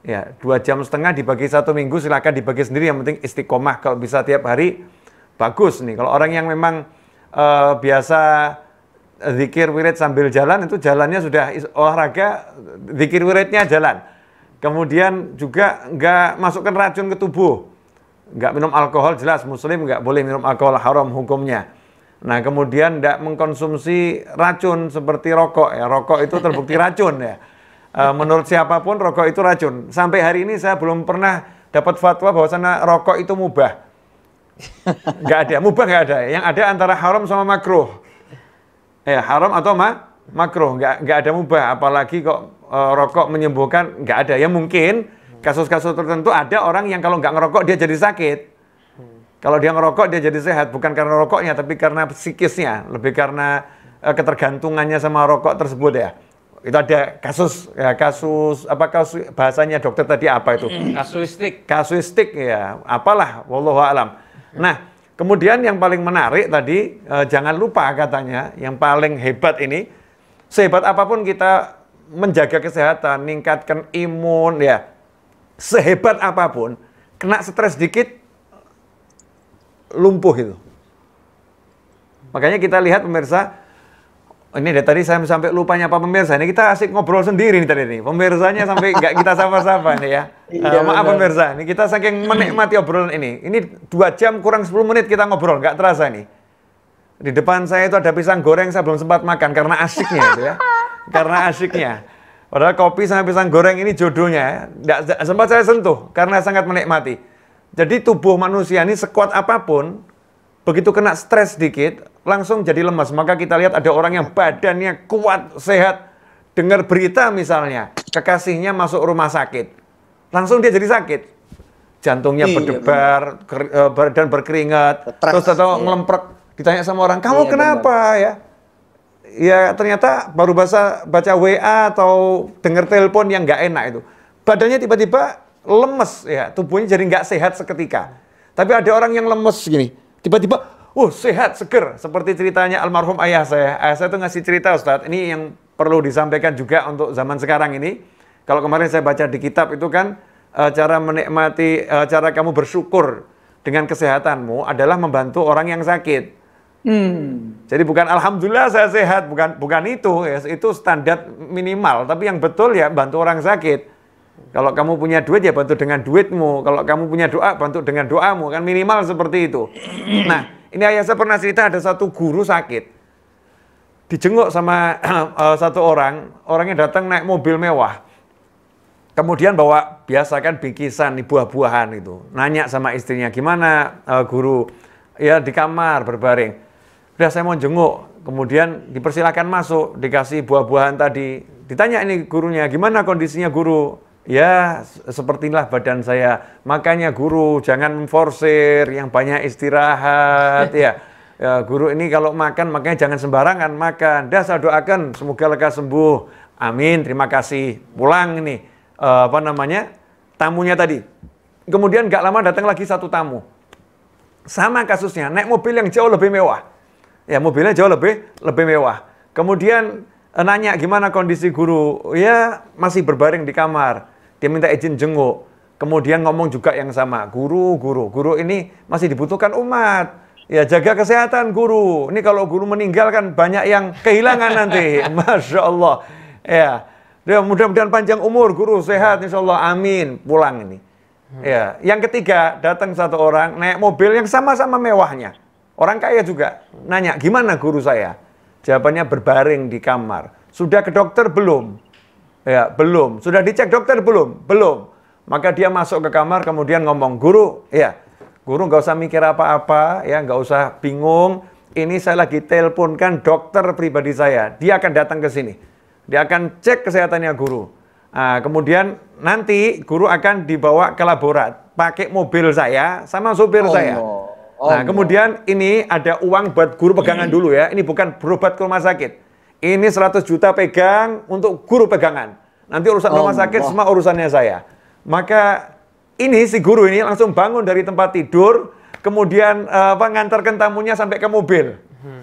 Ya, dua jam setengah dibagi satu minggu silakan dibagi sendiri yang penting istiqomah kalau bisa tiap hari bagus nih. Kalau orang yang memang uh, biasa zikir wirid sambil jalan itu jalannya sudah olahraga, zikir wiridnya jalan. Kemudian juga nggak masukkan racun ke tubuh. Nggak minum alkohol, jelas muslim nggak boleh minum alkohol, haram hukumnya. Nah kemudian nggak mengkonsumsi racun seperti rokok ya. Rokok itu terbukti racun ya. E, menurut siapapun rokok itu racun. Sampai hari ini saya belum pernah dapat fatwa bahwasanya rokok itu mubah. Nggak ada, mubah nggak ada. Yang ada antara haram sama makruh ya haram atau ma makruh, nggak nggak ada mubah, apalagi kok e, rokok menyembuhkan nggak ada. Ya mungkin kasus-kasus tertentu ada orang yang kalau nggak ngerokok dia jadi sakit. Kalau dia ngerokok dia jadi sehat, bukan karena rokoknya, tapi karena psikisnya, lebih karena e, ketergantungannya sama rokok tersebut ya itu ada kasus ya kasus apa kasus bahasanya dokter tadi apa itu kasuistik kasuistik ya apalah wallahu alam nah Kemudian yang paling menarik tadi, eh, jangan lupa katanya, yang paling hebat ini, sehebat apapun kita menjaga kesehatan, meningkatkan imun, ya, sehebat apapun, kena stres dikit, lumpuh itu. Makanya kita lihat pemirsa, ini dari tadi saya sampai lupa nyapa pemirsa. Ini kita asik ngobrol sendiri nih tadi nih. Pemirsanya sampai nggak kita sapa-sapa nih ya. Iya, uh, maaf pemirsa, ini kita saking menikmati obrolan ini. Ini dua jam kurang 10 menit kita ngobrol, nggak terasa nih. Di depan saya itu ada pisang goreng, saya belum sempat makan karena asiknya itu ya. karena asiknya. Padahal kopi sama pisang goreng ini jodohnya, ya. nggak sempat saya sentuh karena sangat menikmati. Jadi tubuh manusia ini sekuat apapun, begitu kena stres sedikit, langsung jadi lemas. Maka kita lihat ada orang yang badannya kuat, sehat, dengar berita misalnya, kekasihnya masuk rumah sakit. Langsung dia jadi sakit. Jantungnya iya, berdebar ker, eh, badan berkeringat, terus atau iya. ngelemprek. Ditanya sama orang, "Kamu iya, kenapa?" Benar. ya. Ya ternyata baru baca baca WA atau dengar telepon yang nggak enak itu. Badannya tiba-tiba lemes ya, tubuhnya jadi nggak sehat seketika. Tapi ada orang yang lemes gini, tiba-tiba uh sehat, seger. Seperti ceritanya almarhum ayah saya. Ayah saya itu ngasih cerita Ustadz, ini yang perlu disampaikan juga untuk zaman sekarang ini. Kalau kemarin saya baca di kitab itu kan, e, cara menikmati, e, cara kamu bersyukur dengan kesehatanmu adalah membantu orang yang sakit. Hmm. Jadi bukan alhamdulillah saya sehat, bukan bukan itu, ya, itu standar minimal. Tapi yang betul ya bantu orang sakit. Kalau kamu punya duit ya bantu dengan duitmu. Kalau kamu punya doa bantu dengan doamu kan minimal seperti itu. Nah ini ayah saya pernah cerita ada satu guru sakit. Dijenguk sama eh, satu orang, orangnya datang naik mobil mewah. Kemudian bawa biasa kan bingkisan, buah-buahan itu Nanya sama istrinya, gimana uh, guru? Ya di kamar berbaring. Udah saya mau jenguk, kemudian dipersilakan masuk, dikasih buah-buahan tadi. Ditanya ini gurunya, gimana kondisinya guru? ya sepertilah badan saya. Makanya guru jangan memforsir, yang banyak istirahat ya. ya. Guru ini kalau makan makanya jangan sembarangan makan. Dah saya doakan semoga lekas sembuh. Amin, terima kasih. Pulang ini uh, apa namanya tamunya tadi. Kemudian gak lama datang lagi satu tamu. Sama kasusnya, naik mobil yang jauh lebih mewah. Ya mobilnya jauh lebih lebih mewah. Kemudian eh, nanya gimana kondisi guru, ya masih berbaring di kamar dia minta izin jenguk. Kemudian ngomong juga yang sama, guru, guru, guru ini masih dibutuhkan umat. Ya jaga kesehatan guru. Ini kalau guru meninggal kan banyak yang kehilangan nanti. Masya Allah. Ya. Ya, mudah-mudahan panjang umur, guru sehat, insya Allah, amin. Pulang ini. Hmm. Ya, yang ketiga datang satu orang naik mobil yang sama-sama mewahnya, orang kaya juga. Nanya gimana guru saya? Jawabannya berbaring di kamar. Sudah ke dokter belum? Ya, belum. Sudah dicek dokter belum? Belum. Maka dia masuk ke kamar kemudian ngomong, guru, ya, guru nggak usah mikir apa-apa, ya nggak usah bingung. Ini saya lagi teleponkan dokter pribadi saya. Dia akan datang ke sini. Dia akan cek kesehatannya guru. Nah, kemudian nanti guru akan dibawa ke laborat pakai mobil saya sama supir oh, saya. Oh, nah, kemudian ini ada uang buat guru pegangan hmm. dulu ya. Ini bukan berobat ke rumah sakit. Ini 100 juta pegang untuk guru pegangan. Nanti urusan rumah sakit semua urusannya saya. Maka ini si guru ini langsung bangun dari tempat tidur, kemudian eh, apa ngantarkan tamunya sampai ke mobil. Hmm.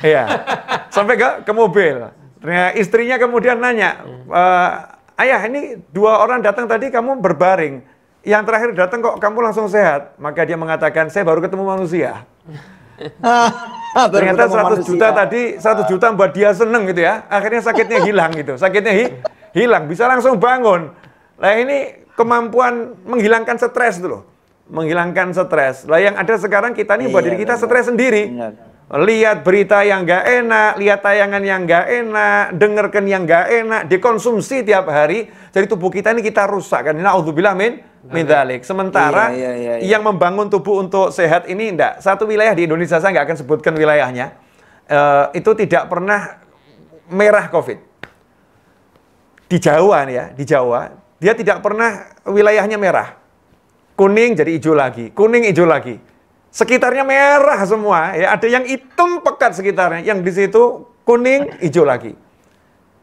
Iya. Hmm. sampai ke ke mobil. Nah, istrinya kemudian nanya, e, "Ayah, ini dua orang datang tadi kamu berbaring. Yang terakhir datang kok kamu langsung sehat?" Maka dia mengatakan, "Saya baru ketemu manusia." Ternyata 100 juta tadi, 100 juta buat dia seneng gitu ya. Akhirnya sakitnya hilang gitu. Sakitnya hi hilang, bisa langsung bangun. lah ini kemampuan menghilangkan stres itu loh. Menghilangkan stres. Lah yang ada sekarang kita nih buat iya, diri kita stres sendiri. Benar. Lihat berita yang gak enak, lihat tayangan yang gak enak, dengarkan yang gak enak, dikonsumsi tiap hari. Jadi tubuh kita ini kita rusak kan. Nah, min Mindalik. Sementara iya, iya, iya, iya, yang membangun tubuh untuk sehat ini enggak. Satu wilayah di Indonesia saya nggak akan sebutkan wilayahnya. Uh, itu tidak pernah merah Covid. Di Jawa nih ya, di Jawa dia tidak pernah wilayahnya merah. Kuning jadi hijau lagi, kuning hijau lagi. Sekitarnya merah semua ya, ada yang hitam pekat sekitarnya, yang di situ kuning hijau lagi.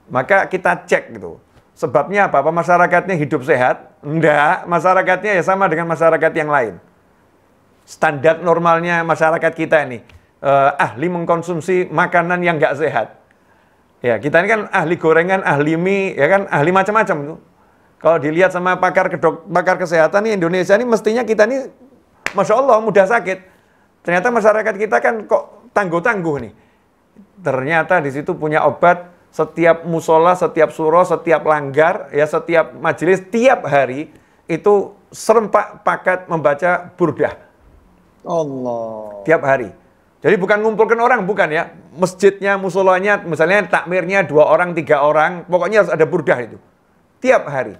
Maka kita cek gitu Sebabnya apa? Apa masyarakatnya hidup sehat? Enggak, masyarakatnya ya sama dengan masyarakat yang lain. Standar normalnya masyarakat kita ini eh, ahli mengkonsumsi makanan yang enggak sehat. Ya, kita ini kan ahli gorengan, ahli mie, ya kan ahli macam-macam itu. Kalau dilihat sama pakar kedok, pakar kesehatan nih Indonesia ini mestinya kita ini, Masya Allah mudah sakit. Ternyata masyarakat kita kan kok tangguh-tangguh nih. Ternyata di situ punya obat setiap musola, setiap surah, setiap langgar, ya setiap majelis, tiap hari itu serempak paket membaca burdah. Allah. Tiap hari. Jadi bukan ngumpulkan orang, bukan ya. Masjidnya, musolanya, misalnya takmirnya dua orang, tiga orang, pokoknya harus ada burdah itu. Tiap hari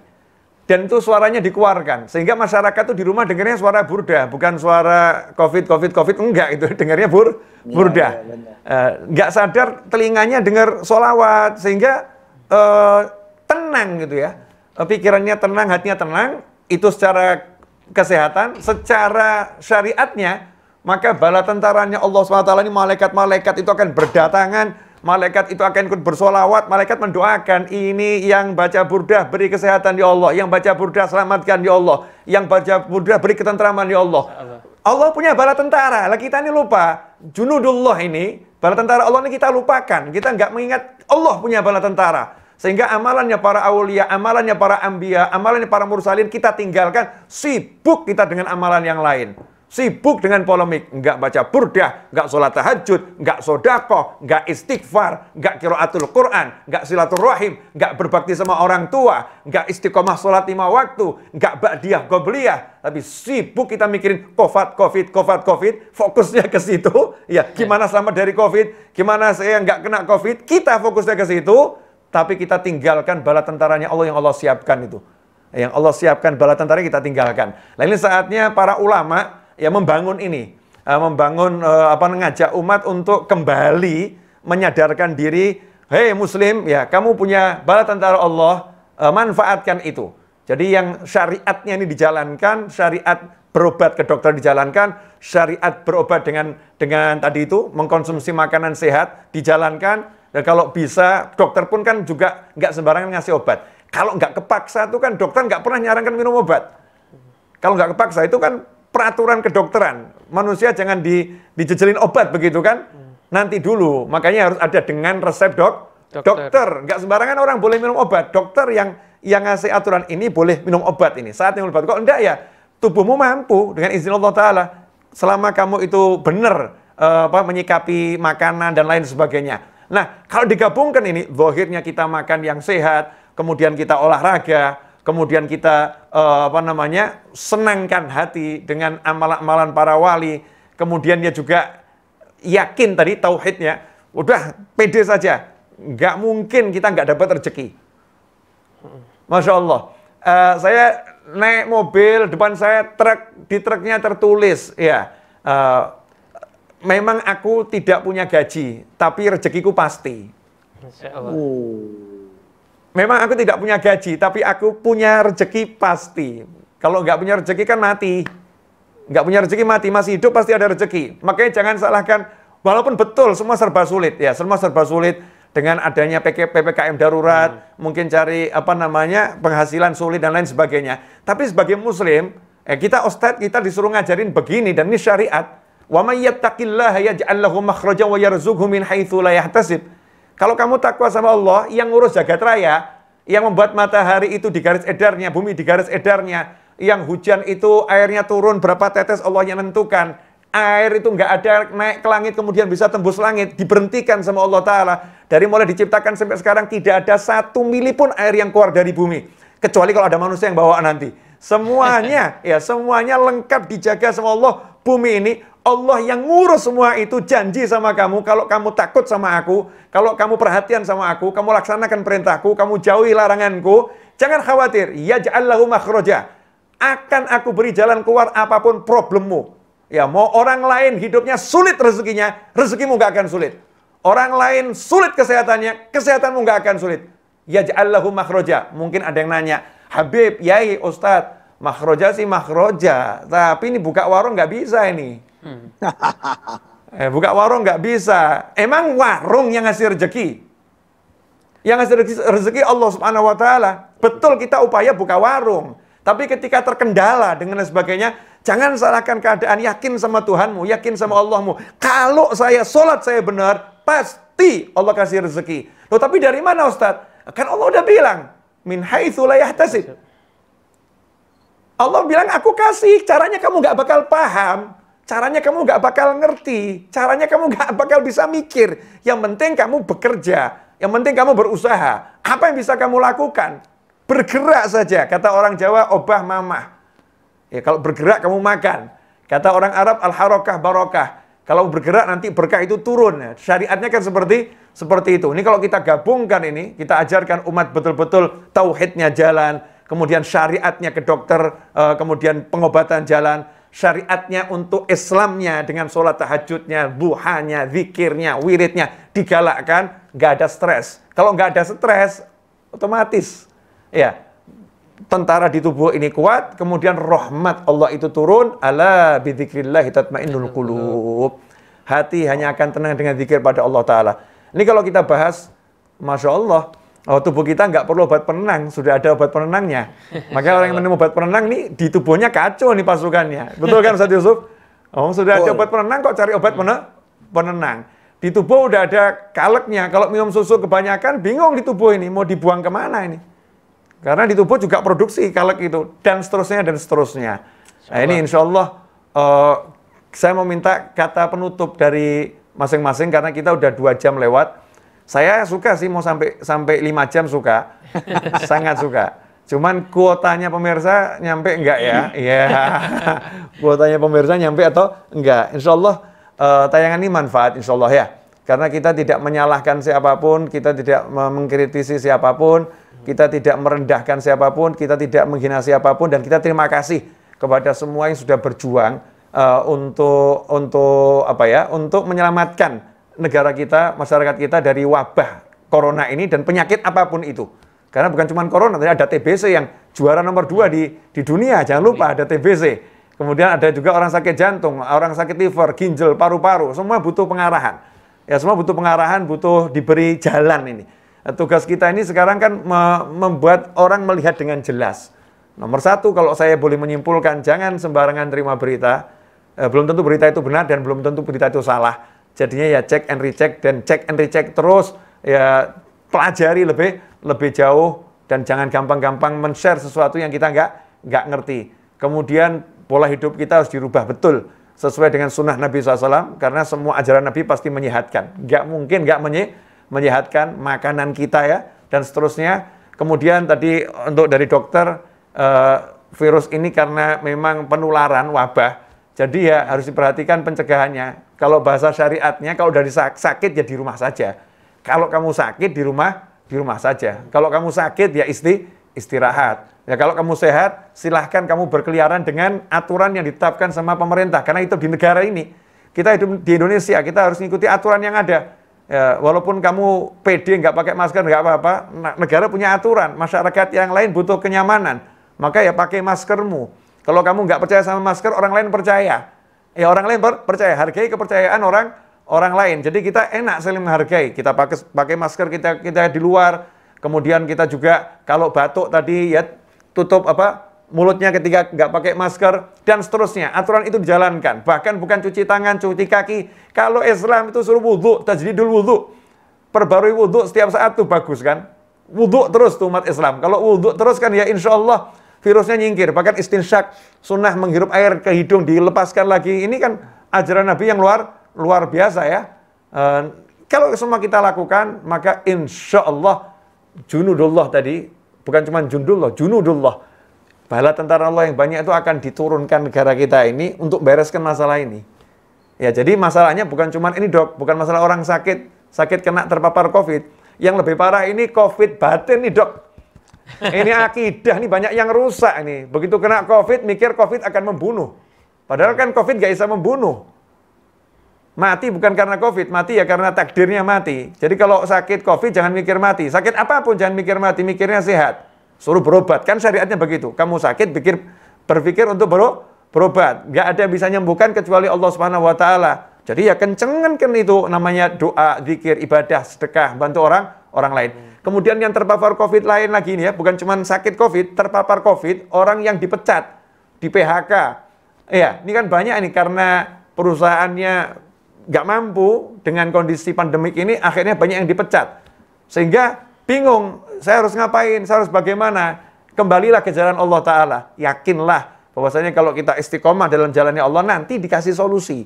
dan itu suaranya dikeluarkan sehingga masyarakat tuh di rumah dengarnya suara burda bukan suara covid covid covid enggak itu dengarnya bur iya, burda ya, uh, eh, nggak sadar telinganya dengar solawat sehingga uh, tenang gitu ya eh, pikirannya tenang hatinya tenang itu secara kesehatan secara syariatnya maka bala tentaranya Allah SWT ini malaikat-malaikat itu akan berdatangan Malaikat itu akan ikut bersolawat, malaikat mendoakan, ini yang baca burdah beri kesehatan ya Allah, yang baca burdah selamatkan ya Allah, yang baca burdah beri ketentraman ya Allah. Allah. punya bala tentara, lah kita ini lupa. Junudullah ini, bala tentara Allah ini kita lupakan. Kita nggak mengingat Allah punya bala tentara. Sehingga amalannya para awliya, amalannya para ambia, amalannya para mursalin kita tinggalkan, sibuk kita dengan amalan yang lain. Sibuk dengan polemik, nggak baca burdah, nggak sholat tahajud, nggak sodako, nggak istighfar, nggak kiroatul Quran, nggak silaturahim, nggak berbakti sama orang tua, nggak istiqomah sholat lima waktu, nggak badiah gobliyah. Tapi sibuk kita mikirin covid, covid, covid, covid, fokusnya ke situ. Ya, gimana ya. selamat dari covid, gimana saya nggak kena covid, kita fokusnya ke situ. Tapi kita tinggalkan bala tentaranya Allah yang Allah siapkan itu. Yang Allah siapkan bala tentara kita tinggalkan. Lain saatnya para ulama ya membangun ini, uh, membangun uh, apa ngajak umat untuk kembali menyadarkan diri, hei muslim, ya kamu punya bala tentara Allah, uh, manfaatkan itu. Jadi yang syariatnya ini dijalankan, syariat berobat ke dokter dijalankan, syariat berobat dengan dengan tadi itu mengkonsumsi makanan sehat dijalankan. Dan kalau bisa dokter pun kan juga nggak sembarangan ngasih obat. Kalau nggak kepaksa itu kan dokter nggak pernah nyarankan minum obat. Kalau nggak kepaksa itu kan peraturan kedokteran. Manusia jangan di, dijejelin obat begitu kan? Hmm. Nanti dulu, makanya harus ada dengan resep dok, dokter. dokter. Nggak sembarangan orang boleh minum obat. Dokter yang yang ngasih aturan ini boleh minum obat ini. Saat minum obat kok enggak ya? Tubuhmu mampu dengan izin Allah Taala. Selama kamu itu benar eh, apa menyikapi makanan dan lain sebagainya. Nah, kalau digabungkan ini, zahirnya kita makan yang sehat, kemudian kita olahraga, kemudian kita uh, apa namanya senangkan hati dengan amalan-amalan para wali, kemudian dia juga yakin tadi tauhidnya, udah pede saja, nggak mungkin kita nggak dapat rezeki. Masya Allah, uh, saya naik mobil, depan saya truk, di truknya tertulis ya. Uh, Memang aku tidak punya gaji, tapi rezekiku pasti. Masya Allah. Uh memang aku tidak punya gaji, tapi aku punya rezeki pasti. Kalau nggak punya rezeki kan mati. Nggak punya rezeki mati, masih hidup pasti ada rezeki. Makanya jangan salahkan, walaupun betul semua serba sulit. Ya, semua serba sulit dengan adanya PPKM darurat, hmm. mungkin cari apa namanya penghasilan sulit dan lain sebagainya. Tapi sebagai muslim, eh, kita ustadz kita disuruh ngajarin begini dan ini syariat. Wa may yattaqillaha yaj'al lahu wa yarzuqhu min kalau kamu takwa sama Allah, yang ngurus jagat raya, yang membuat matahari itu di garis edarnya, bumi di garis edarnya, yang hujan itu airnya turun berapa tetes Allah yang menentukan, air itu nggak ada naik ke langit kemudian bisa tembus langit, diberhentikan sama Allah Ta'ala. Dari mulai diciptakan sampai sekarang tidak ada satu mili pun air yang keluar dari bumi. Kecuali kalau ada manusia yang bawa nanti. Semuanya, ya semuanya lengkap dijaga sama Allah. Bumi ini Allah yang ngurus semua itu janji sama kamu kalau kamu takut sama aku, kalau kamu perhatian sama aku, kamu laksanakan perintahku, kamu jauhi laranganku, jangan khawatir. Ya ja'allahu makhroja. Akan aku beri jalan keluar apapun problemmu. Ya mau orang lain hidupnya sulit rezekinya, rezekimu gak akan sulit. Orang lain sulit kesehatannya, kesehatanmu gak akan sulit. Ya ja'allahu makhroja. Mungkin ada yang nanya, Habib, Yai, Ustadz, makhroja sih makhroja. Tapi ini buka warung nggak bisa ini. Hmm. eh, buka warung nggak bisa. Emang warung yang ngasih rezeki? Yang ngasih rezeki Allah Subhanahu wa taala. Betul kita upaya buka warung, tapi ketika terkendala dengan sebagainya, jangan salahkan keadaan, yakin sama Tuhanmu, yakin sama Allahmu. Kalau saya sholat saya benar, pasti Allah kasih rezeki. Loh, tapi dari mana Ustadz? Kan Allah udah bilang, min haitsu la yahtasib. Allah bilang, aku kasih, caranya kamu gak bakal paham caranya kamu nggak bakal ngerti, caranya kamu nggak bakal bisa mikir. Yang penting kamu bekerja, yang penting kamu berusaha. Apa yang bisa kamu lakukan? Bergerak saja, kata orang Jawa, obah mamah. Ya, kalau bergerak kamu makan. Kata orang Arab, al-harokah barokah. Kalau bergerak nanti berkah itu turun. Ya, syariatnya kan seperti seperti itu. Ini kalau kita gabungkan ini, kita ajarkan umat betul-betul tauhidnya jalan, kemudian syariatnya ke dokter, eh, kemudian pengobatan jalan, syariatnya untuk Islamnya dengan sholat tahajudnya, buhanya, zikirnya, wiridnya digalakkan, nggak ada stres. Kalau nggak ada stres, otomatis ya tentara di tubuh ini kuat, kemudian rahmat Allah itu turun, ala bidzikrillah tatmainnul qulub. Hati hanya akan tenang dengan zikir pada Allah taala. Ini kalau kita bahas Masya Allah, Oh, tubuh kita nggak perlu obat penenang, sudah ada obat penenangnya. Makanya orang yang minum obat penenang nih di tubuhnya kacau nih pasukannya. Betul kan Ustaz Yusuf? Oh, sudah ada obat penenang kok cari obat penenang. Di tubuh udah ada kaleknya. Kalau minum susu kebanyakan bingung di tubuh ini mau dibuang kemana ini. Karena di tubuh juga produksi kalek itu dan seterusnya dan seterusnya. Nah, ini insya Allah uh, eh, saya mau minta kata penutup dari masing-masing karena kita udah dua jam lewat. Saya suka sih mau sampai sampai 5 jam suka. Sangat suka. Cuman kuotanya pemirsa nyampe enggak ya? Iya. Yeah. kuotanya pemirsa nyampe atau enggak? Insya Allah uh, tayangan ini manfaat insya Allah ya. Karena kita tidak menyalahkan siapapun, kita tidak mengkritisi siapapun, kita tidak merendahkan siapapun, kita tidak menghina siapapun, dan kita terima kasih kepada semua yang sudah berjuang uh, untuk untuk apa ya, untuk menyelamatkan negara kita, masyarakat kita dari wabah corona ini dan penyakit apapun itu. Karena bukan cuma corona, tapi ada TBC yang juara nomor dua di, di dunia, jangan lupa ada TBC. Kemudian ada juga orang sakit jantung, orang sakit liver, ginjal, paru-paru, semua butuh pengarahan. Ya semua butuh pengarahan, butuh diberi jalan ini. Tugas kita ini sekarang kan me membuat orang melihat dengan jelas. Nomor satu, kalau saya boleh menyimpulkan, jangan sembarangan terima berita. Eh, belum tentu berita itu benar dan belum tentu berita itu salah Jadinya ya cek and recheck dan cek and recheck terus ya pelajari lebih lebih jauh dan jangan gampang-gampang men-share sesuatu yang kita nggak nggak ngerti. Kemudian pola hidup kita harus dirubah betul sesuai dengan sunnah Nabi SAW karena semua ajaran Nabi pasti menyehatkan. Nggak mungkin nggak menye, menyehatkan makanan kita ya dan seterusnya. Kemudian tadi untuk dari dokter uh, virus ini karena memang penularan wabah, jadi ya harus diperhatikan pencegahannya. Kalau bahasa syariatnya, kalau dari sakit ya di rumah saja. Kalau kamu sakit di rumah, di rumah saja. Kalau kamu sakit ya isti, istirahat. Ya kalau kamu sehat, silahkan kamu berkeliaran dengan aturan yang ditetapkan sama pemerintah. Karena itu di negara ini, kita hidup di Indonesia, kita harus mengikuti aturan yang ada. Ya, walaupun kamu PD nggak pakai masker nggak apa-apa, negara punya aturan. Masyarakat yang lain butuh kenyamanan, maka ya pakai maskermu. Kalau kamu nggak percaya sama masker, orang lain percaya ya orang lain percaya. Hargai kepercayaan orang orang lain. Jadi kita enak saling menghargai. Kita pakai pakai masker kita kita di luar. Kemudian kita juga kalau batuk tadi ya tutup apa mulutnya ketika nggak pakai masker dan seterusnya. Aturan itu dijalankan. Bahkan bukan cuci tangan, cuci kaki. Kalau Islam itu suruh wudhu, dulu wudhu. Perbarui wudhu setiap saat tuh bagus kan. Wudhu terus tuh umat Islam. Kalau wudhu terus kan ya insya Allah virusnya nyingkir. Bahkan istinsyak, sunnah menghirup air ke hidung, dilepaskan lagi. Ini kan ajaran Nabi yang luar luar biasa ya. E, kalau semua kita lakukan, maka insya Allah junudullah tadi, bukan cuma junudullah, junudullah. Bala tentara Allah yang banyak itu akan diturunkan negara kita ini untuk bereskan masalah ini. Ya, jadi masalahnya bukan cuma ini dok, bukan masalah orang sakit, sakit kena terpapar COVID. Yang lebih parah ini COVID batin nih dok. Ini akidah nih banyak yang rusak nih. Begitu kena Covid mikir Covid akan membunuh. Padahal kan Covid gak bisa membunuh. Mati bukan karena Covid, mati ya karena takdirnya mati. Jadi kalau sakit Covid jangan mikir mati. Sakit apapun jangan mikir mati, mikirnya sehat. Suruh berobat, kan syariatnya begitu. Kamu sakit, pikir, berpikir untuk berobat. Gak ada yang bisa nyembuhkan kecuali Allah Subhanahu Wa Taala. Jadi ya kencengan kan itu namanya doa, zikir, ibadah, sedekah, bantu orang orang lain. Kemudian yang terpapar COVID lain lagi ini ya, bukan cuma sakit COVID, terpapar COVID, orang yang dipecat, di PHK. Ya, ini kan banyak ini karena perusahaannya nggak mampu dengan kondisi pandemik ini, akhirnya banyak yang dipecat. Sehingga bingung, saya harus ngapain, saya harus bagaimana. Kembalilah ke jalan Allah Ta'ala. Yakinlah bahwasanya kalau kita istiqomah dalam jalannya Allah, nanti dikasih solusi.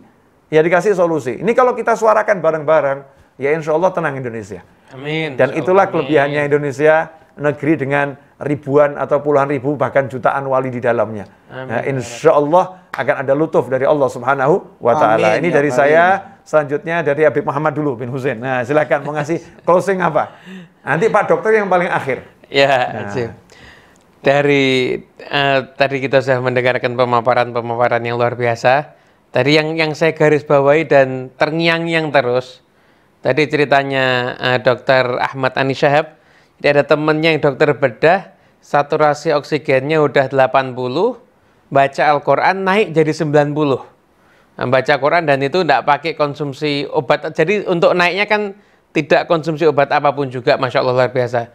Ya dikasih solusi. Ini kalau kita suarakan bareng-bareng, ya insya Allah tenang Indonesia. Amin. Dan itulah Amin. kelebihannya Indonesia, negeri dengan ribuan atau puluhan ribu bahkan jutaan wali di dalamnya. Amin. Nah, ya, ya insya Allah akan ada lutuf dari Allah Subhanahu wa Ta'ala. Ini ya, dari amin. saya, selanjutnya dari Habib Muhammad dulu bin Husain. Nah, silakan mengasih closing apa? Nanti Pak Dokter yang paling akhir. Ya, nah. dari uh, tadi kita sudah mendengarkan pemaparan-pemaparan yang luar biasa. Tadi yang yang saya garis bawahi dan terngiang-ngiang terus Tadi ceritanya uh, dokter Ahmad Anishahab, dia ada temennya yang dokter bedah, saturasi oksigennya udah 80, baca Al-Quran naik jadi 90. Nah, baca Quran dan itu tidak pakai konsumsi obat. Jadi untuk naiknya kan tidak konsumsi obat apapun juga, Masya Allah luar biasa.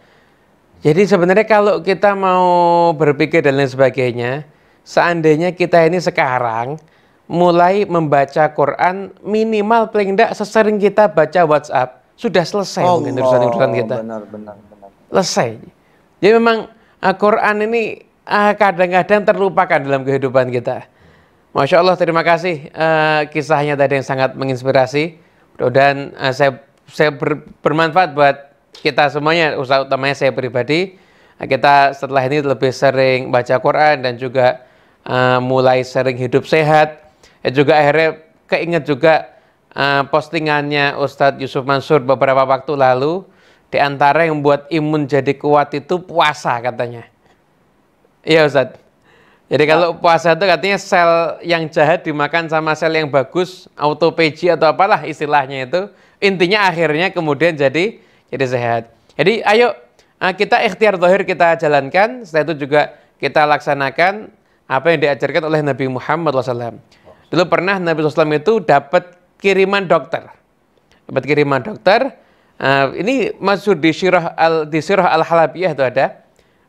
Jadi sebenarnya kalau kita mau berpikir dan lain sebagainya, seandainya kita ini sekarang mulai membaca Quran minimal paling tidak sesering kita baca WhatsApp sudah selesai Allah, mungkin urusan-urusan kita. Benar, benar, benar. Selesai. Jadi memang uh, Quran ini uh, kadang-kadang terlupakan dalam kehidupan kita. Masya Allah, terima kasih uh, kisahnya tadi yang sangat menginspirasi. Dan uh, saya saya ber, bermanfaat buat kita semuanya, usaha utamanya saya pribadi. Uh, kita setelah ini lebih sering baca Quran dan juga uh, mulai sering hidup sehat, ya juga akhirnya keinget juga uh, postingannya Ustadz Yusuf Mansur beberapa waktu lalu di antara yang membuat imun jadi kuat itu puasa katanya iya Ustadz jadi kalau puasa itu katanya sel yang jahat dimakan sama sel yang bagus, autophagy atau apalah istilahnya itu. Intinya akhirnya kemudian jadi jadi sehat. Jadi ayo eh, kita ikhtiar tohir kita jalankan, setelah itu juga kita laksanakan apa yang diajarkan oleh Nabi Muhammad SAW. Dulu pernah Nabi SAW itu dapat kiriman dokter. Dapat kiriman dokter. Uh, ini masuk di Syirah al di Syirah al Halabiyah itu ada.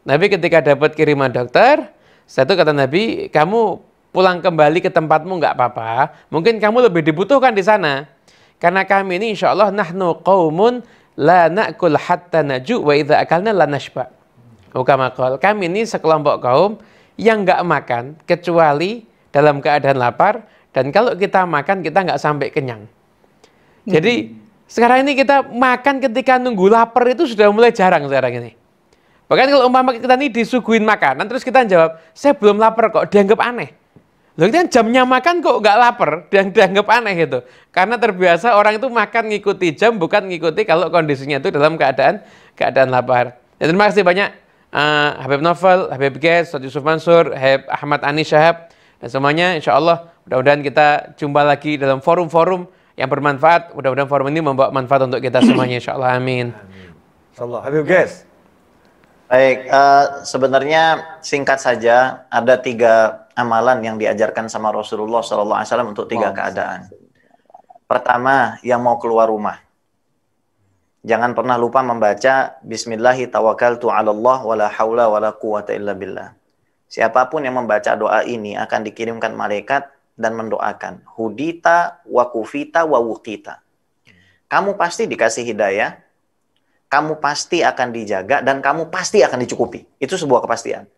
Nabi ketika dapat kiriman dokter, satu kata Nabi, kamu pulang kembali ke tempatmu nggak apa-apa. Mungkin kamu lebih dibutuhkan di sana. Karena kami ini insya Allah nahnu qawmun la na'kul hatta naju wa idha akalna la nashba. Kami ini sekelompok kaum yang nggak makan kecuali dalam keadaan lapar, dan kalau kita makan, kita nggak sampai kenyang. Hmm. Jadi, sekarang ini kita makan ketika nunggu lapar itu sudah mulai jarang sekarang ini. Bahkan kalau umpama kita ini disuguhin makanan, terus kita jawab, saya belum lapar kok, dianggap aneh. lalu kan jamnya makan kok nggak lapar, dan dianggap aneh gitu. Karena terbiasa orang itu makan ngikuti jam, bukan ngikuti kalau kondisinya itu dalam keadaan keadaan lapar. Ya, terima kasih banyak uh, Habib Novel, Habib Ges, Yusuf Mansur, Habib Ahmad Anis Syahab, dan semuanya insya Allah mudah-mudahan kita jumpa lagi dalam forum-forum yang bermanfaat mudah-mudahan forum ini membawa manfaat untuk kita semuanya insya Allah amin, Habib guys baik uh, sebenarnya singkat saja ada tiga amalan yang diajarkan sama Rasulullah SAW untuk tiga keadaan pertama yang mau keluar rumah jangan pernah lupa membaca bismillahi tawakkaltu 'alallah wala haula wala quwata illa billah. Siapapun yang membaca doa ini akan dikirimkan malaikat dan mendoakan. Hudita, wa kufita wa wukita. Kamu pasti dikasih hidayah, kamu pasti akan dijaga, dan kamu pasti akan dicukupi. Itu sebuah kepastian.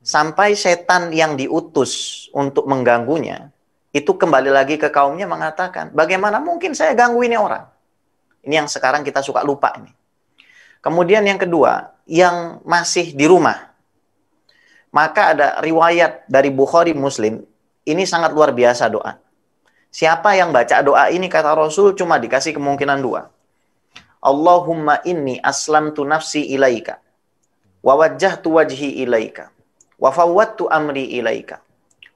Sampai setan yang diutus untuk mengganggunya, itu kembali lagi ke kaumnya mengatakan, bagaimana mungkin saya ganggu ini orang? Ini yang sekarang kita suka lupa ini. Kemudian yang kedua, yang masih di rumah, maka ada riwayat dari Bukhari Muslim, ini sangat luar biasa doa. Siapa yang baca doa ini kata Rasul cuma dikasih kemungkinan dua. Allahumma inni aslamtu nafsi ilaika wa wajjahtu wajhi ilaika wa fawwadtu amri ilaika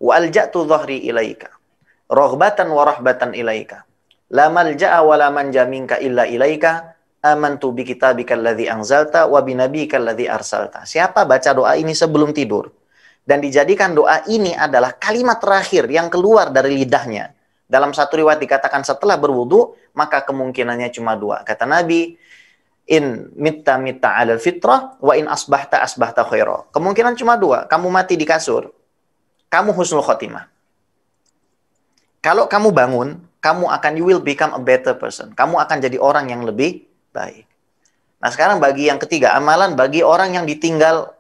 wa alja'tu dhahri ilaika rohbatan wa rahbatan ilaika la malja'a wa la manja minka illa ilaika tu bi kitabikal ladzi angzalta, wa bi nabiyikal arsalta. Siapa baca doa ini sebelum tidur dan dijadikan doa ini adalah kalimat terakhir yang keluar dari lidahnya. Dalam satu riwayat dikatakan setelah berwudu, maka kemungkinannya cuma dua. Kata Nabi, in mita mita alal fitrah wa in asbahta asbahta khairah. Kemungkinan cuma dua, kamu mati di kasur, kamu husnul khotimah. Kalau kamu bangun, kamu akan you will become a better person. Kamu akan jadi orang yang lebih baik. Nah sekarang bagi yang ketiga, amalan bagi orang yang ditinggal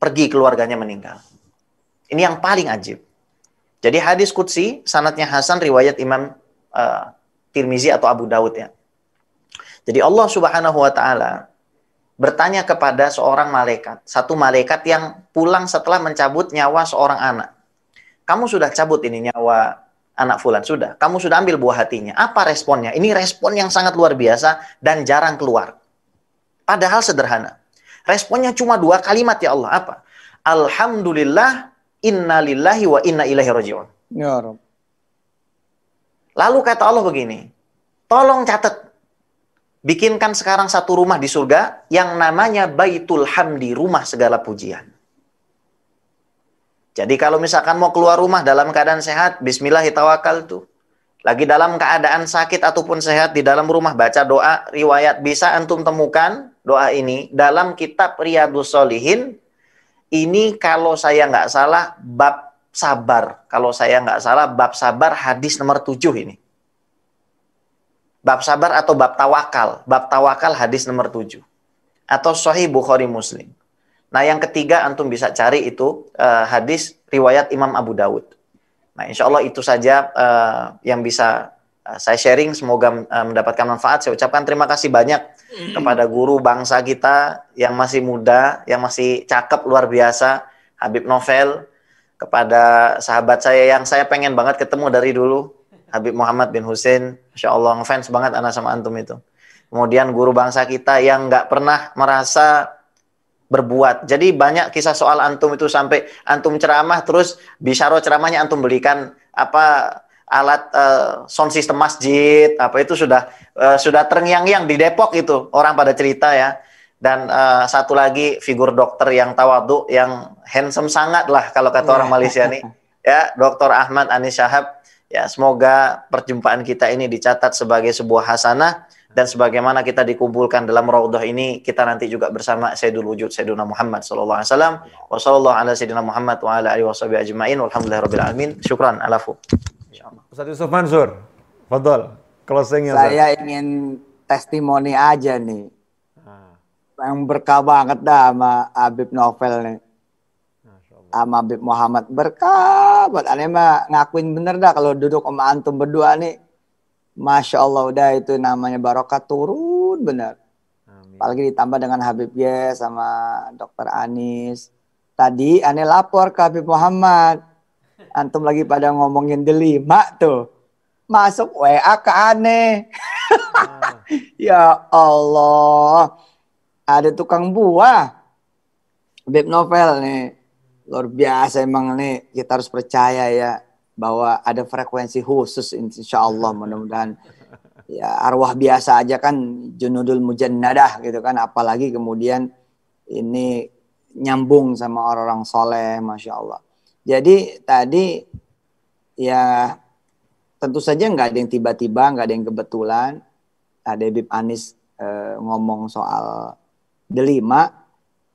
pergi keluarganya meninggal. Ini yang paling ajib. Jadi hadis Qudsi, sanatnya Hasan, riwayat Imam uh, Tirmizi atau Abu Daud ya. Jadi Allah subhanahu wa ta'ala bertanya kepada seorang malaikat, satu malaikat yang pulang setelah mencabut nyawa seorang anak. Kamu sudah cabut ini nyawa anak fulan sudah kamu sudah ambil buah hatinya apa responnya ini respon yang sangat luar biasa dan jarang keluar padahal sederhana responnya cuma dua kalimat ya Allah apa alhamdulillah innalillahi wa inna ilaihi rajiun ya Rob. lalu kata Allah begini tolong catat bikinkan sekarang satu rumah di surga yang namanya Baitul Hamdi, rumah segala pujian. Jadi kalau misalkan mau keluar rumah dalam keadaan sehat, Bismillah itu. Lagi dalam keadaan sakit ataupun sehat di dalam rumah baca doa riwayat bisa antum temukan doa ini dalam kitab Riyadus Solihin. Ini kalau saya nggak salah bab sabar. Kalau saya nggak salah bab sabar hadis nomor tujuh ini. Bab sabar atau bab tawakal. Bab tawakal hadis nomor tujuh Atau Sahih Bukhari Muslim. Nah, yang ketiga antum bisa cari itu uh, hadis riwayat Imam Abu Dawud. Nah, insya Allah itu saja uh, yang bisa uh, saya sharing. Semoga uh, mendapatkan manfaat. Saya ucapkan terima kasih banyak kepada guru bangsa kita yang masih muda, yang masih cakep luar biasa, Habib Novel. Kepada sahabat saya yang saya pengen banget ketemu dari dulu, Habib Muhammad bin Husin. Insya Allah ngefans banget anak sama antum itu. Kemudian guru bangsa kita yang nggak pernah merasa berbuat. Jadi banyak kisah soal antum itu sampai antum ceramah terus bisaro ceramahnya antum belikan apa alat uh, sound system masjid apa itu sudah uh, sudah terngiang-ngiang di Depok itu orang pada cerita ya. Dan uh, satu lagi figur dokter yang tawadu yang handsome sangat lah kalau kata orang iya. Malaysia nih. Ya, Dokter Ahmad Anis Syahab. Ya, semoga perjumpaan kita ini dicatat sebagai sebuah hasanah dan sebagaimana kita dikumpulkan dalam raudhah ini kita nanti juga bersama Sayyidul Wujud Sayyidina Muhammad sallallahu alaihi wasallam wa sallallahu ala sayyidina Muhammad wa ala alihi washabi ajmain rabbil alamin syukran alafu insyaallah Ustaz Yusuf Mansur fadhol ya Saya ingin testimoni aja nih ah. yang berkah banget dah sama Habib Novel nih sama Habib Muhammad berkah buat aneh mah ngakuin bener dah kalau duduk sama antum berdua nih Masya Allah udah itu namanya barokah turun bener. Apalagi ditambah dengan Habib Ye sama Dokter Anis. Tadi Ani lapor ke Habib Muhammad. Antum lagi pada ngomongin delima tuh. Masuk WA ke aneh. Ah. ya Allah. Ada tukang buah. Habib Novel nih. Luar biasa emang nih. Kita harus percaya ya bahwa ada frekuensi khusus insya Allah mudah-mudahan ya arwah biasa aja kan junudul mujannadah gitu kan apalagi kemudian ini nyambung sama orang-orang soleh masya Allah jadi tadi ya tentu saja nggak ada yang tiba-tiba nggak ada yang kebetulan ada Bib Anis eh, ngomong soal delima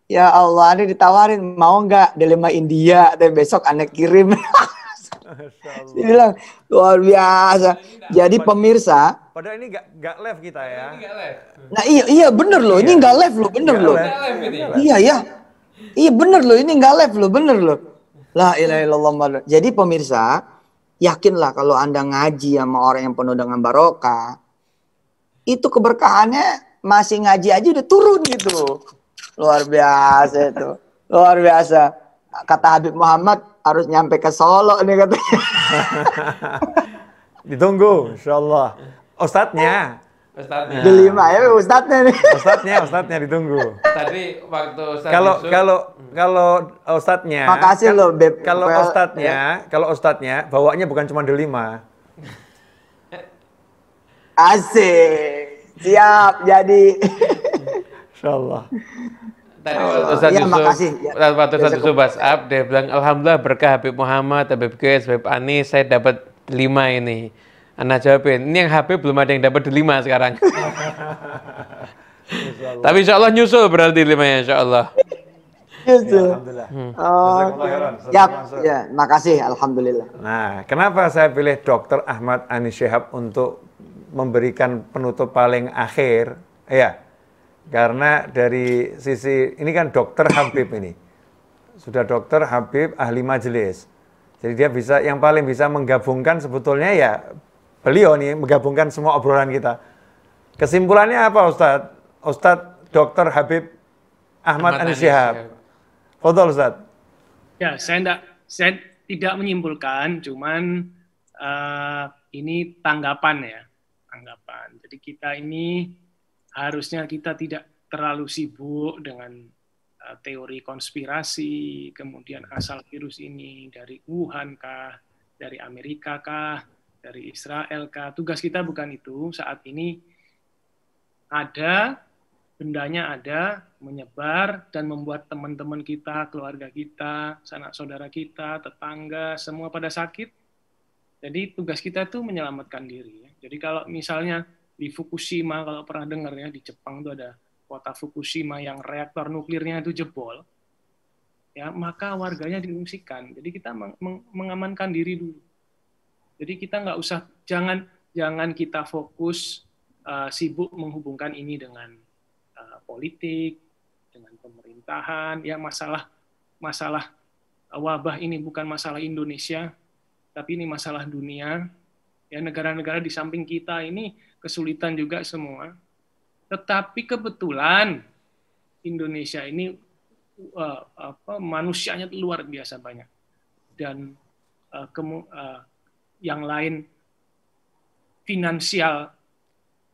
ya Allah ini ditawarin mau nggak delima India dan besok anak kirim Dia bilang luar biasa. Nah, Jadi pemirsa. pada ini gak, gak live kita ya. Nah iya iya bener loh. Ini iya. gak live loh bener loh. Iya iya. Iya bener loh. Ini gak live loh bener loh. La ilaha illallah. Jadi pemirsa yakinlah kalau anda ngaji sama orang yang penuh dengan barokah itu keberkahannya masih ngaji aja udah turun gitu. Luar biasa itu. Luar biasa. Kata Habib Muhammad, harus nyampe ke Solo nih katanya. Ditunggu, insya Allah. Ustadznya. Ustadznya. Delima ya, ustadznya nih. Ustadznya, ustadznya ditunggu. Tadi waktu ustadz kalau kalau kalau ustadznya. Makasih loh, Beb. Kalau ustadznya, ya. kalau ustadznya bawanya bukan cuma delima. Asik. Siap jadi. Insya Allah. Tadi Ustaz iya, ya, Yusuf, Ya. Yusuf WhatsApp, dia bilang, Alhamdulillah berkah Habib Muhammad, Habib Qais, Habib Anies, saya dapat lima ini. Anak jawabin, ini yang HP belum ada yang dapat lima sekarang. Tapi insya Allah nyusul berarti limanya, insya Allah. Ya, Alhamdulillah. Hmm. Oh, ya, ya, makasih, Alhamdulillah. Nah, kenapa saya pilih Dr. Ahmad Anis Syihab untuk memberikan penutup paling akhir? Ya, karena dari sisi ini kan dokter Habib ini. Sudah dokter Habib ahli majelis. Jadi dia bisa yang paling bisa menggabungkan sebetulnya ya beliau nih menggabungkan semua obrolan kita. Kesimpulannya apa Ustadz? Ustadz Dokter Habib Ahmad, Ahmad Anis Syihab. Ustaz ya. Ustadz. Ya, saya tidak saya tidak menyimpulkan, cuman uh, ini tanggapan ya, tanggapan. Jadi kita ini harusnya kita tidak terlalu sibuk dengan eh, teori konspirasi, kemudian hmm. asal virus ini dari Wuhan kah, dari Amerika kah, dari Israel kah. Tugas kita bukan itu. Saat ini ada bendanya ada, menyebar dan membuat teman-teman kita, keluarga kita, sanak saudara kita, tetangga, semua pada sakit. Jadi tugas kita itu menyelamatkan diri. Jadi kalau misalnya di Fukushima kalau pernah dengar ya di Jepang itu ada kota Fukushima yang reaktor nuklirnya itu jebol ya maka warganya diungsikan jadi kita meng mengamankan diri dulu jadi kita nggak usah jangan jangan kita fokus uh, sibuk menghubungkan ini dengan uh, politik dengan pemerintahan ya masalah masalah wabah ini bukan masalah Indonesia tapi ini masalah dunia ya negara-negara di samping kita ini kesulitan juga semua. Tetapi kebetulan Indonesia ini uh, apa, manusianya luar biasa banyak dan uh, kemu, uh, yang lain finansial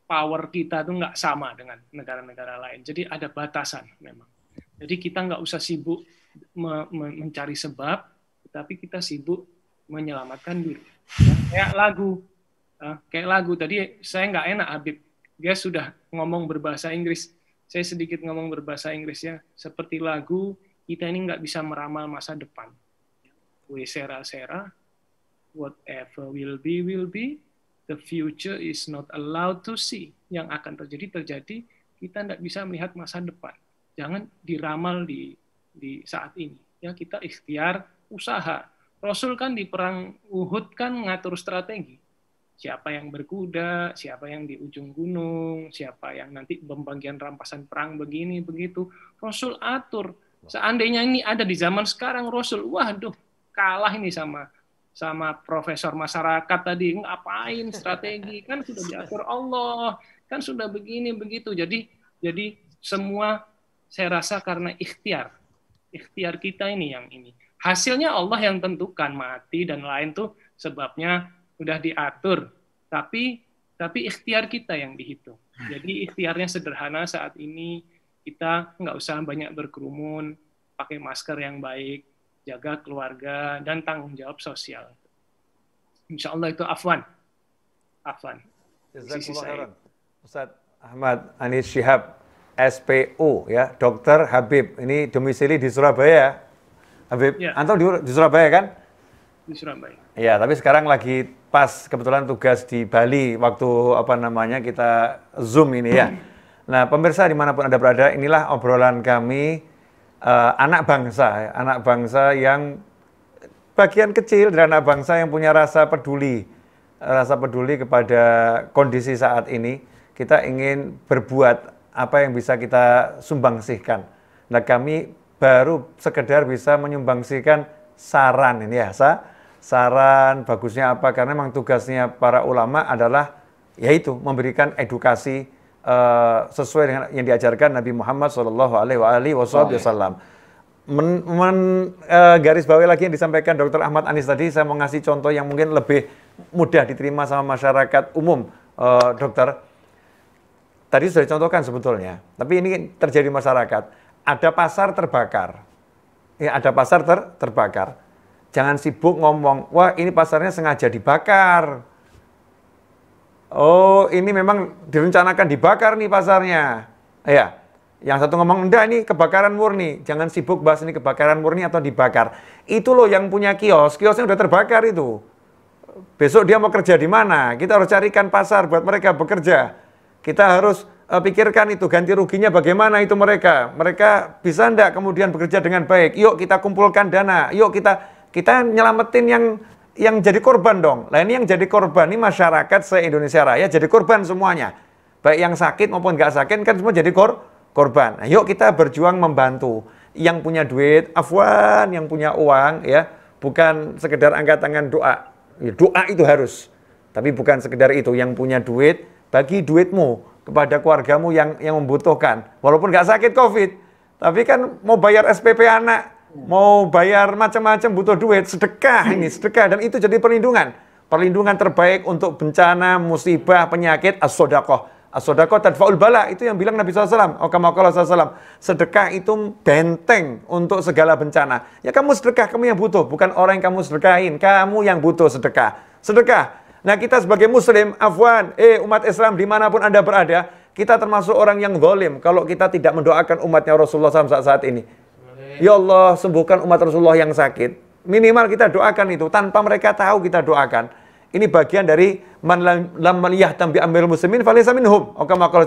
power kita itu nggak sama dengan negara-negara lain. Jadi ada batasan memang. Jadi kita nggak usah sibuk me me mencari sebab, tapi kita sibuk menyelamatkan diri. kayak lagu uh, kayak lagu tadi saya nggak enak Habib dia sudah ngomong berbahasa Inggris saya sedikit ngomong berbahasa Inggris ya seperti lagu kita ini nggak bisa meramal masa depan we sera sera whatever will be will be the future is not allowed to see yang akan terjadi terjadi kita nggak bisa melihat masa depan jangan diramal di di saat ini ya kita ikhtiar usaha Rasul kan di perang Uhud kan ngatur strategi siapa yang berkuda, siapa yang di ujung gunung, siapa yang nanti pembagian rampasan perang begini begitu. Rasul atur. Seandainya ini ada di zaman sekarang Rasul, waduh, kalah ini sama sama profesor masyarakat tadi ngapain strategi kan sudah diatur Allah, kan sudah begini begitu. Jadi jadi semua saya rasa karena ikhtiar. Ikhtiar kita ini yang ini. Hasilnya Allah yang tentukan mati dan lain tuh sebabnya udah diatur, tapi tapi ikhtiar kita yang dihitung. Jadi ikhtiarnya sederhana saat ini kita nggak usah banyak berkerumun, pakai masker yang baik, jaga keluarga dan tanggung jawab sosial. Insya Allah itu afwan, afwan. Ustaz Ahmad Anis Syihab, SPU ya, Dokter Habib. Ini domisili di Surabaya. Habib, ya. antum di, di Surabaya kan? Di Surabaya. Iya, tapi sekarang lagi pas kebetulan tugas di Bali waktu apa namanya kita Zoom ini ya. Nah, pemirsa dimanapun Anda berada, inilah obrolan kami uh, anak bangsa, anak bangsa yang bagian kecil dari anak bangsa yang punya rasa peduli, rasa peduli kepada kondisi saat ini. Kita ingin berbuat apa yang bisa kita sumbangsihkan. Nah, kami baru sekedar bisa menyumbangsihkan saran ini ya, Sa saran bagusnya apa karena memang tugasnya para ulama adalah yaitu memberikan edukasi uh, sesuai dengan yang diajarkan Nabi Muhammad Shallallahu Alaihi Wasallam. Men, eh, garis bawahi lagi yang disampaikan Dr. Ahmad Anis tadi, saya mau ngasih contoh yang mungkin lebih mudah diterima sama masyarakat umum, uh, dokter. Tadi sudah contohkan sebetulnya, tapi ini terjadi masyarakat. Ada pasar terbakar, ya, ada pasar ter terbakar Jangan sibuk ngomong, wah ini pasarnya sengaja dibakar. Oh, ini memang direncanakan dibakar nih pasarnya. Ya, yang satu ngomong, enggak ini kebakaran murni. Jangan sibuk bahas ini kebakaran murni atau dibakar. Itu loh yang punya kios, kiosnya udah terbakar itu. Besok dia mau kerja di mana? Kita harus carikan pasar buat mereka bekerja. Kita harus uh, pikirkan itu, ganti ruginya bagaimana itu mereka. Mereka bisa enggak kemudian bekerja dengan baik. Yuk kita kumpulkan dana, yuk kita kita nyelamatin yang yang jadi korban dong. Nah ini yang jadi korban ini masyarakat se-Indonesia Raya jadi korban semuanya. Baik yang sakit maupun nggak sakit kan semua jadi kor korban. Nah, yuk kita berjuang membantu. Yang punya duit, afwan, yang punya uang ya, bukan sekedar angkat tangan doa. Ya, doa itu harus. Tapi bukan sekedar itu. Yang punya duit, bagi duitmu kepada keluargamu yang yang membutuhkan. Walaupun nggak sakit COVID, tapi kan mau bayar SPP anak, Mau bayar macam-macam butuh duit, sedekah ini, sedekah. Dan itu jadi perlindungan. Perlindungan terbaik untuk bencana, musibah, penyakit, as asodako dan faul bala, itu yang bilang Nabi SAW. Oh, kamakala SAW. Sedekah itu benteng untuk segala bencana. Ya kamu sedekah, kamu yang butuh. Bukan orang yang kamu sedekahin, kamu yang butuh sedekah. Sedekah. Nah kita sebagai muslim, afwan, eh umat Islam dimanapun Anda berada, kita termasuk orang yang zalim kalau kita tidak mendoakan umatnya Rasulullah SAW saat ini. Ya Allah, sembuhkan umat Rasulullah yang sakit. Minimal kita doakan itu. Tanpa mereka tahu kita doakan. Ini bagian dari man lam yahtam bi amril muslimin falaysa minhum.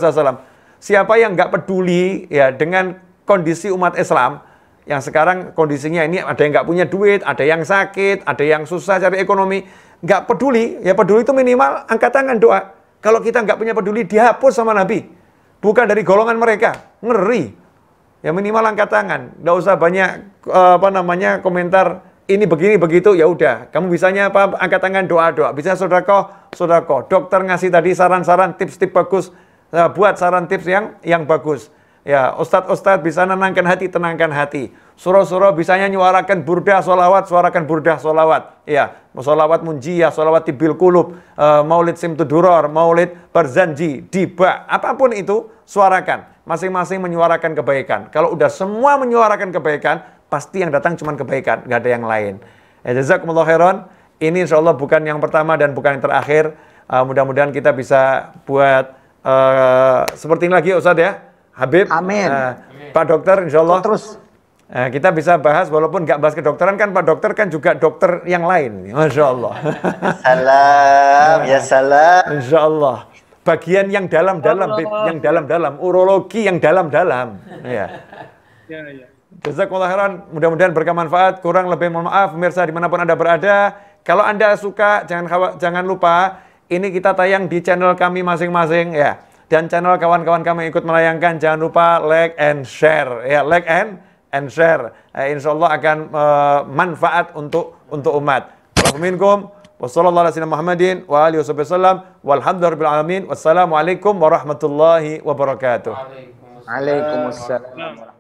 Sallam. Siapa yang nggak peduli ya dengan kondisi umat Islam yang sekarang kondisinya ini ada yang nggak punya duit, ada yang sakit, ada yang susah cari ekonomi, nggak peduli. Ya peduli itu minimal angkat tangan doa. Kalau kita nggak punya peduli dihapus sama Nabi. Bukan dari golongan mereka. Ngeri. Ya minimal angkat tangan, nggak usah banyak eh, apa namanya komentar ini begini begitu ya udah. Kamu bisanya apa? Angkat tangan doa doa. Bisa sodako sodako. Dokter ngasih tadi saran-saran tips-tips bagus. Uh, buat saran tips yang yang bagus. Ya, ustadz-ustadz bisa menenangkan hati, tenangkan hati. Surah-surah bisanya nyuarakan burdah solawat, suarakan burdah solawat. Ya, solawat munjiyah, solawat tibil kulub, uh, eh, maulid simtuduror, maulid berzanji, diba, apapun itu suarakan. Masing-masing menyuarakan kebaikan. Kalau udah semua menyuarakan kebaikan, pasti yang datang cuma kebaikan, gak ada yang lain. Ya, jazakumullah khairan. Ini insya Allah bukan yang pertama dan bukan yang terakhir. Uh, Mudah-mudahan kita bisa buat uh, seperti ini lagi Ustadz ya. Habib. Amin. Uh, Pak Dokter, insya Allah. Terus. Uh, kita bisa bahas, walaupun nggak bahas kedokteran kan Pak Dokter kan juga dokter yang lain. Insya Allah. salam, ya salam. Insya Allah. Bagian yang dalam-dalam, yang dalam-dalam, urologi yang dalam-dalam. Ya. Ya, ya. Jazakallah khairan, mudah-mudahan berkah manfaat. Kurang lebih mohon maaf pemirsa dimanapun Anda berada. Kalau Anda suka jangan jangan lupa ini kita tayang di channel kami masing-masing ya dan channel kawan-kawan kami ikut melayangkan. Jangan lupa like and share. Ya, like and and share. Eh, insya Allah akan eh, manfaat untuk untuk umat. Waalaikumsalam. Wassalamualaikum warahmatullahi wabarakatuh. Waalaikumsalam.